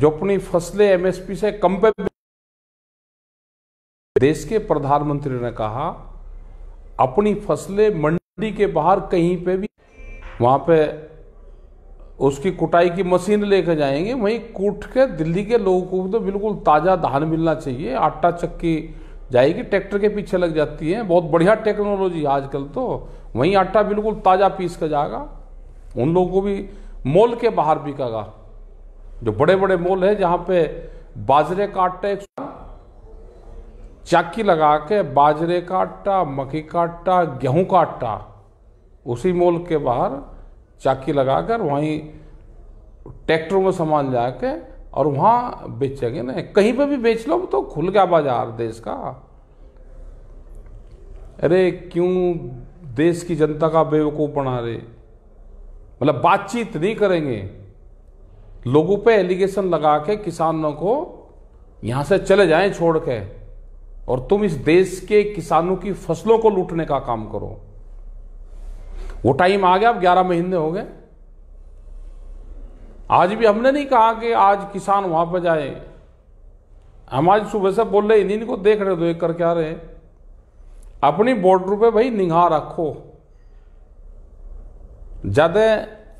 जो अपनी फसलें एमएसपी से कम पे देश के प्रधानमंत्री ने कहा अपनी फसलें मंडी के बाहर कहीं पे भी वहां पे उसकी कुटाई की मशीन लेकर जाएंगे वहीं कूट के दिल्ली के लोगों को तो बिल्कुल ताज़ा धान मिलना चाहिए आटा चक्की जाएगी ट्रैक्टर के पीछे लग जाती है बहुत बढ़िया टेक्नोलॉजी आजकल तो वहीं आटा बिल्कुल ताज़ा पीस कर जाएगा उन लोगों को भी मॉल के बाहर बिकेगा जो बड़े बड़े मॉल है जहां पे बाजरे का आटा एक चाकी लगा के बाजरे का आटा मक्की का आटा गेहूं का आटा उसी मॉल के बाहर चाकी लगाकर वहीं ट्रैक्टरों में सामान जाके और वहां बेचेंगे ना कहीं पे भी बेच लो तो खुल गया बाजार देश का अरे क्यों देश की जनता का बेवकूफ़ बना रहे मतलब बातचीत नहीं करेंगे लोगों पे एलिगेशन लगा के किसानों को यहां से चले जाएं छोड़ के और तुम इस देश के किसानों की फसलों को लूटने का काम करो वो टाइम आ गया अब ग्यारह महीने हो गए आज भी हमने नहीं कहा कि आज किसान वहां पर जाए हम आज सुबह से बोल रहे इन्हीं को देख रहे तो एक कर क्या रहे अपनी बॉर्डर पे भाई निगाह रखो ज़्यादा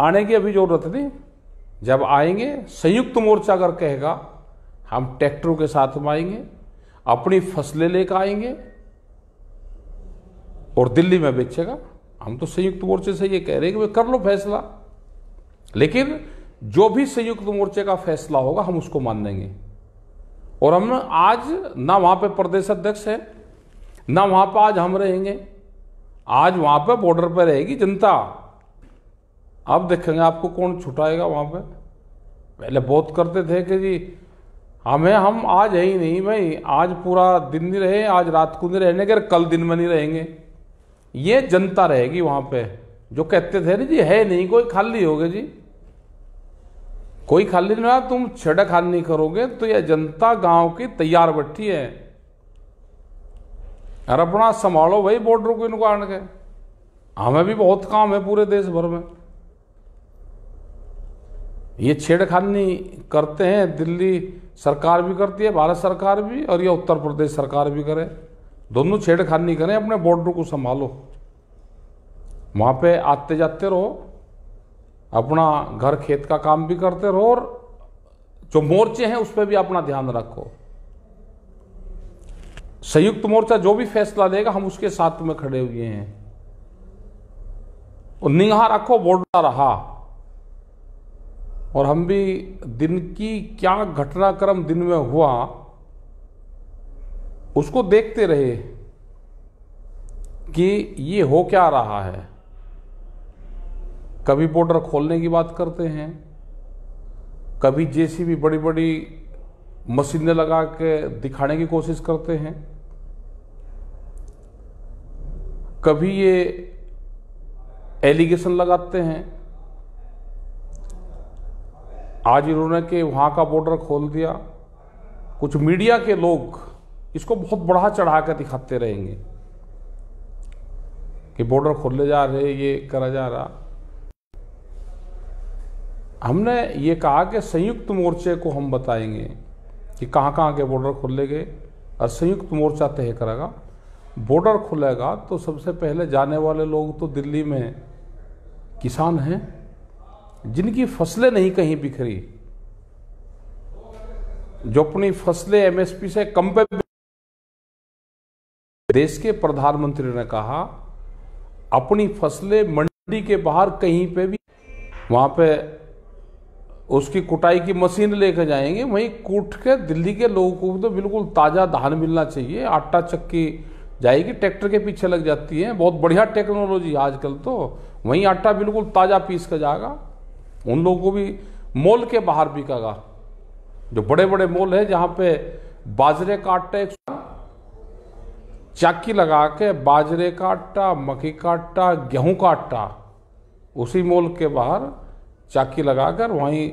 आने की अभी ज़रूरत नहीं जब आएंगे संयुक्त मोर्चा अगर कहेगा हम ट्रैक्टरों के साथ में आएंगे अपनी फसलें लेकर आएंगे और दिल्ली में बेचेगा हम तो संयुक्त मोर्चे से ये कह रहे हैं कि कर लो फैसला लेकिन जो भी संयुक्त मोर्चे का फैसला होगा हम उसको मान लेंगे और हम आज ना वहां पे प्रदेश अध्यक्ष है ना वहां पर आज हम रहेंगे आज वहां पे बॉर्डर पे रहेगी जनता आप देखेंगे आपको कौन छुटाएगा वहाँ पे पहले बहुत करते थे कि जी हमें हम आज है ही नहीं भाई आज पूरा दिन नहीं रहे आज रात को नहीं रहने के कल दिन में नहीं रहेंगे ये जनता रहेगी वहाँ पे जो कहते थे ना जी है नहीं कोई खाली हो गए जी कोई खाली नहीं तुम छेड़ा खाली नहीं करोगे तो यह जनता गांव की तैयार बैठी है अरे अपना संभालो भाई बॉर्डर को इनको आने के हमें भी बहुत काम है पूरे देश भर में ये छेड़खानी करते हैं दिल्ली सरकार भी करती है भारत सरकार भी और ये उत्तर प्रदेश सरकार भी करे दोनों छेड़खानी करें अपने बॉर्डर को संभालो वहाँ पे आते जाते रहो अपना घर खेत का काम भी करते रहो और जो मोर्चे हैं उस पर भी अपना ध्यान रखो संयुक्त मोर्चा जो भी फैसला देगा हम उसके साथ में खड़े हुए हैं और निगाह रखो बॉर्डर रहा और हम भी दिन की क्या घटनाक्रम दिन में हुआ उसको देखते रहे कि ये हो क्या रहा है कभी बॉर्डर खोलने की बात करते हैं कभी जेसीबी बड़ी बड़ी मशीनें लगा के दिखाने की कोशिश करते हैं कभी ये एलिगेशन लगाते हैं आज इन्होंने के वहाँ का बॉर्डर खोल दिया कुछ मीडिया के लोग इसको बहुत बढ़ा चढ़ा कर दिखाते रहेंगे कि बॉर्डर खोलने जा रहे ये करा जा रहा हमने ये कहा कि संयुक्त मोर्चे को हम बताएंगे कि कहाँ कहाँ के बॉर्डर खोले गए और संयुक्त मोर्चा तय करेगा बॉर्डर खुलेगा तो सबसे पहले जाने वाले लोग तो दिल्ली में किसान हैं जिनकी फसलें नहीं कहीं बिखरी जो अपनी फसलें एमएसपी से कम पे देश के प्रधानमंत्री ने कहा अपनी फसलें मंडी के बाहर कहीं पे भी वहां पे उसकी कुटाई की मशीन लेकर जाएंगे वहीं कूट के दिल्ली के लोगों को तो बिल्कुल ताज़ा धान मिलना चाहिए आटा चक्की जाएगी ट्रैक्टर के पीछे लग जाती है बहुत बढ़िया टेक्नोलॉजी आजकल तो वहीं आटा बिल्कुल ताज़ा पीस कर जाएगा उन लोगों को भी मॉल के बाहर बिकेगा जो बड़े बड़े मॉल है जहां पे बाजरे का आटा एक चाकी लगा के बाजरे का आटा मक्की का आटा गेहूं का आटा उसी मॉल के बाहर चाकी लगाकर वहीं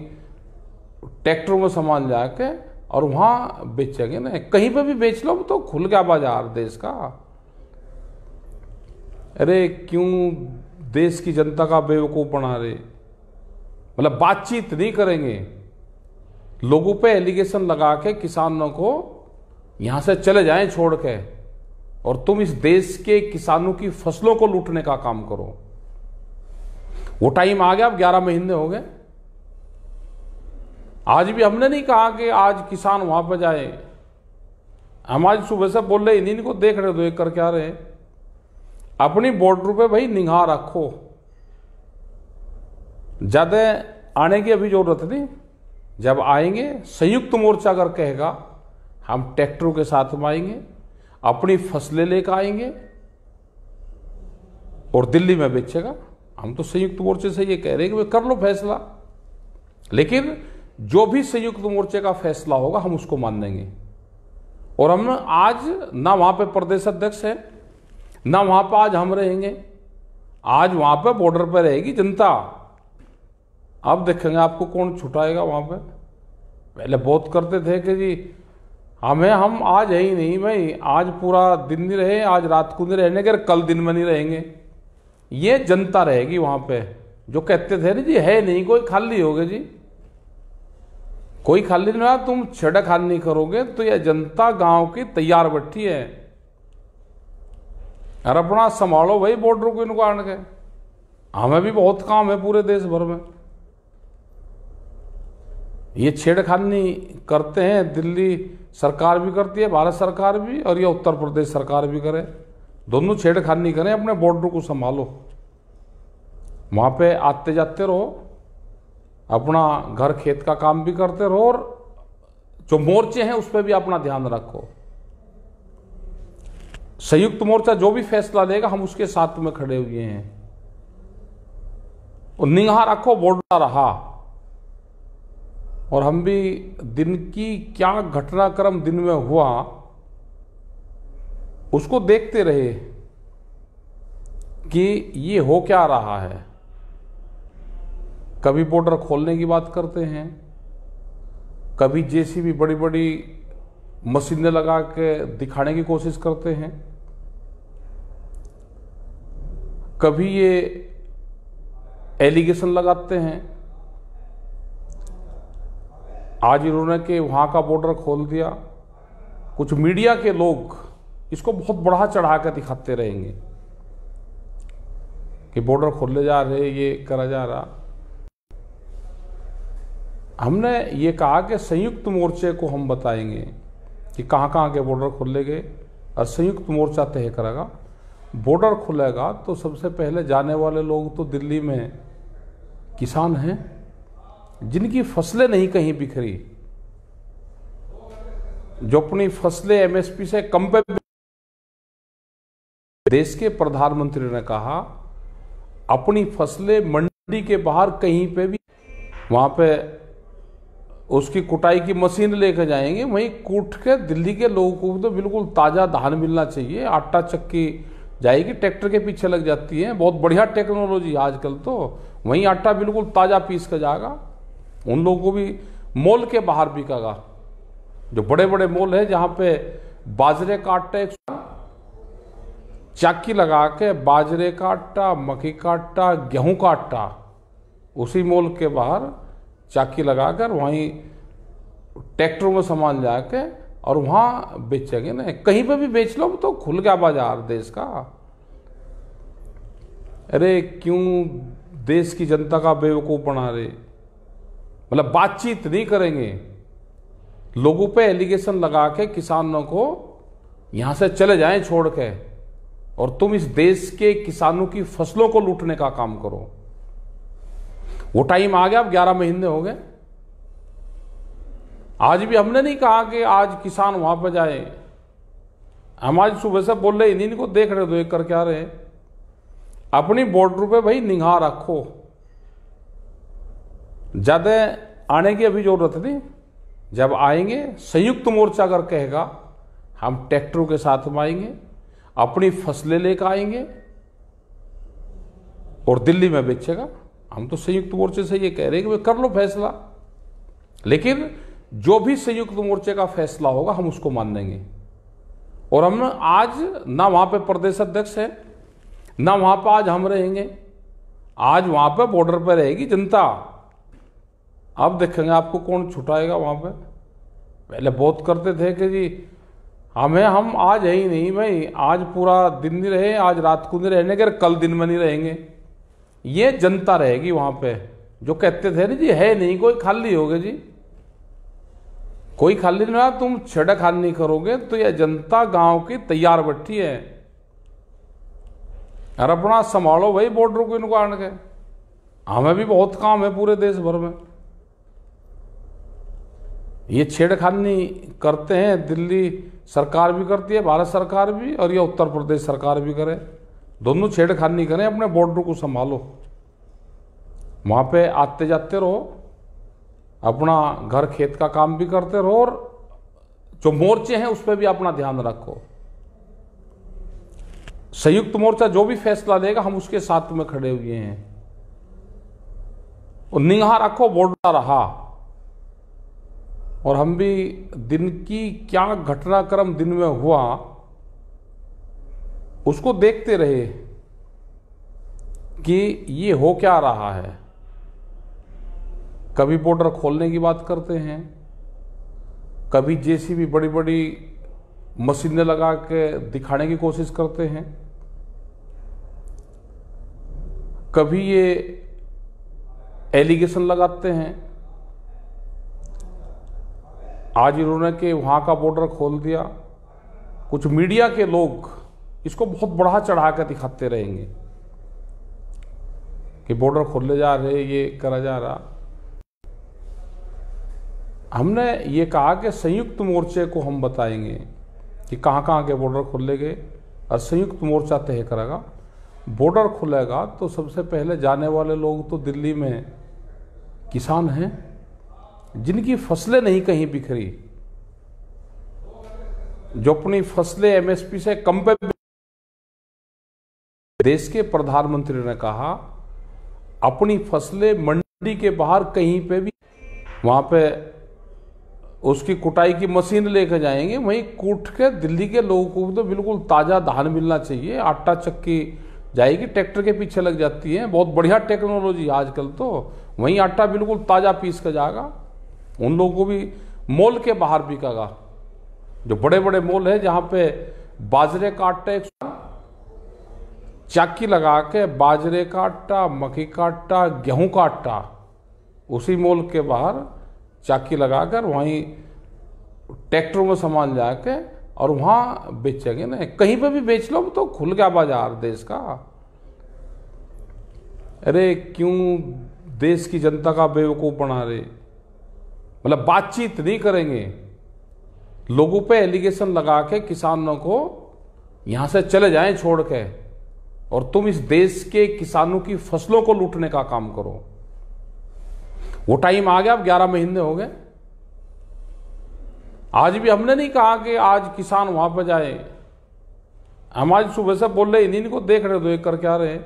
ट्रैक्टरों में सामान जाके और वहां बेचेंगे ना कहीं पे भी बेच लो तो खुल गया बाजार देश का अरे क्यों देश की जनता का बेवकूफ़ बना रहे मतलब बातचीत नहीं करेंगे लोगों पे एलिगेशन लगा के किसानों को यहां से चले जाएं छोड़ के और तुम इस देश के किसानों की फसलों को लूटने का काम करो वो टाइम आ गया अब ग्यारह महीने हो गए आज भी हमने नहीं कहा कि आज किसान वहां पर जाए हम आज सुबह से बोल रहे इन्हीं को देख रहे तो एक करके आ रहे अपनी बॉर्डर पे भाई निगाह रखो ज़्यादा आने की अभी ज़रूरत नहीं जब आएंगे संयुक्त मोर्चा अगर कहेगा हम ट्रैक्टरों के साथ में आएंगे अपनी फसलें लेकर आएंगे और दिल्ली में बेचेगा हम तो संयुक्त मोर्चे से ये कह रहे हैं कि कर लो फैसला लेकिन जो भी संयुक्त मोर्चे का फैसला होगा हम उसको मान लेंगे और हम आज ना वहां पे प्रदेश अध्यक्ष है ना वहां पर आज हम रहेंगे आज वहां पे बॉर्डर पे रहेगी जनता आप देखेंगे आपको कौन छुटाएगा वहाँ पे पहले बहुत करते थे कि जी हमें हम आज है ही नहीं भाई आज पूरा दिन नहीं रहे आज रात को नहीं रहने के कल दिन में नहीं रहेंगे ये जनता रहेगी वहाँ पे जो कहते थे ना जी है नहीं कोई खाली हो गए जी कोई खाली नहीं तुम छेड़ा खाली नहीं करोगे तो यह जनता गांव की तैयार बैठी है अरे अपना संभालो भाई बॉर्डर को इनको आने के हमें भी बहुत काम है पूरे देश भर में ये छेड़खानी करते हैं दिल्ली सरकार भी करती है भारत सरकार भी और ये उत्तर प्रदेश सरकार भी करे दोनों छेड़खानी करें अपने बॉर्डर को संभालो वहाँ पे आते जाते रहो अपना घर खेत का काम भी करते रहो और जो मोर्चे हैं उस पर भी अपना ध्यान रखो संयुक्त मोर्चा जो भी फैसला लेगा हम उसके साथ में खड़े हुए हैं और निगाह रखो बॉर्डर रहा और हम भी दिन की क्या घटनाक्रम दिन में हुआ उसको देखते रहे कि ये हो क्या रहा है कभी बॉर्डर खोलने की बात करते हैं कभी जेसीबी बड़ी बड़ी मशीनें लगा के दिखाने की कोशिश करते हैं कभी ये एलिगेशन लगाते हैं आज इन्होंने के वहाँ का बॉर्डर खोल दिया कुछ मीडिया के लोग इसको बहुत बढ़ा चढ़ा कर दिखाते रहेंगे कि बॉर्डर खोलने जा रहे ये करा जा रहा हमने ये कहा कि संयुक्त मोर्चे को हम बताएंगे कि कहाँ कहाँ के बॉर्डर खोले गए और संयुक्त मोर्चा तय करेगा बॉर्डर खुलेगा तो सबसे पहले जाने वाले लोग तो दिल्ली में किसान हैं जिनकी फसलें नहीं कहीं बिखरी जो अपनी फसलें एमएसपी से कम पे देश के प्रधानमंत्री ने कहा अपनी फसलें मंडी के बाहर कहीं पे भी वहां पे उसकी कुटाई की मशीन लेके जाएंगे वहीं कूट के दिल्ली के लोगों को तो बिल्कुल ताज़ा धान मिलना चाहिए आटा चक्की जाएगी ट्रैक्टर के पीछे लग जाती है बहुत बढ़िया टेक्नोलॉजी आजकल तो वहीं आटा बिल्कुल ताज़ा पीस कर जाएगा उन लोगों को भी मॉल के बाहर बिकागा जो बड़े बड़े मॉल है जहां पे बाजरे का आटा एक चाकी लगा के बाजरे का आटा मक्की का आटा गेहूँ का आटा उसी मॉल के बाहर चाकी लगाकर वहीं ट्रैक्टरों में सामान जाके और वहां बेचेंगे ना कहीं पे भी बेच लो तो खुल गया बाजार देश का अरे क्यों देश की जनता का बेवकूफ़ बना रहे मतलब बातचीत नहीं करेंगे लोगों पे एलिगेशन लगा के किसानों को यहां से चले जाएं छोड़ के और तुम इस देश के किसानों की फसलों को लूटने का काम करो वो टाइम आ गया अब ग्यारह महीने हो गए आज भी हमने नहीं कहा कि आज किसान वहां पर जाए हम आज सुबह से बोल रहे इन्हीं को देख रहे दो एक करके आ रहे अपनी बॉर्डर पे भाई निगाह रखो ज़्यादा आने की अभी ज़रूरत थी जब आएंगे संयुक्त मोर्चा अगर कहेगा हम ट्रैक्टरों के साथ में आएंगे अपनी फसलें लेकर आएंगे और दिल्ली में बेचेगा हम तो संयुक्त मोर्चे से ये कह रहे हैं कि कर लो फैसला लेकिन जो भी संयुक्त मोर्चे का फैसला होगा हम उसको मान देंगे और हम आज ना वहां पे प्रदेश अध्यक्ष है ना वहां पर आज हम रहेंगे आज वहां पर बॉर्डर पर रहेगी जनता आप देखेंगे आपको कौन छुटाएगा वहाँ पे पहले बहुत करते थे कि जी हमें हम आज है ही नहीं भाई आज पूरा दिन नहीं रहे आज रात को नहीं रहने के कल दिन में नहीं रहेंगे ये जनता रहेगी वहाँ पे जो कहते थे ना जी है नहीं कोई खाली हो गए जी कोई खाली नहीं तुम हाल नहीं करोगे तो यह जनता गांव की तैयार बैठी है अरे अपना संभालो भाई बॉर्डर को इनको आने के हमें भी बहुत काम है पूरे देश भर में ये छेड़खानी करते हैं दिल्ली सरकार भी करती है भारत सरकार भी और ये उत्तर प्रदेश सरकार भी करे दोनों छेड़खानी करें अपने बॉर्डर को संभालो वहाँ पे आते जाते रहो अपना घर खेत का काम भी करते रहो और जो मोर्चे हैं उस पर भी अपना ध्यान रखो संयुक्त मोर्चा जो भी फैसला लेगा हम उसके साथ में खड़े हुए हैं और निगाह रखो बॉर्डर रहा और हम भी दिन की क्या घटनाक्रम दिन में हुआ उसको देखते रहे कि ये हो क्या रहा है कभी बॉर्डर खोलने की बात करते हैं कभी जैसी भी बड़ी बड़ी मशीनें लगा के दिखाने की कोशिश करते हैं कभी ये एलिगेशन लगाते हैं आज इन्होंने के वहाँ का बॉर्डर खोल दिया कुछ मीडिया के लोग इसको बहुत बढ़ा चढ़ा कर दिखाते रहेंगे कि बॉर्डर खोलने जा रहे ये करा जा रहा हमने ये कहा कि संयुक्त मोर्चे को हम बताएंगे कि कहाँ कहाँ के बॉर्डर खोले गए और संयुक्त मोर्चा तय करेगा बॉर्डर खुलेगा तो सबसे पहले जाने वाले लोग तो दिल्ली में किसान हैं जिनकी फसलें नहीं कहीं बिखरी जो अपनी फसलें एमएसपी से कम पे देश के प्रधानमंत्री ने कहा अपनी फसलें मंडी के बाहर कहीं पे भी वहां पे उसकी कुटाई की मशीन लेकर जाएंगे वहीं कूट के दिल्ली के लोगों को तो बिल्कुल ताज़ा धान मिलना चाहिए आटा चक्की जाएगी ट्रैक्टर के पीछे लग जाती है बहुत बढ़िया टेक्नोलॉजी आजकल तो वहीं आटा बिल्कुल ताज़ा पीस कर जाएगा उन लोगों को भी मॉल के बाहर बिकागा जो बड़े बड़े मॉल है जहां पे बाजरे का आटा चाकी लगा के बाजरे का आटा मक्की का आटा गेहूं का आटा उसी मॉल के बाहर चाकी लगाकर वहीं ट्रैक्टरों में सामान जाके और वहां बेचेंगे ना कहीं पे भी बेच लो तो खुल गया बाजार देश का अरे क्यों देश की जनता का बेवकूफ़ बना रहे मतलब बातचीत नहीं करेंगे लोगों पे एलिगेशन लगा के किसानों को यहां से चले जाएं छोड़ के और तुम इस देश के किसानों की फसलों को लूटने का काम करो वो टाइम आ गया अब ग्यारह महीने हो गए आज भी हमने नहीं कहा कि आज किसान वहां पर जाए हम आज सुबह से बोल रहे इन्हीं को देख रहे दो एक करके आ रहे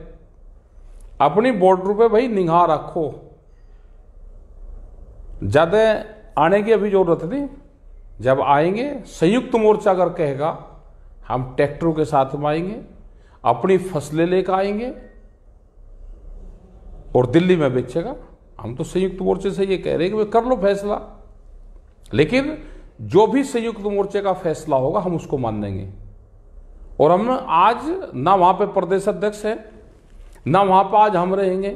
अपनी बॉर्डर पे भाई निगाह रखो ज़्यादा आने की अभी ज़रूरत नहीं जब आएंगे संयुक्त मोर्चा अगर कहेगा हम ट्रैक्टरों के साथ में आएंगे अपनी फसलें लेकर आएंगे और दिल्ली में बेचेगा हम तो संयुक्त मोर्चे से ये कह रहे हैं कि कर लो फैसला लेकिन जो भी संयुक्त मोर्चे का फैसला होगा हम उसको मान देंगे और हम आज ना वहां पे प्रदेश अध्यक्ष है ना वहां पर आज हम रहेंगे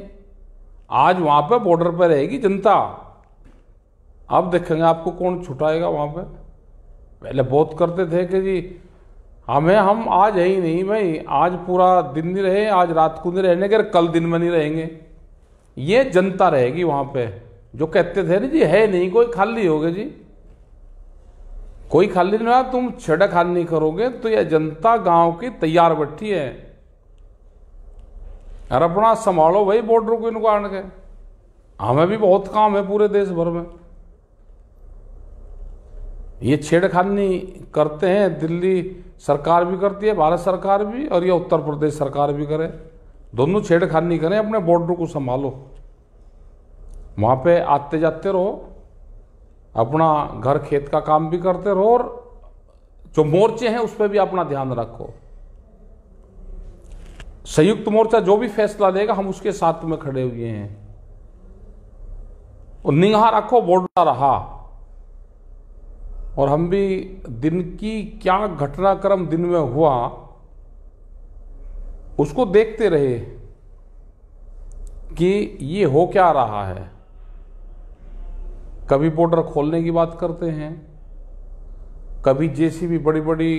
आज वहां पर बॉर्डर पर रहेगी जनता आप देखेंगे आपको कौन छुटाएगा वहाँ पे पहले बहुत करते थे कि जी हमें हम आज है ही नहीं भाई आज पूरा दिन नहीं रहे आज रात को नहीं रहने के कल दिन में नहीं रहेंगे ये जनता रहेगी वहाँ पे जो कहते थे ना जी है नहीं कोई खाली हो जी कोई खाली नहीं रहा तुम छेड़ा खाली नहीं करोगे तो यह जनता गांव की तैयार बैठी है अरे अपना संभालो भाई बॉर्डर को इनको आने के हमें भी बहुत काम है पूरे देश भर में ये छेड़खानी करते हैं दिल्ली सरकार भी करती है भारत सरकार भी और ये उत्तर प्रदेश सरकार भी करे दोनों छेड़खानी करें अपने बॉर्डर को संभालो वहाँ पे आते जाते रहो अपना घर खेत का काम भी करते रहो और जो मोर्चे हैं उस पर भी अपना ध्यान रखो संयुक्त मोर्चा जो भी फैसला लेगा हम उसके साथ में खड़े हुए हैं और निगाह रखो बॉर्डर रहा और हम भी दिन की क्या घटनाक्रम दिन में हुआ उसको देखते रहे कि ये हो क्या रहा है कभी बॉर्डर खोलने की बात करते हैं कभी जेसीबी बड़ी बड़ी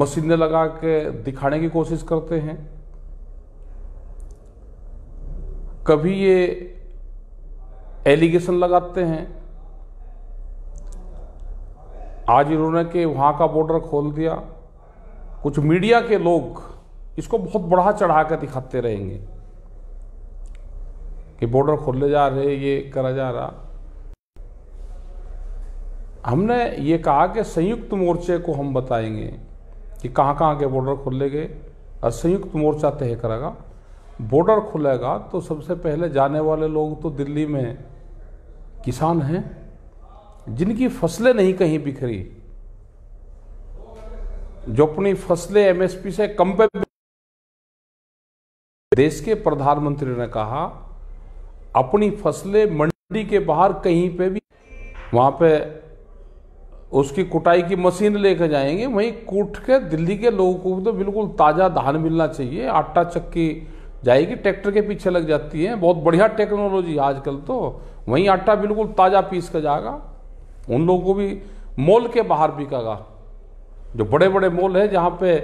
मशीनें लगा के दिखाने की कोशिश करते हैं कभी ये एलिगेशन लगाते हैं आज इन्होंने के वहाँ का बॉर्डर खोल दिया कुछ मीडिया के लोग इसको बहुत बढ़ा चढ़ा कर दिखाते रहेंगे कि बॉर्डर खोले जा रहे ये करा जा रहा हमने ये कहा कि संयुक्त मोर्चे को हम बताएंगे कि कहाँ कहाँ के बॉर्डर खोले गए और संयुक्त मोर्चा तय करेगा बॉर्डर खुलेगा तो सबसे पहले जाने वाले लोग तो दिल्ली में किसान हैं जिनकी फसलें नहीं कहीं बिखरी जो अपनी फसलें एमएसपी से कम पे देश के प्रधानमंत्री ने कहा अपनी फसलें मंडी के बाहर कहीं पे भी वहां पे उसकी कुटाई की मशीन लेकर जाएंगे वहीं कूट के दिल्ली के लोगों को तो बिल्कुल ताज़ा धान मिलना चाहिए आटा चक्की जाएगी ट्रैक्टर के पीछे लग जाती है बहुत बढ़िया टेक्नोलॉजी आजकल तो वहीं आटा बिल्कुल ताज़ा पीस कर जाएगा उन लोगों को भी मॉल के बाहर बिकेगा जो बड़े बड़े मॉल है जहां पे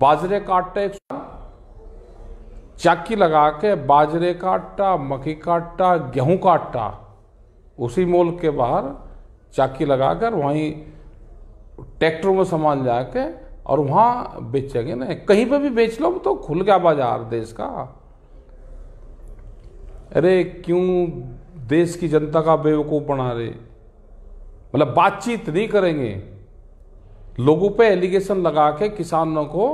बाजरे का आटा चाकी लगा के बाजरे का आटा मक्की का आटा गेहूं का आटा उसी मॉल के बाहर चाकी लगाकर वहीं ट्रैक्टरों में सामान जाके और वहां बेचेंगे ना कहीं पे भी बेच लो तो खुल गया बाजार देश का अरे क्यों देश की जनता का बेवकूफ़ बना रहे मतलब बातचीत नहीं करेंगे लोगों पे एलिगेशन लगा के किसानों को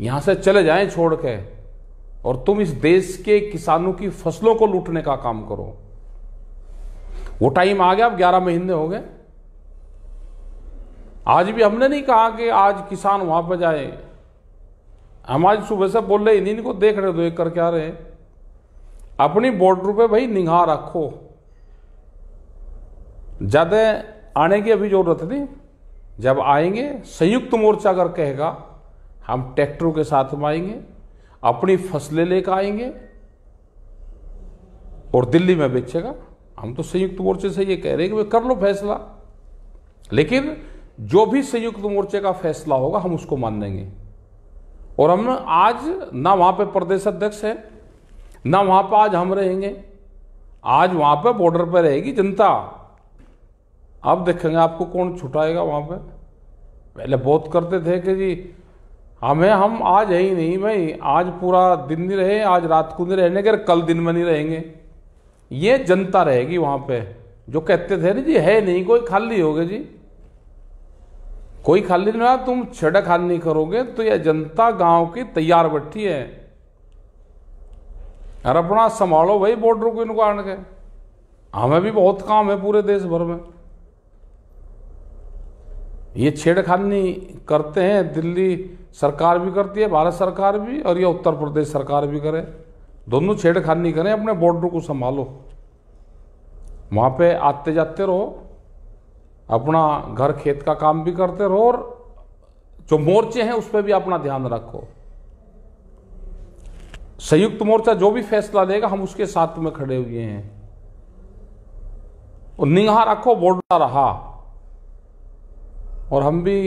यहां से चले जाएं छोड़ के और तुम इस देश के किसानों की फसलों को लूटने का काम करो वो टाइम आ गया अब ग्यारह महीने हो गए आज भी हमने नहीं कहा कि आज किसान वहां पर जाए हम आज सुबह से बोल रहे इन्हीं को देख रहे दो एक करके आ रहे अपनी बॉर्डर पे भाई निगाह रखो ज़्यादा आने की अभी ज़रूरत नहीं जब आएंगे संयुक्त मोर्चा अगर कहेगा हम ट्रैक्टरों के साथ में आएंगे अपनी फसलें लेकर आएंगे और दिल्ली में बेचेगा हम तो संयुक्त मोर्चे से ये कह रहे हैं कि कर लो फैसला लेकिन जो भी संयुक्त मोर्चे का फैसला होगा हम उसको मान लेंगे और हम आज ना वहां पे प्रदेश अध्यक्ष है ना वहां पर आज हम रहेंगे आज वहां पर बॉर्डर पर रहेगी जनता आप देखेंगे आपको कौन छुटाएगा वहाँ पे पहले बहुत करते थे कि जी हमें हम आज है ही नहीं भाई आज पूरा दिन नहीं रहे आज रात को नहीं रहने के कल दिन में नहीं रहेंगे ये जनता रहेगी वहाँ पे जो कहते थे ना जी है नहीं कोई खाली हो जी कोई खाली नहीं रहा तुम छेड़खान नहीं करोगे तो यह जनता गांव की तैयार बैठी है अरे अपना संभालो भाई बॉर्डर को इनको आने के हमें भी बहुत काम है पूरे देश भर में ये छेड़खानी करते हैं दिल्ली सरकार भी करती है भारत सरकार भी और ये उत्तर प्रदेश सरकार भी करे दोनों छेड़खानी करें अपने बॉर्डर को संभालो वहाँ पे आते जाते रहो अपना घर खेत का काम भी करते रहो और जो मोर्चे हैं उस पर भी अपना ध्यान रखो संयुक्त मोर्चा जो भी फैसला लेगा हम उसके साथ में खड़े हुए हैं और निगाह रखो बॉर्डर रहा और हम भी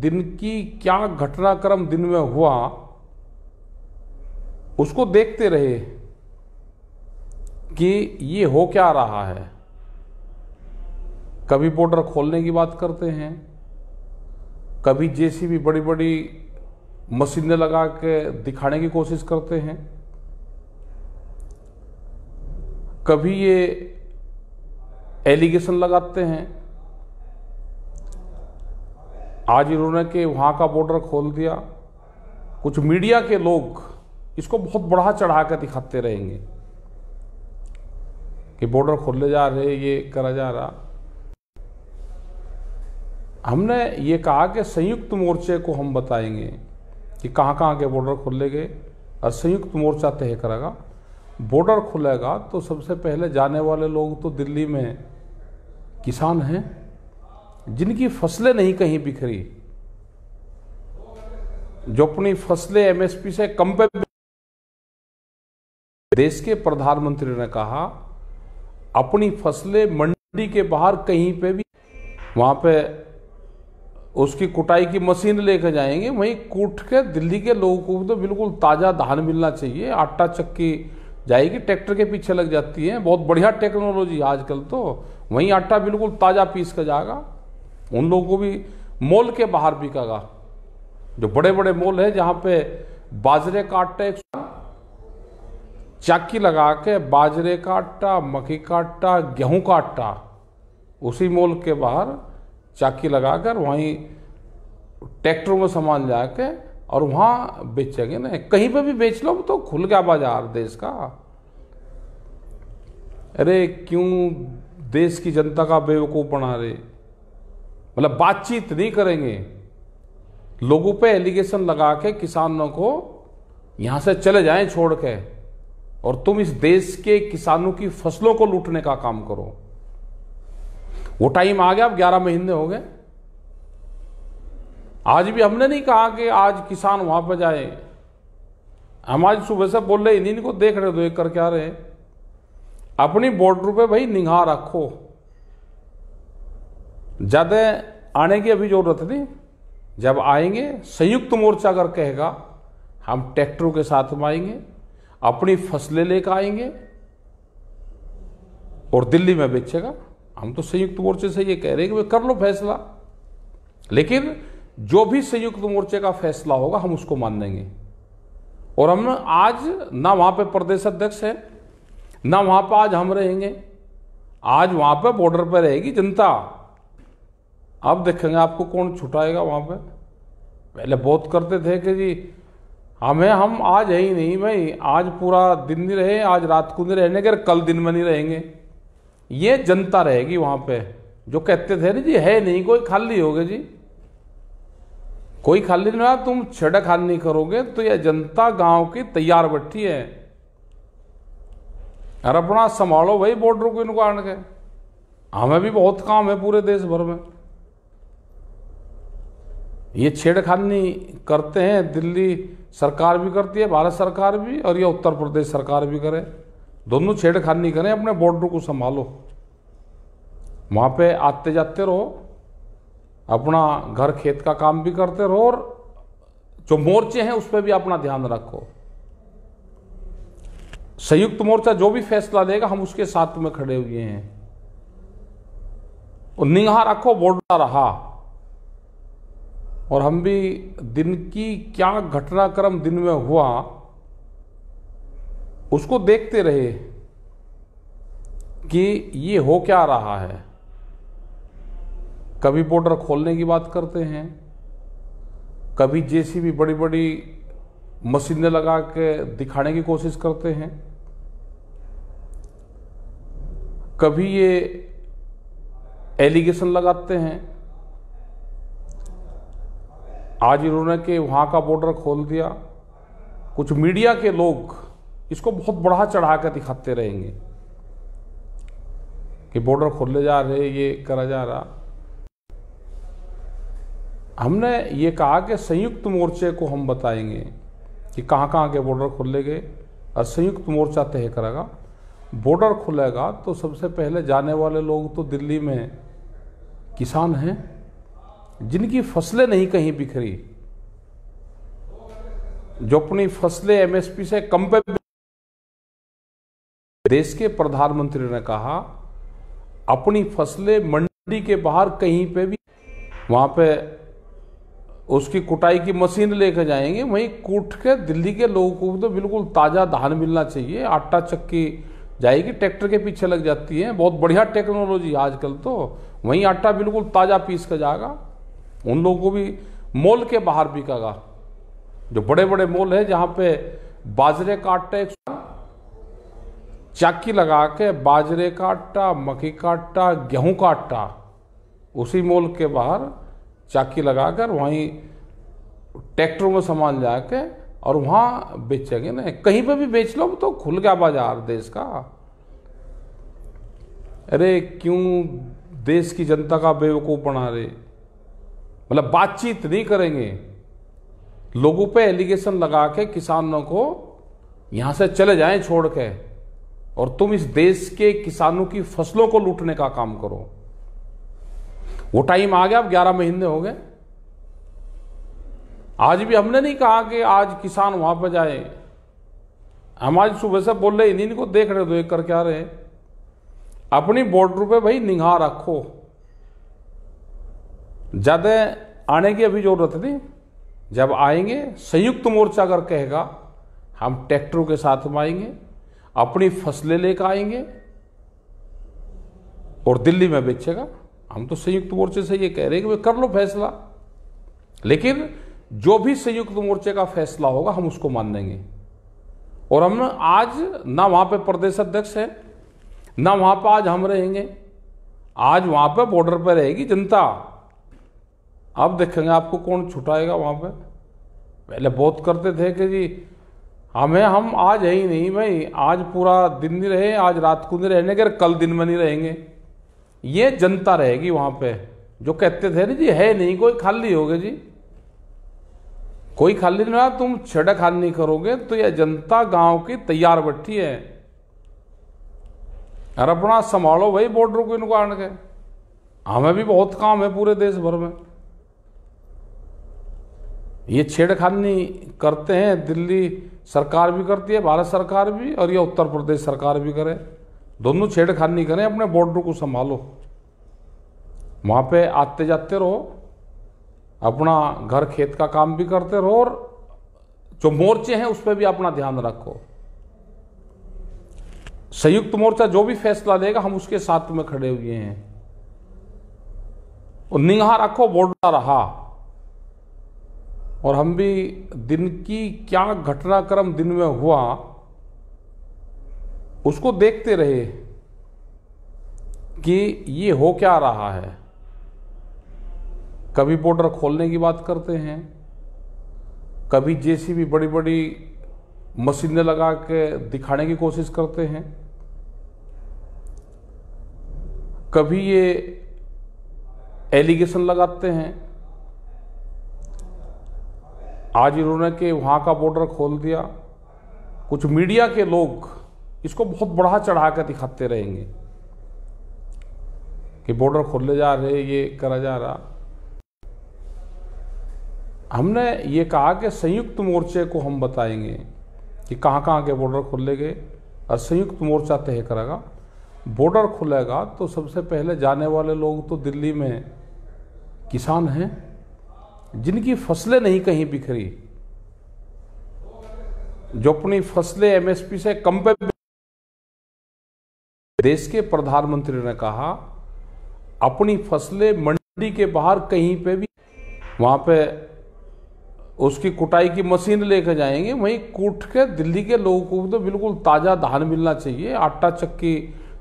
दिन की क्या घटनाक्रम दिन में हुआ उसको देखते रहे कि ये हो क्या रहा है कभी बॉर्डर खोलने की बात करते हैं कभी जेसीबी बड़ी बड़ी मशीनें लगा के दिखाने की कोशिश करते हैं कभी ये एलिगेशन लगाते हैं आज इन्होंने के वहाँ का बॉर्डर खोल दिया कुछ मीडिया के लोग इसको बहुत बढ़ा चढ़ा कर दिखाते रहेंगे कि बॉर्डर खोलने जा रहे ये करा जा रहा हमने ये कहा कि संयुक्त मोर्चे को हम बताएंगे कि कहाँ कहाँ के बॉर्डर खोले गए और संयुक्त मोर्चा तय करेगा बॉर्डर खुलेगा तो सबसे पहले जाने वाले लोग तो दिल्ली में किसान हैं जिनकी फसलें नहीं कहीं बिखरी जो अपनी फसलें एमएसपी से कम पे देश के प्रधानमंत्री ने कहा अपनी फसलें मंडी के बाहर कहीं पे भी वहां पे उसकी कुटाई की मशीन लेकर जाएंगे वहीं कूट के दिल्ली के लोगों को तो बिल्कुल ताज़ा धान मिलना चाहिए आटा चक्की जाएगी ट्रैक्टर के पीछे लग जाती है बहुत बढ़िया टेक्नोलॉजी आजकल तो वहीं आटा बिल्कुल ताज़ा पीस कर जाएगा उन लोगों को भी मॉल के बाहर बिकेगा जो बड़े बड़े मॉल है जहां पे बाजरे का आटा एक चाकी लगा के बाजरे का आटा मक्की का आटा गेहूं का आटा उसी मॉल के बाहर चाकी लगाकर वहीं ट्रैक्टरों में सामान जाके और वहां बेचेंगे ना कहीं पे भी बेच लो तो खुल गया बाजार देश का अरे क्यों देश की जनता का बेवकूफ़ बना रहे मतलब बातचीत नहीं करेंगे लोगों पे एलिगेशन लगा के किसानों को यहां से चले जाएं छोड़ के और तुम इस देश के किसानों की फसलों को लूटने का काम करो वो टाइम आ गया अब ग्यारह महीने हो गए आज भी हमने नहीं कहा कि आज किसान वहां पर जाए हम आज सुबह से बोल रहे इन्हीं को देख रहे तो एक कर क्या रहे अपनी बॉर्डर पे भाई निगाह रखो ज़्यादा आने की अभी ज़रूरत नहीं जब आएंगे संयुक्त मोर्चा अगर कहेगा हम ट्रैक्टरों के साथ में आएंगे अपनी फसलें लेकर आएंगे और दिल्ली में बेचेगा हम तो संयुक्त मोर्चे से ये कह रहे हैं कि कर लो फैसला लेकिन जो भी संयुक्त मोर्चे का फैसला होगा हम उसको मान लेंगे और हम आज ना वहां पे प्रदेश अध्यक्ष है ना वहां पर आज हम रहेंगे आज वहां पे बॉर्डर पे रहेगी जनता आप देखेंगे आपको कौन छुटाएगा वहाँ पे पहले बहुत करते थे कि जी हमें हम आज है ही नहीं भाई आज पूरा दिन नहीं रहे आज रात को नहीं रहने अगर कल दिन में नहीं रहेंगे ये जनता रहेगी वहाँ पे जो कहते थे ना जी है नहीं कोई खाली हो गए जी कोई खाली नहीं तुम छेड़ा खाली नहीं करोगे तो यह जनता गांव की तैयार बैठी है अरे अपना संभालो भाई बॉर्डर को इनको आने के हमें भी बहुत काम है पूरे देश भर में ये छेड़खानी करते हैं दिल्ली सरकार भी करती है भारत सरकार भी और ये उत्तर प्रदेश सरकार भी करे दोनों छेड़खानी करें अपने बॉर्डर को संभालो वहाँ पे आते जाते रहो अपना घर खेत का काम भी करते रहो और जो मोर्चे हैं उस पर भी अपना ध्यान रखो संयुक्त मोर्चा जो भी फैसला देगा हम उसके साथ में खड़े हुए हैं और निगाह रखो बॉर्डर रहा और हम भी दिन की क्या घटनाक्रम दिन में हुआ उसको देखते रहे कि ये हो क्या रहा है कभी बॉर्डर खोलने की बात करते हैं कभी जेसीबी बड़ी बड़ी मशीनें लगा के दिखाने की कोशिश करते हैं कभी ये एलिगेशन लगाते हैं आज इन्होंने के वहाँ का बॉर्डर खोल दिया कुछ मीडिया के लोग इसको बहुत बढ़ा चढ़ा कर दिखाते रहेंगे कि बॉर्डर खोलने जा रहे ये करा जा रहा हमने ये कहा कि संयुक्त मोर्चे को हम बताएंगे कि कहाँ कहाँ के बॉर्डर खोले गए और संयुक्त मोर्चा तय करेगा बॉर्डर खुलेगा तो सबसे पहले जाने वाले लोग तो दिल्ली में किसान हैं जिनकी फसलें नहीं कहीं बिखरी जो अपनी फसलें एमएसपी से कम पे देश के प्रधानमंत्री ने कहा अपनी फसलें मंडी के बाहर कहीं पे भी वहां पे उसकी कुटाई की मशीन लेके जाएंगे वहीं कूट के दिल्ली के लोगों को तो बिल्कुल ताज़ा धान मिलना चाहिए आटा चक्की जाएगी ट्रैक्टर के पीछे लग जाती है बहुत बढ़िया टेक्नोलॉजी आजकल तो वहीं आटा बिल्कुल ताज़ा पीस कर जाएगा उन लोगों को भी मॉल के बाहर बिकेगा जो बड़े बड़े मॉल है जहां पे बाजरे का आटा एक चाकी लगा के बाजरे का आटा मक्की का आटा गेहूँ का आटा उसी मॉल के बाहर चाकी लगाकर वहीं ट्रैक्टरों में सामान जाके और वहां बेचेंगे ना कहीं पे भी बेच लो तो खुल गया बाजार देश का अरे क्यों देश की जनता का बेवकूफ़ बना रहे मतलब बातचीत नहीं करेंगे लोगों पे एलिगेशन लगा के किसानों को यहां से चले जाएं छोड़ के और तुम इस देश के किसानों की फसलों को लूटने का काम करो वो टाइम आ गया अब ग्यारह महीने हो गए आज भी हमने नहीं कहा कि आज किसान वहां पर जाए हम आज सुबह से बोल रहे इन्हीं को देख रहे तो एक करके आ रहे अपनी बॉर्डर पे भाई निगाह रखो ज़्यादा आने की अभी ज़रूरत थी जब आएंगे संयुक्त मोर्चा अगर कहेगा हम ट्रैक्टरों के साथ में आएंगे अपनी फसलें लेकर आएंगे और दिल्ली में बेचेगा हम तो संयुक्त मोर्चे से ये कह रहे हैं कि कर लो फैसला लेकिन जो भी संयुक्त मोर्चे का फैसला होगा हम उसको मान देंगे और हम आज ना वहां पे प्रदेश अध्यक्ष है ना वहां पर आज हम रहेंगे आज वहां पर बॉर्डर पर रहेगी जनता आप देखेंगे आपको कौन छुटाएगा वहाँ पे पहले बहुत करते थे कि जी हमें हम आज है ही नहीं भाई आज पूरा दिन नहीं रहे आज रात को नहीं रहने के कल दिन में नहीं रहेंगे ये जनता रहेगी वहाँ पे जो कहते थे ना जी है नहीं कोई खाली हो गए जी कोई खाली नहीं तुम छेड़खान नहीं करोगे तो यह जनता गांव की तैयार बैठी है अरे अपना संभालो भाई बॉर्डर को इनको आने के हमें भी बहुत काम है पूरे देश भर में ये छेड़खानी करते हैं दिल्ली सरकार भी करती है भारत सरकार भी और ये उत्तर प्रदेश सरकार भी करे दोनों छेड़खानी करें अपने बॉर्डर को संभालो वहाँ पे आते जाते रहो अपना घर खेत का काम भी करते रहो और जो मोर्चे हैं उस पर भी अपना ध्यान रखो संयुक्त मोर्चा जो भी फैसला लेगा हम उसके साथ में खड़े हुए हैं और निगाह रखो बॉर्डर रहा और हम भी दिन की क्या घटनाक्रम दिन में हुआ उसको देखते रहे कि ये हो क्या रहा है कभी बॉर्डर खोलने की बात करते हैं कभी जैसी भी बड़ी बड़ी मशीनें लगा के दिखाने की कोशिश करते हैं कभी ये एलिगेशन लगाते हैं आज इन्होंने के वहाँ का बॉर्डर खोल दिया कुछ मीडिया के लोग इसको बहुत बढ़ा चढ़ा कर दिखाते रहेंगे कि बॉर्डर खोलने जा रहे ये करा जा रहा हमने ये कहा कि संयुक्त मोर्चे को हम बताएंगे कि कहाँ कहाँ के बॉर्डर खोले गए और संयुक्त मोर्चा तय करेगा बॉर्डर खुलेगा तो सबसे पहले जाने वाले लोग तो दिल्ली में किसान हैं जिनकी फसलें नहीं कहीं बिखरी जो अपनी फसलें एमएसपी से कम पे देश के प्रधानमंत्री ने कहा अपनी फसलें मंडी के बाहर कहीं पे भी वहां पे उसकी कुटाई की मशीन लेके जाएंगे वहीं कूट के दिल्ली के लोगों को तो बिल्कुल ताज़ा धान मिलना चाहिए आटा चक्की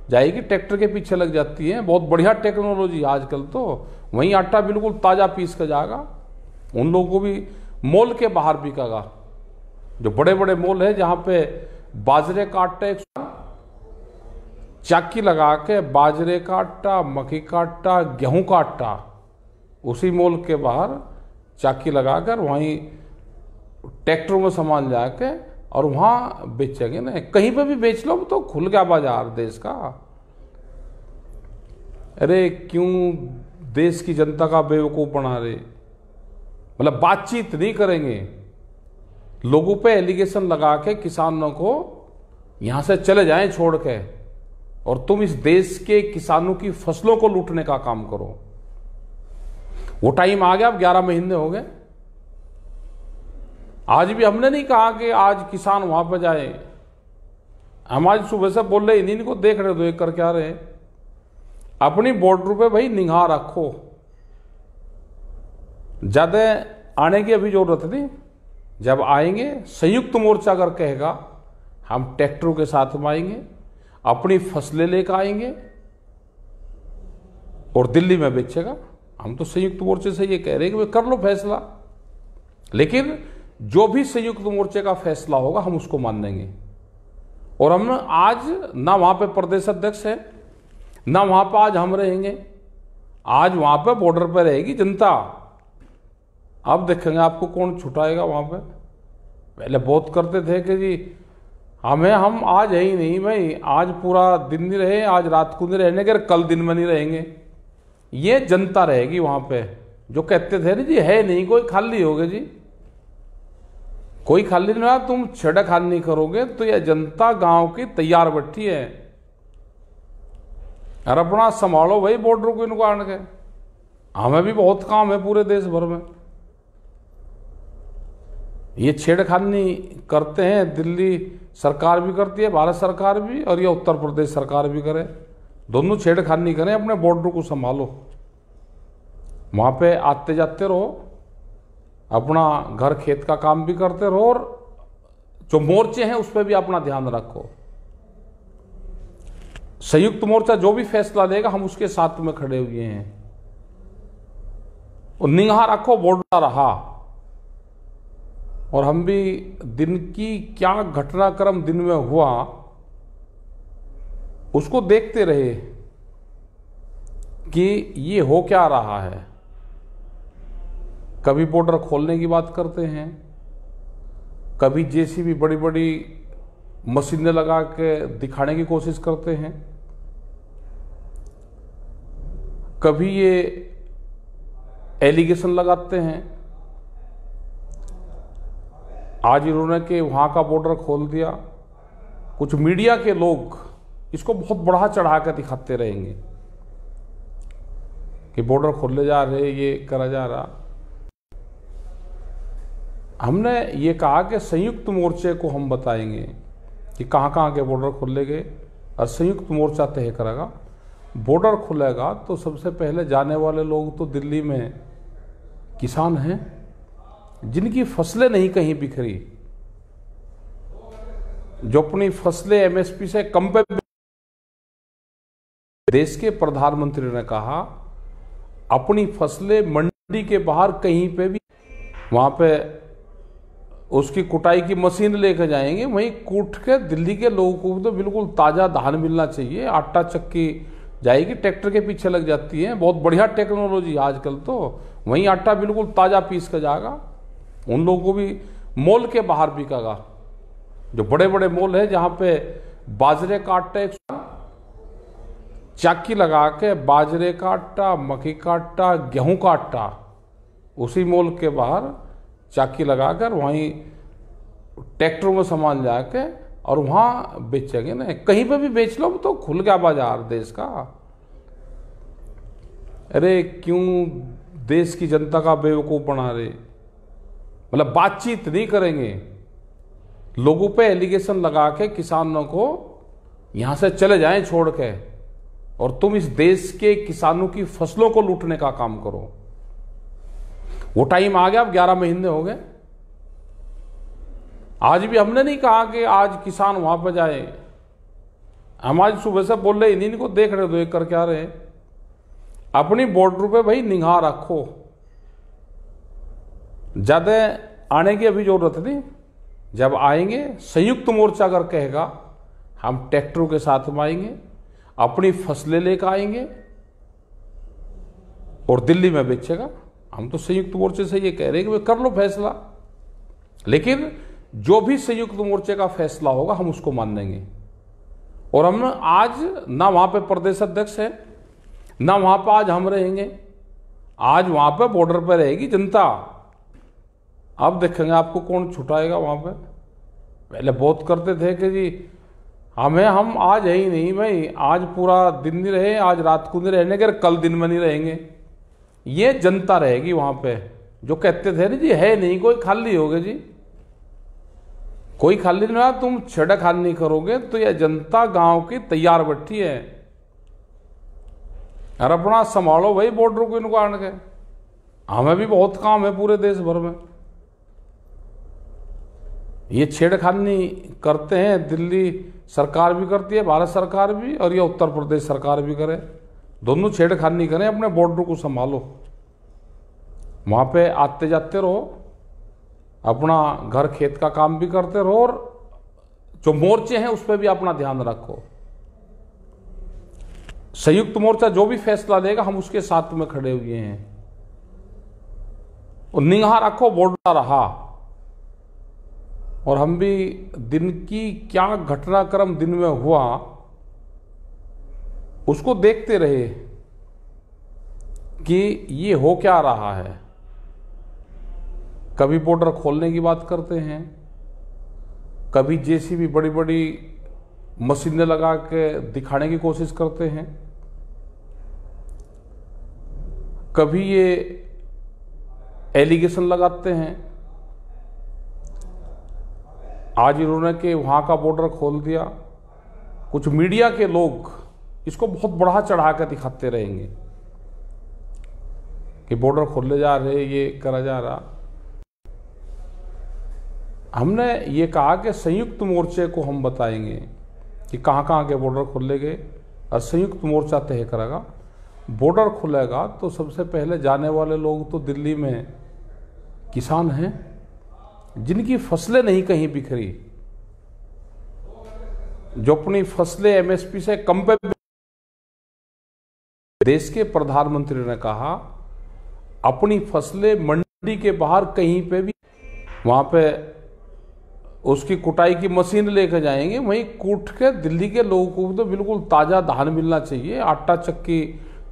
जाएगी ट्रैक्टर के पीछे लग जाती है बहुत बढ़िया टेक्नोलॉजी आजकल तो वहीं आटा बिल्कुल ताज़ा पीस कर जाएगा उन लोगों को भी मॉल के बाहर बिकेगा जो बड़े बड़े मॉल है जहां पे बाजरे का आटा एक चाकी लगा के बाजरे का आटा मक्की का आटा गेहूं का आटा उसी मॉल के बाहर चाकी लगाकर वहीं ट्रैक्टरों में सामान जाके और वहाँ बेचेंगे ना कहीं पे भी बेच लो तो खुल गया बाजार देश का अरे क्यों देश की जनता का बेवकूफ़ बना रहे मतलब बातचीत नहीं करेंगे लोगों पे एलिगेशन लगा के किसानों को यहां से चले जाएं छोड़ के और तुम इस देश के किसानों की फसलों को लूटने का काम करो वो टाइम आ गया अब ग्यारह महीने हो गए आज भी हमने नहीं कहा कि आज किसान वहां पर जाए हम आज सुबह से बोल रहे इन्हीं को देख रहे तो एक करके आ रहे अपनी बॉर्डर पे भाई निगाह रखो ज़्यादा आने की अभी ज़रूरत थी जब आएंगे संयुक्त मोर्चा अगर कहेगा हम ट्रैक्टरों के साथ में आएंगे अपनी फसलें लेकर आएंगे और दिल्ली में बेचेगा हम तो संयुक्त मोर्चे से ये कह रहे हैं कि कर लो फैसला लेकिन जो भी संयुक्त मोर्चे का फैसला होगा हम उसको मान देंगे और हम आज ना वहां पे प्रदेश अध्यक्ष है ना वहां पर आज हम रहेंगे आज वहां पर बॉर्डर पर रहेगी जनता आप देखेंगे आपको कौन छुटाएगा वहाँ पे पहले बहुत करते थे कि जी हमें हम आज है ही नहीं भाई आज पूरा दिन नहीं रहे आज रात को नहीं रहने के कल दिन में नहीं रहेंगे ये जनता रहेगी वहाँ पे जो कहते थे ना जी है नहीं कोई खाली हो गए जी कोई खाली नहीं तुम छेड़खान नहीं करोगे तो यह जनता गांव की तैयार बैठी है अरे अपना संभालो भाई बॉर्डर को इनको आने के हमें भी बहुत काम है पूरे देश भर में ये छेड़खानी करते हैं दिल्ली सरकार भी करती है भारत सरकार भी और ये उत्तर प्रदेश सरकार भी करे दोनों छेड़खानी करें अपने बॉर्डर को संभालो वहाँ पे आते जाते रहो अपना घर खेत का काम भी करते रहो और जो मोर्चे हैं उस पर भी अपना ध्यान रखो संयुक्त मोर्चा जो भी फैसला लेगा हम उसके साथ में खड़े हुए हैं और निगाह रखो बॉर्डर रहा और हम भी दिन की क्या घटनाक्रम दिन में हुआ उसको देखते रहे कि ये हो क्या रहा है कभी बॉर्डर खोलने की बात करते हैं कभी जैसी भी बड़ी बड़ी मशीनें लगा के दिखाने की कोशिश करते हैं कभी ये एलिगेशन लगाते हैं आज इन्होंने के वहाँ का बॉर्डर खोल दिया कुछ मीडिया के लोग इसको बहुत बढ़ा चढ़ा कर दिखाते रहेंगे कि बॉर्डर खोलने जा रहे ये करा जा रहा हमने ये कहा कि संयुक्त मोर्चे को हम बताएंगे कि कहाँ कहाँ के बॉर्डर खोले गए और संयुक्त मोर्चा तय करेगा बॉर्डर खुलेगा तो सबसे पहले जाने वाले लोग तो दिल्ली में किसान हैं जिनकी फसलें नहीं कहीं बिखरी जो अपनी फसलें एमएसपी से कम पे देश के प्रधानमंत्री ने कहा अपनी फसलें मंडी के बाहर कहीं पे भी वहां पे उसकी कुटाई की मशीन लेकर जाएंगे वहीं कूट के दिल्ली के लोगों को तो बिल्कुल ताज़ा धान मिलना चाहिए आटा चक्की जाएगी ट्रैक्टर के पीछे लग जाती है बहुत बढ़िया टेक्नोलॉजी आजकल तो वहीं आटा बिल्कुल ताज़ा पीस कर जाएगा उन लोगों को भी मॉल के बाहर बिकागा जो बड़े बड़े मॉल है जहां पे बाजरे का आटा चाकी लगा के बाजरे का आटा मक्की का आटा गेहूं का आटा उसी मॉल के बाहर चाकी लगाकर वहीं ट्रैक्टरों में सामान जाके और वहां बेचेंगे ना कहीं पे भी बेच लो तो खुल गया बाजार देश का अरे क्यों देश की जनता का बेवकूफ़ बना रहे मतलब बातचीत नहीं करेंगे लोगों पे एलिगेशन लगा के किसानों को यहां से चले जाएं छोड़ के और तुम इस देश के किसानों की फसलों को लूटने का काम करो वो टाइम आ गया अब ग्यारह महीने हो गए आज भी हमने नहीं कहा कि आज किसान वहां पर जाए हम आज सुबह से बोल रहे इन्हीं को देख रहे दो एक करके आ रहे अपनी बॉर्डर पे भाई निगाह रखो ज़्यादा आने की अभी ज़रूरत नहीं जब आएंगे संयुक्त मोर्चा अगर कहेगा हम ट्रैक्टरों के साथ में आएंगे अपनी फसलें लेकर आएंगे और दिल्ली में बेचेगा हम तो संयुक्त मोर्चे से ये कह रहे हैं कि कर लो फैसला लेकिन जो भी संयुक्त मोर्चे का फैसला होगा हम उसको मान देंगे और हम आज ना वहां पे प्रदेश अध्यक्ष है ना वहां पर आज हम रहेंगे आज वहां पर बॉर्डर पर रहेगी जनता आप देखेंगे आपको कौन छुटाएगा वहाँ पे पहले बहुत करते थे कि जी हमें हम आज है ही नहीं भाई आज पूरा दिन नहीं रहे आज रात को नहीं रहने के कल दिन में नहीं रहेंगे ये जनता रहेगी वहाँ पे जो कहते थे ना जी है नहीं कोई खाली हो जी कोई खाली नहीं रहा तुम छेड़ा खाली नहीं करोगे तो यह जनता गांव की तैयार बैठी है अरे अपना संभालो भाई बॉर्डर को इनको आने के हमें भी बहुत काम है पूरे देश भर में ये छेड़खानी करते हैं दिल्ली सरकार भी करती है भारत सरकार भी और ये उत्तर प्रदेश सरकार भी करे दोनों छेड़खानी करें अपने बॉर्डर को संभालो वहाँ पे आते जाते रहो अपना घर खेत का काम भी करते रहो और जो मोर्चे हैं उस पर भी अपना ध्यान रखो संयुक्त मोर्चा जो भी फैसला लेगा हम उसके साथ में खड़े हुए हैं और निगाह रखो बॉर्डर रहा और हम भी दिन की क्या घटनाक्रम दिन में हुआ उसको देखते रहे कि ये हो क्या रहा है कभी बॉर्डर खोलने की बात करते हैं कभी जेसीबी बड़ी बड़ी मशीनें लगा के दिखाने की कोशिश करते हैं कभी ये एलिगेशन लगाते हैं आज इन्होंने के वहाँ का बॉर्डर खोल दिया कुछ मीडिया के लोग इसको बहुत बढ़ा चढ़ा कर दिखाते रहेंगे कि बॉर्डर खोलने जा रहे ये करा जा रहा हमने ये कहा कि संयुक्त मोर्चे को हम बताएंगे कि कहाँ कहाँ के बॉर्डर खोले गए और संयुक्त मोर्चा तय करेगा बॉर्डर खुलेगा तो सबसे पहले जाने वाले लोग तो दिल्ली में किसान हैं जिनकी फसलें नहीं कहीं बिखरी जो अपनी फसलें एमएसपी से कम पे देश के प्रधानमंत्री ने कहा अपनी फसलें मंडी के बाहर कहीं पे भी वहां पे उसकी कुटाई की मशीन लेकर जाएंगे वहीं कूट के दिल्ली के लोगों को तो बिल्कुल ताज़ा धान मिलना चाहिए आटा चक्की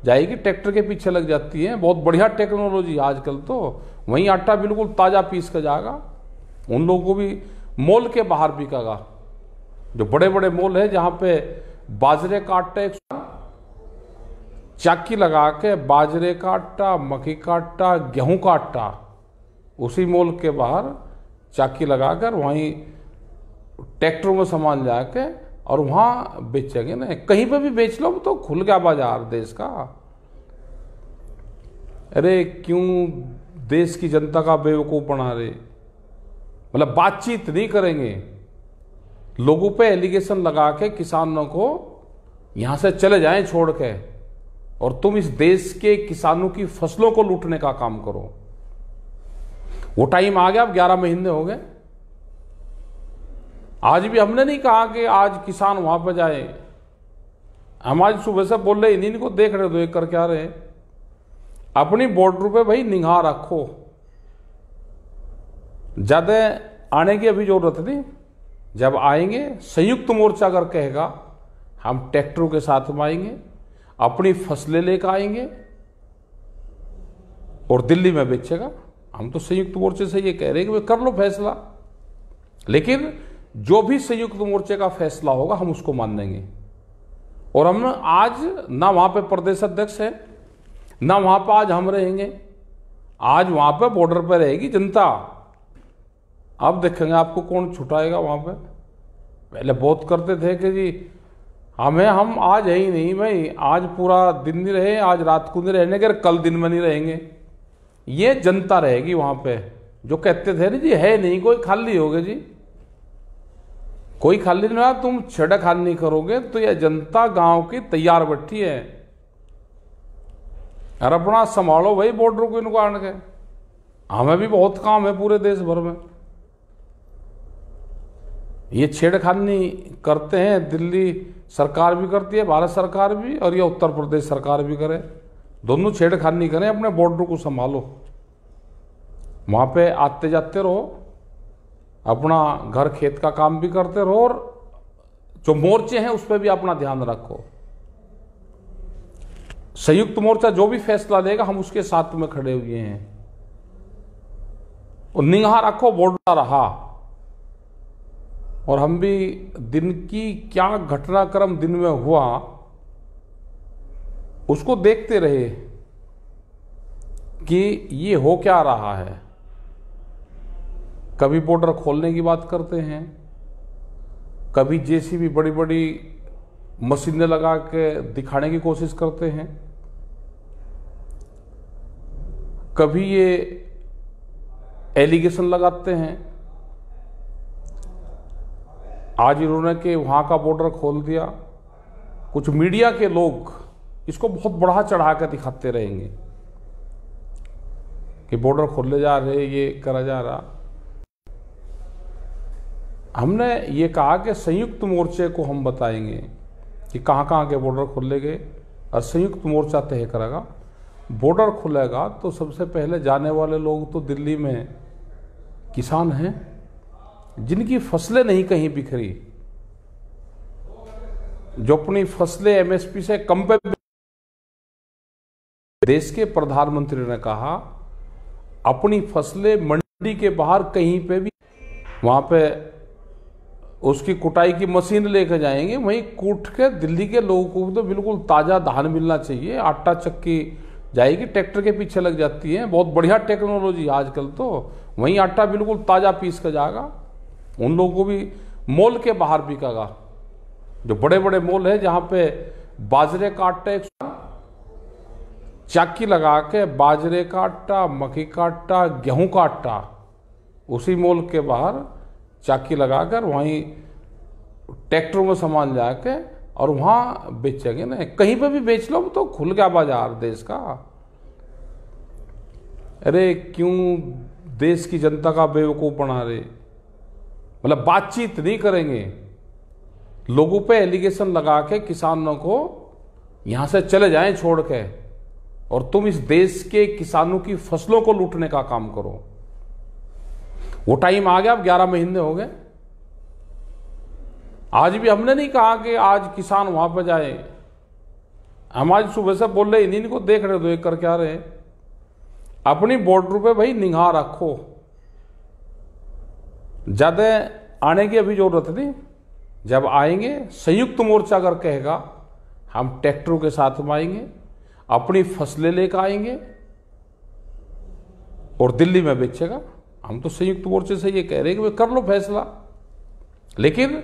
जाएगी ट्रैक्टर के पीछे लग जाती है बहुत बढ़िया टेक्नोलॉजी आजकल तो वहीं आटा बिल्कुल ताज़ा पीस कर जाएगा उन लोगों को भी मॉल के बाहर बिकेगा जो बड़े बड़े मॉल है जहां पे बाजरे का आटा एक चाकी लगा के बाजरे का आटा मक्की का आटा गेहूं का आटा उसी मॉल के बाहर चाकी लगाकर वहीं ट्रैक्टरों में सामान जाके और वहां बेचेंगे ना कहीं पे भी बेच लो तो खुल गया बाजार देश का अरे क्यों देश की जनता का बेवकूफ़ बना रहे मतलब बातचीत नहीं करेंगे लोगों पे एलिगेशन लगा के किसानों को यहां से चले जाएं छोड़ के और तुम इस देश के किसानों की फसलों को लूटने का काम करो वो टाइम आ गया अब ग्यारह महीने हो गए आज भी हमने नहीं कहा कि आज किसान वहां पर जाए हम आज सुबह से बोल रहे इन्हीं को देख रहे दो तो एक करके आ रहे अपनी बॉर्डर पे भाई निगाह रखो ज़्यादा आने की अभी ज़रूरत नहीं जब आएंगे संयुक्त मोर्चा अगर कहेगा हम ट्रैक्टरों के साथ में आएंगे अपनी फसलें लेकर आएंगे और दिल्ली में बेचेगा हम तो संयुक्त मोर्चे से ये कह रहे हैं कि कर लो फैसला लेकिन जो भी संयुक्त मोर्चे का फैसला होगा हम उसको मान लेंगे और हम आज ना वहां पे प्रदेश अध्यक्ष है ना वहां पर आज हम रहेंगे आज वहां पे बॉर्डर पे रहेगी जनता आप देखेंगे आपको कौन छुटाएगा वहाँ पे पहले बहुत करते थे कि जी हमें हम आज है ही नहीं भाई आज पूरा दिन नहीं रहे आज रात को नहीं रहने अगर कल दिन में नहीं रहेंगे ये जनता रहेगी वहाँ पे जो कहते थे ना जी है नहीं कोई खाली हो गए जी कोई खाली नहीं तुम छेड़ा खाली नहीं करोगे तो यह जनता गांव की तैयार बैठी है अरे अपना संभालो भाई बॉर्डर को इनको आने के हमें भी बहुत काम है पूरे देश भर में ये छेड़खानी करते हैं दिल्ली सरकार भी करती है भारत सरकार भी और ये उत्तर प्रदेश सरकार भी करे दोनों छेड़खानी करें अपने बॉर्डर को संभालो वहाँ पे आते जाते रहो अपना घर खेत का काम भी करते रहो और जो मोर्चे हैं उस पर भी अपना ध्यान रखो संयुक्त मोर्चा जो भी फैसला देगा हम उसके साथ में खड़े हुए हैं और निगाह रखो बॉर्डर रहा और हम भी दिन की क्या घटनाक्रम दिन में हुआ उसको देखते रहे कि ये हो क्या रहा है कभी बॉर्डर खोलने की बात करते हैं कभी जेसीबी बड़ी बड़ी मशीनें लगा के दिखाने की कोशिश करते हैं कभी ये एलिगेशन लगाते हैं आज इन्होंने के वहाँ का बॉर्डर खोल दिया कुछ मीडिया के लोग इसको बहुत बढ़ा चढ़ा कर दिखाते रहेंगे कि बॉर्डर खोलने जा रहे ये करा जा रहा हमने ये कहा कि संयुक्त मोर्चे को हम बताएंगे कि कहाँ कहाँ के बॉर्डर खोले गए और संयुक्त मोर्चा तय करेगा बॉर्डर खुलेगा तो सबसे पहले जाने वाले लोग तो दिल्ली में किसान हैं जिनकी फसलें नहीं कहीं बिखरी जो अपनी फसलें एमएसपी से कम पे देश के प्रधानमंत्री ने कहा अपनी फसलें मंडी के बाहर कहीं पे भी वहां पे उसकी कुटाई की मशीन लेकर जाएंगे वहीं कूट के दिल्ली के लोगों को तो बिल्कुल ताज़ा धान मिलना चाहिए आटा चक्की जाएगी ट्रैक्टर के पीछे लग जाती है बहुत बढ़िया टेक्नोलॉजी आजकल तो वहीं आटा बिल्कुल ताज़ा पीस कर जाएगा उन लोगों को भी मॉल के बाहर बिकेगा जो बड़े बड़े मॉल है जहां पे बाजरे का आटा एक चाकी लगा के बाजरे का आटा मक्की का आटा गेहूं का आटा उसी मॉल के बाहर चाकी लगाकर वहीं ट्रैक्टरों में सामान जाके और वहां बेचेंगे ना कहीं पे भी बेच लो तो खुल गया बाजार देश का अरे क्यों देश की जनता का बेवकूफ़ बना रहे मतलब बातचीत नहीं करेंगे लोगों पे एलिगेशन लगा के किसानों को यहां से चले जाएं छोड़ के और तुम इस देश के किसानों की फसलों को लूटने का काम करो वो टाइम आ गया अब ग्यारह महीने हो गए आज भी हमने नहीं कहा कि आज किसान वहां पर जाए हम आज सुबह से बोल रहे इन्हीं को देख रहे तो एक कर क्या रहे अपनी बॉर्डर पे भाई निगाह रखो ज़्यादा आने की अभी ज़रूरत नहीं जब आएंगे संयुक्त मोर्चा अगर कहेगा हम ट्रैक्टरों के साथ में आएंगे अपनी फसलें लेकर आएंगे और दिल्ली में बेचेगा हम तो संयुक्त मोर्चे से ये कह रहे हैं कि कर लो फैसला लेकिन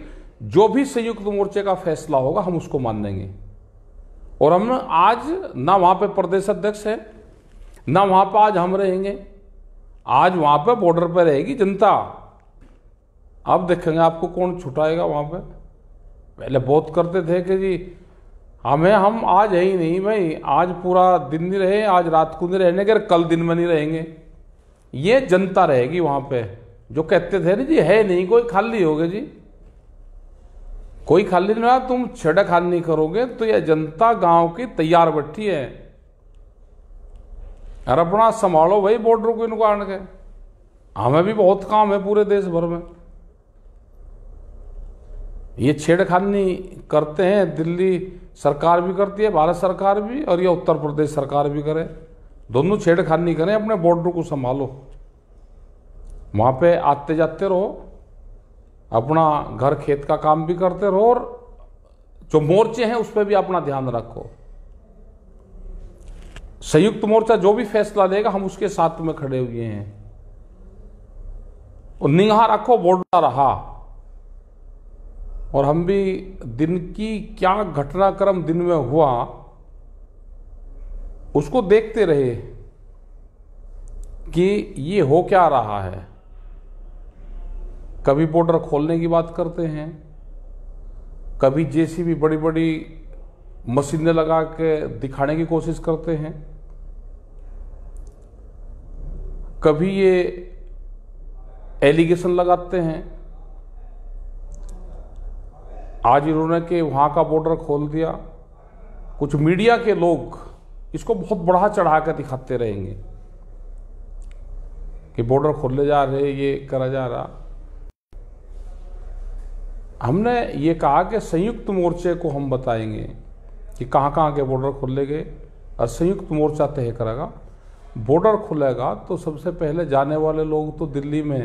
जो भी संयुक्त मोर्चे का फैसला होगा हम उसको मान लेंगे और हम आज ना वहां पे प्रदेश अध्यक्ष है ना वहां पर आज हम रहेंगे आज वहां पे बॉर्डर पे रहेगी जनता आप देखेंगे आपको कौन छुटाएगा वहाँ पे पहले बहुत करते थे कि जी हमें हम आज है ही नहीं भाई आज पूरा दिन नहीं रहे आज रात को नहीं रहने अगर कल दिन में नहीं रहेंगे ये जनता रहेगी वहाँ पे जो कहते थे ना जी है नहीं कोई खाली हो गए जी कोई खाली नहीं तुम छेड़ा खाली नहीं करोगे तो यह जनता गांव की तैयार बैठी है अरे अपना संभालो भाई बॉर्डर को इनको आने के हमें भी बहुत काम है पूरे देश भर में ये छेड़खानी करते हैं दिल्ली सरकार भी करती है भारत सरकार भी और ये उत्तर प्रदेश सरकार भी करे दोनों छेड़खानी करें अपने बॉर्डर को संभालो वहाँ पे आते जाते रहो अपना घर खेत का काम भी करते रहो और जो मोर्चे हैं उस पर भी अपना ध्यान रखो संयुक्त मोर्चा जो भी फैसला लेगा हम उसके साथ में खड़े हुए हैं और निगाह रखो बॉर्डर रहा और हम भी दिन की क्या घटनाक्रम दिन में हुआ उसको देखते रहे कि ये हो क्या रहा है कभी बॉर्डर खोलने की बात करते हैं कभी जेसीबी बड़ी बड़ी मशीनें लगा के दिखाने की कोशिश करते हैं कभी ये एलिगेशन लगाते हैं आज इन्होंने के वहाँ का बॉर्डर खोल दिया कुछ मीडिया के लोग इसको बहुत बढ़ा चढ़ा कर दिखाते रहेंगे कि बॉर्डर खोलने जा रहे ये करा जा रहा हमने ये कहा कि संयुक्त मोर्चे को हम बताएंगे कि कहाँ कहाँ के बॉर्डर खोले गए और संयुक्त मोर्चा तय करेगा बॉर्डर खुलेगा तो सबसे पहले जाने वाले लोग तो दिल्ली में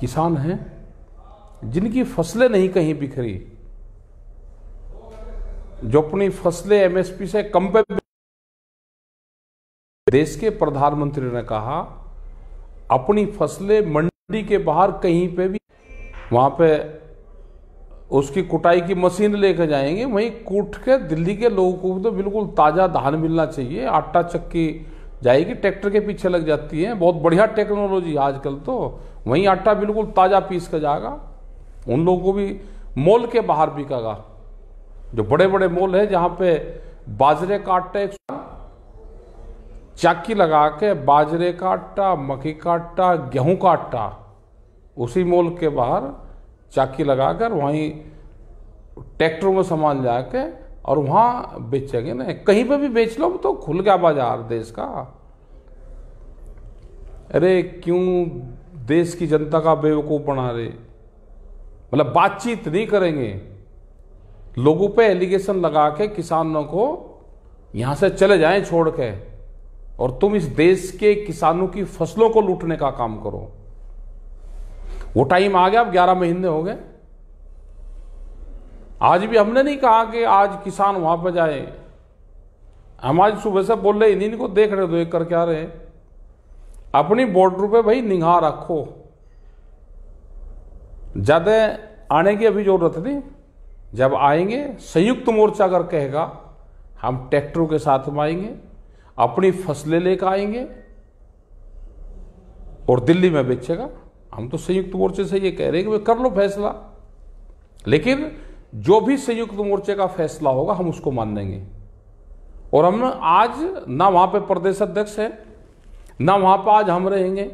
किसान हैं जिनकी फसलें नहीं कहीं बिखरी जो अपनी फसलें एमएसपी से कम पे देश के प्रधानमंत्री ने कहा अपनी फसलें मंडी के बाहर कहीं पे भी वहां पे उसकी कुटाई की मशीन लेके जाएंगे वहीं कूट के दिल्ली के लोगों को तो बिल्कुल ताज़ा धान मिलना चाहिए आटा चक्की जाएगी ट्रैक्टर के पीछे लग जाती है बहुत बढ़िया टेक्नोलॉजी आजकल तो वहीं आटा बिल्कुल ताज़ा पीस कर जाएगा उन लोगों को भी मॉल के बाहर बिकागा जो बड़े बड़े मॉल है जहां पे बाजरे का आटा एक चाकी लगा के बाजरे का आटा मक्की का आटा गेहूँ का आटा उसी मॉल के बाहर चाकी लगाकर वहीं ट्रैक्टरों में सामान जाके और वहां बेचेंगे ना कहीं पे भी बेच लो तो खुल गया बाजार देश का अरे क्यों देश की जनता का बेवकूफ़ बना रहे मतलब बातचीत नहीं करेंगे लोगों पे एलिगेशन लगा के किसानों को यहां से चले जाएं छोड़ के और तुम इस देश के किसानों की फसलों को लूटने का काम करो वो टाइम आ गया अब ग्यारह महीने हो गए आज भी हमने नहीं कहा कि आज किसान वहां पर जाए हम आज सुबह से बोल रहे इन्हीं को देख रहे तो एक करके आ रहे अपनी बॉर्डर पे भाई निगाह रखो ज़्यादा आने की अभी ज़रूरत थी जब आएंगे संयुक्त मोर्चा अगर कहेगा हम ट्रैक्टरों के साथ में आएंगे अपनी फसलें लेकर आएंगे और दिल्ली में बेचेगा हम तो संयुक्त मोर्चे से ये कह रहे हैं कि कर लो फैसला लेकिन जो भी संयुक्त मोर्चे का फैसला होगा हम उसको मान देंगे और हम आज ना वहां पे प्रदेश अध्यक्ष है ना वहां पर आज हम रहेंगे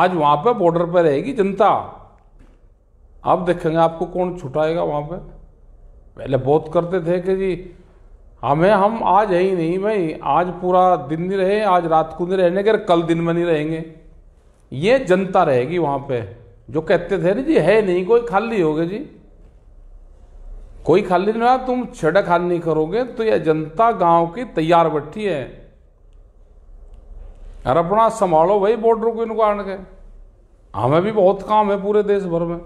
आज वहां पे बॉर्डर पे रहेगी जनता आप देखेंगे आपको कौन छुटाएगा वहाँ पे पहले बहुत करते थे कि जी हमें हम आज है ही नहीं भाई आज पूरा दिन नहीं रहे आज रात को नहीं रहने के कल दिन में नहीं रहेंगे ये जनता रहेगी वहाँ पे जो कहते थे ना जी है नहीं कोई खाली हो गए जी कोई खाली नहीं तुम छेड़खान नहीं करोगे तो यह जनता गांव की तैयार बैठी है अरे अपना संभालो भाई बॉर्डर को इनको आने के हमें भी बहुत काम है पूरे देश भर में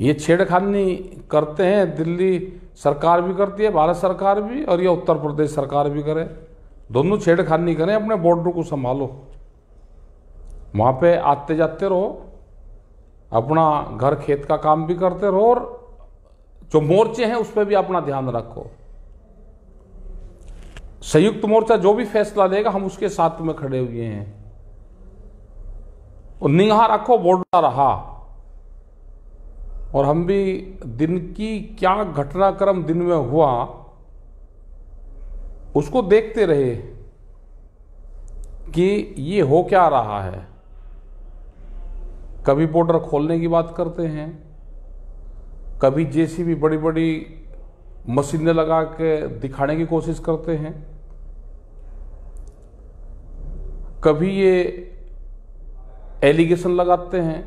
ये छेड़खानी करते हैं दिल्ली सरकार भी करती है भारत सरकार भी और ये उत्तर प्रदेश सरकार भी करे दोनों छेड़खानी करें अपने बॉर्डर को संभालो वहाँ पे आते जाते रहो अपना घर खेत का काम भी करते रहो और जो मोर्चे हैं उस पर भी अपना ध्यान रखो संयुक्त मोर्चा जो भी फैसला लेगा हम उसके साथ में खड़े हुए हैं और निगाह रखो बॉर्डर रहा और हम भी दिन की क्या घटनाक्रम दिन में हुआ उसको देखते रहे कि ये हो क्या रहा है कभी बॉर्डर खोलने की बात करते हैं कभी जेसीबी बड़ी बड़ी मशीनें लगा के दिखाने की कोशिश करते हैं कभी ये एलिगेशन लगाते हैं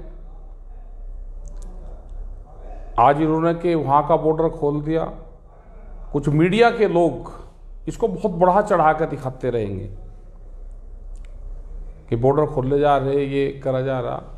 आज इन्होंने के वहाँ का बॉर्डर खोल दिया कुछ मीडिया के लोग इसको बहुत बढ़ा चढ़ा कर दिखाते रहेंगे कि बॉर्डर खोलने जा रहे ये करा जा रहा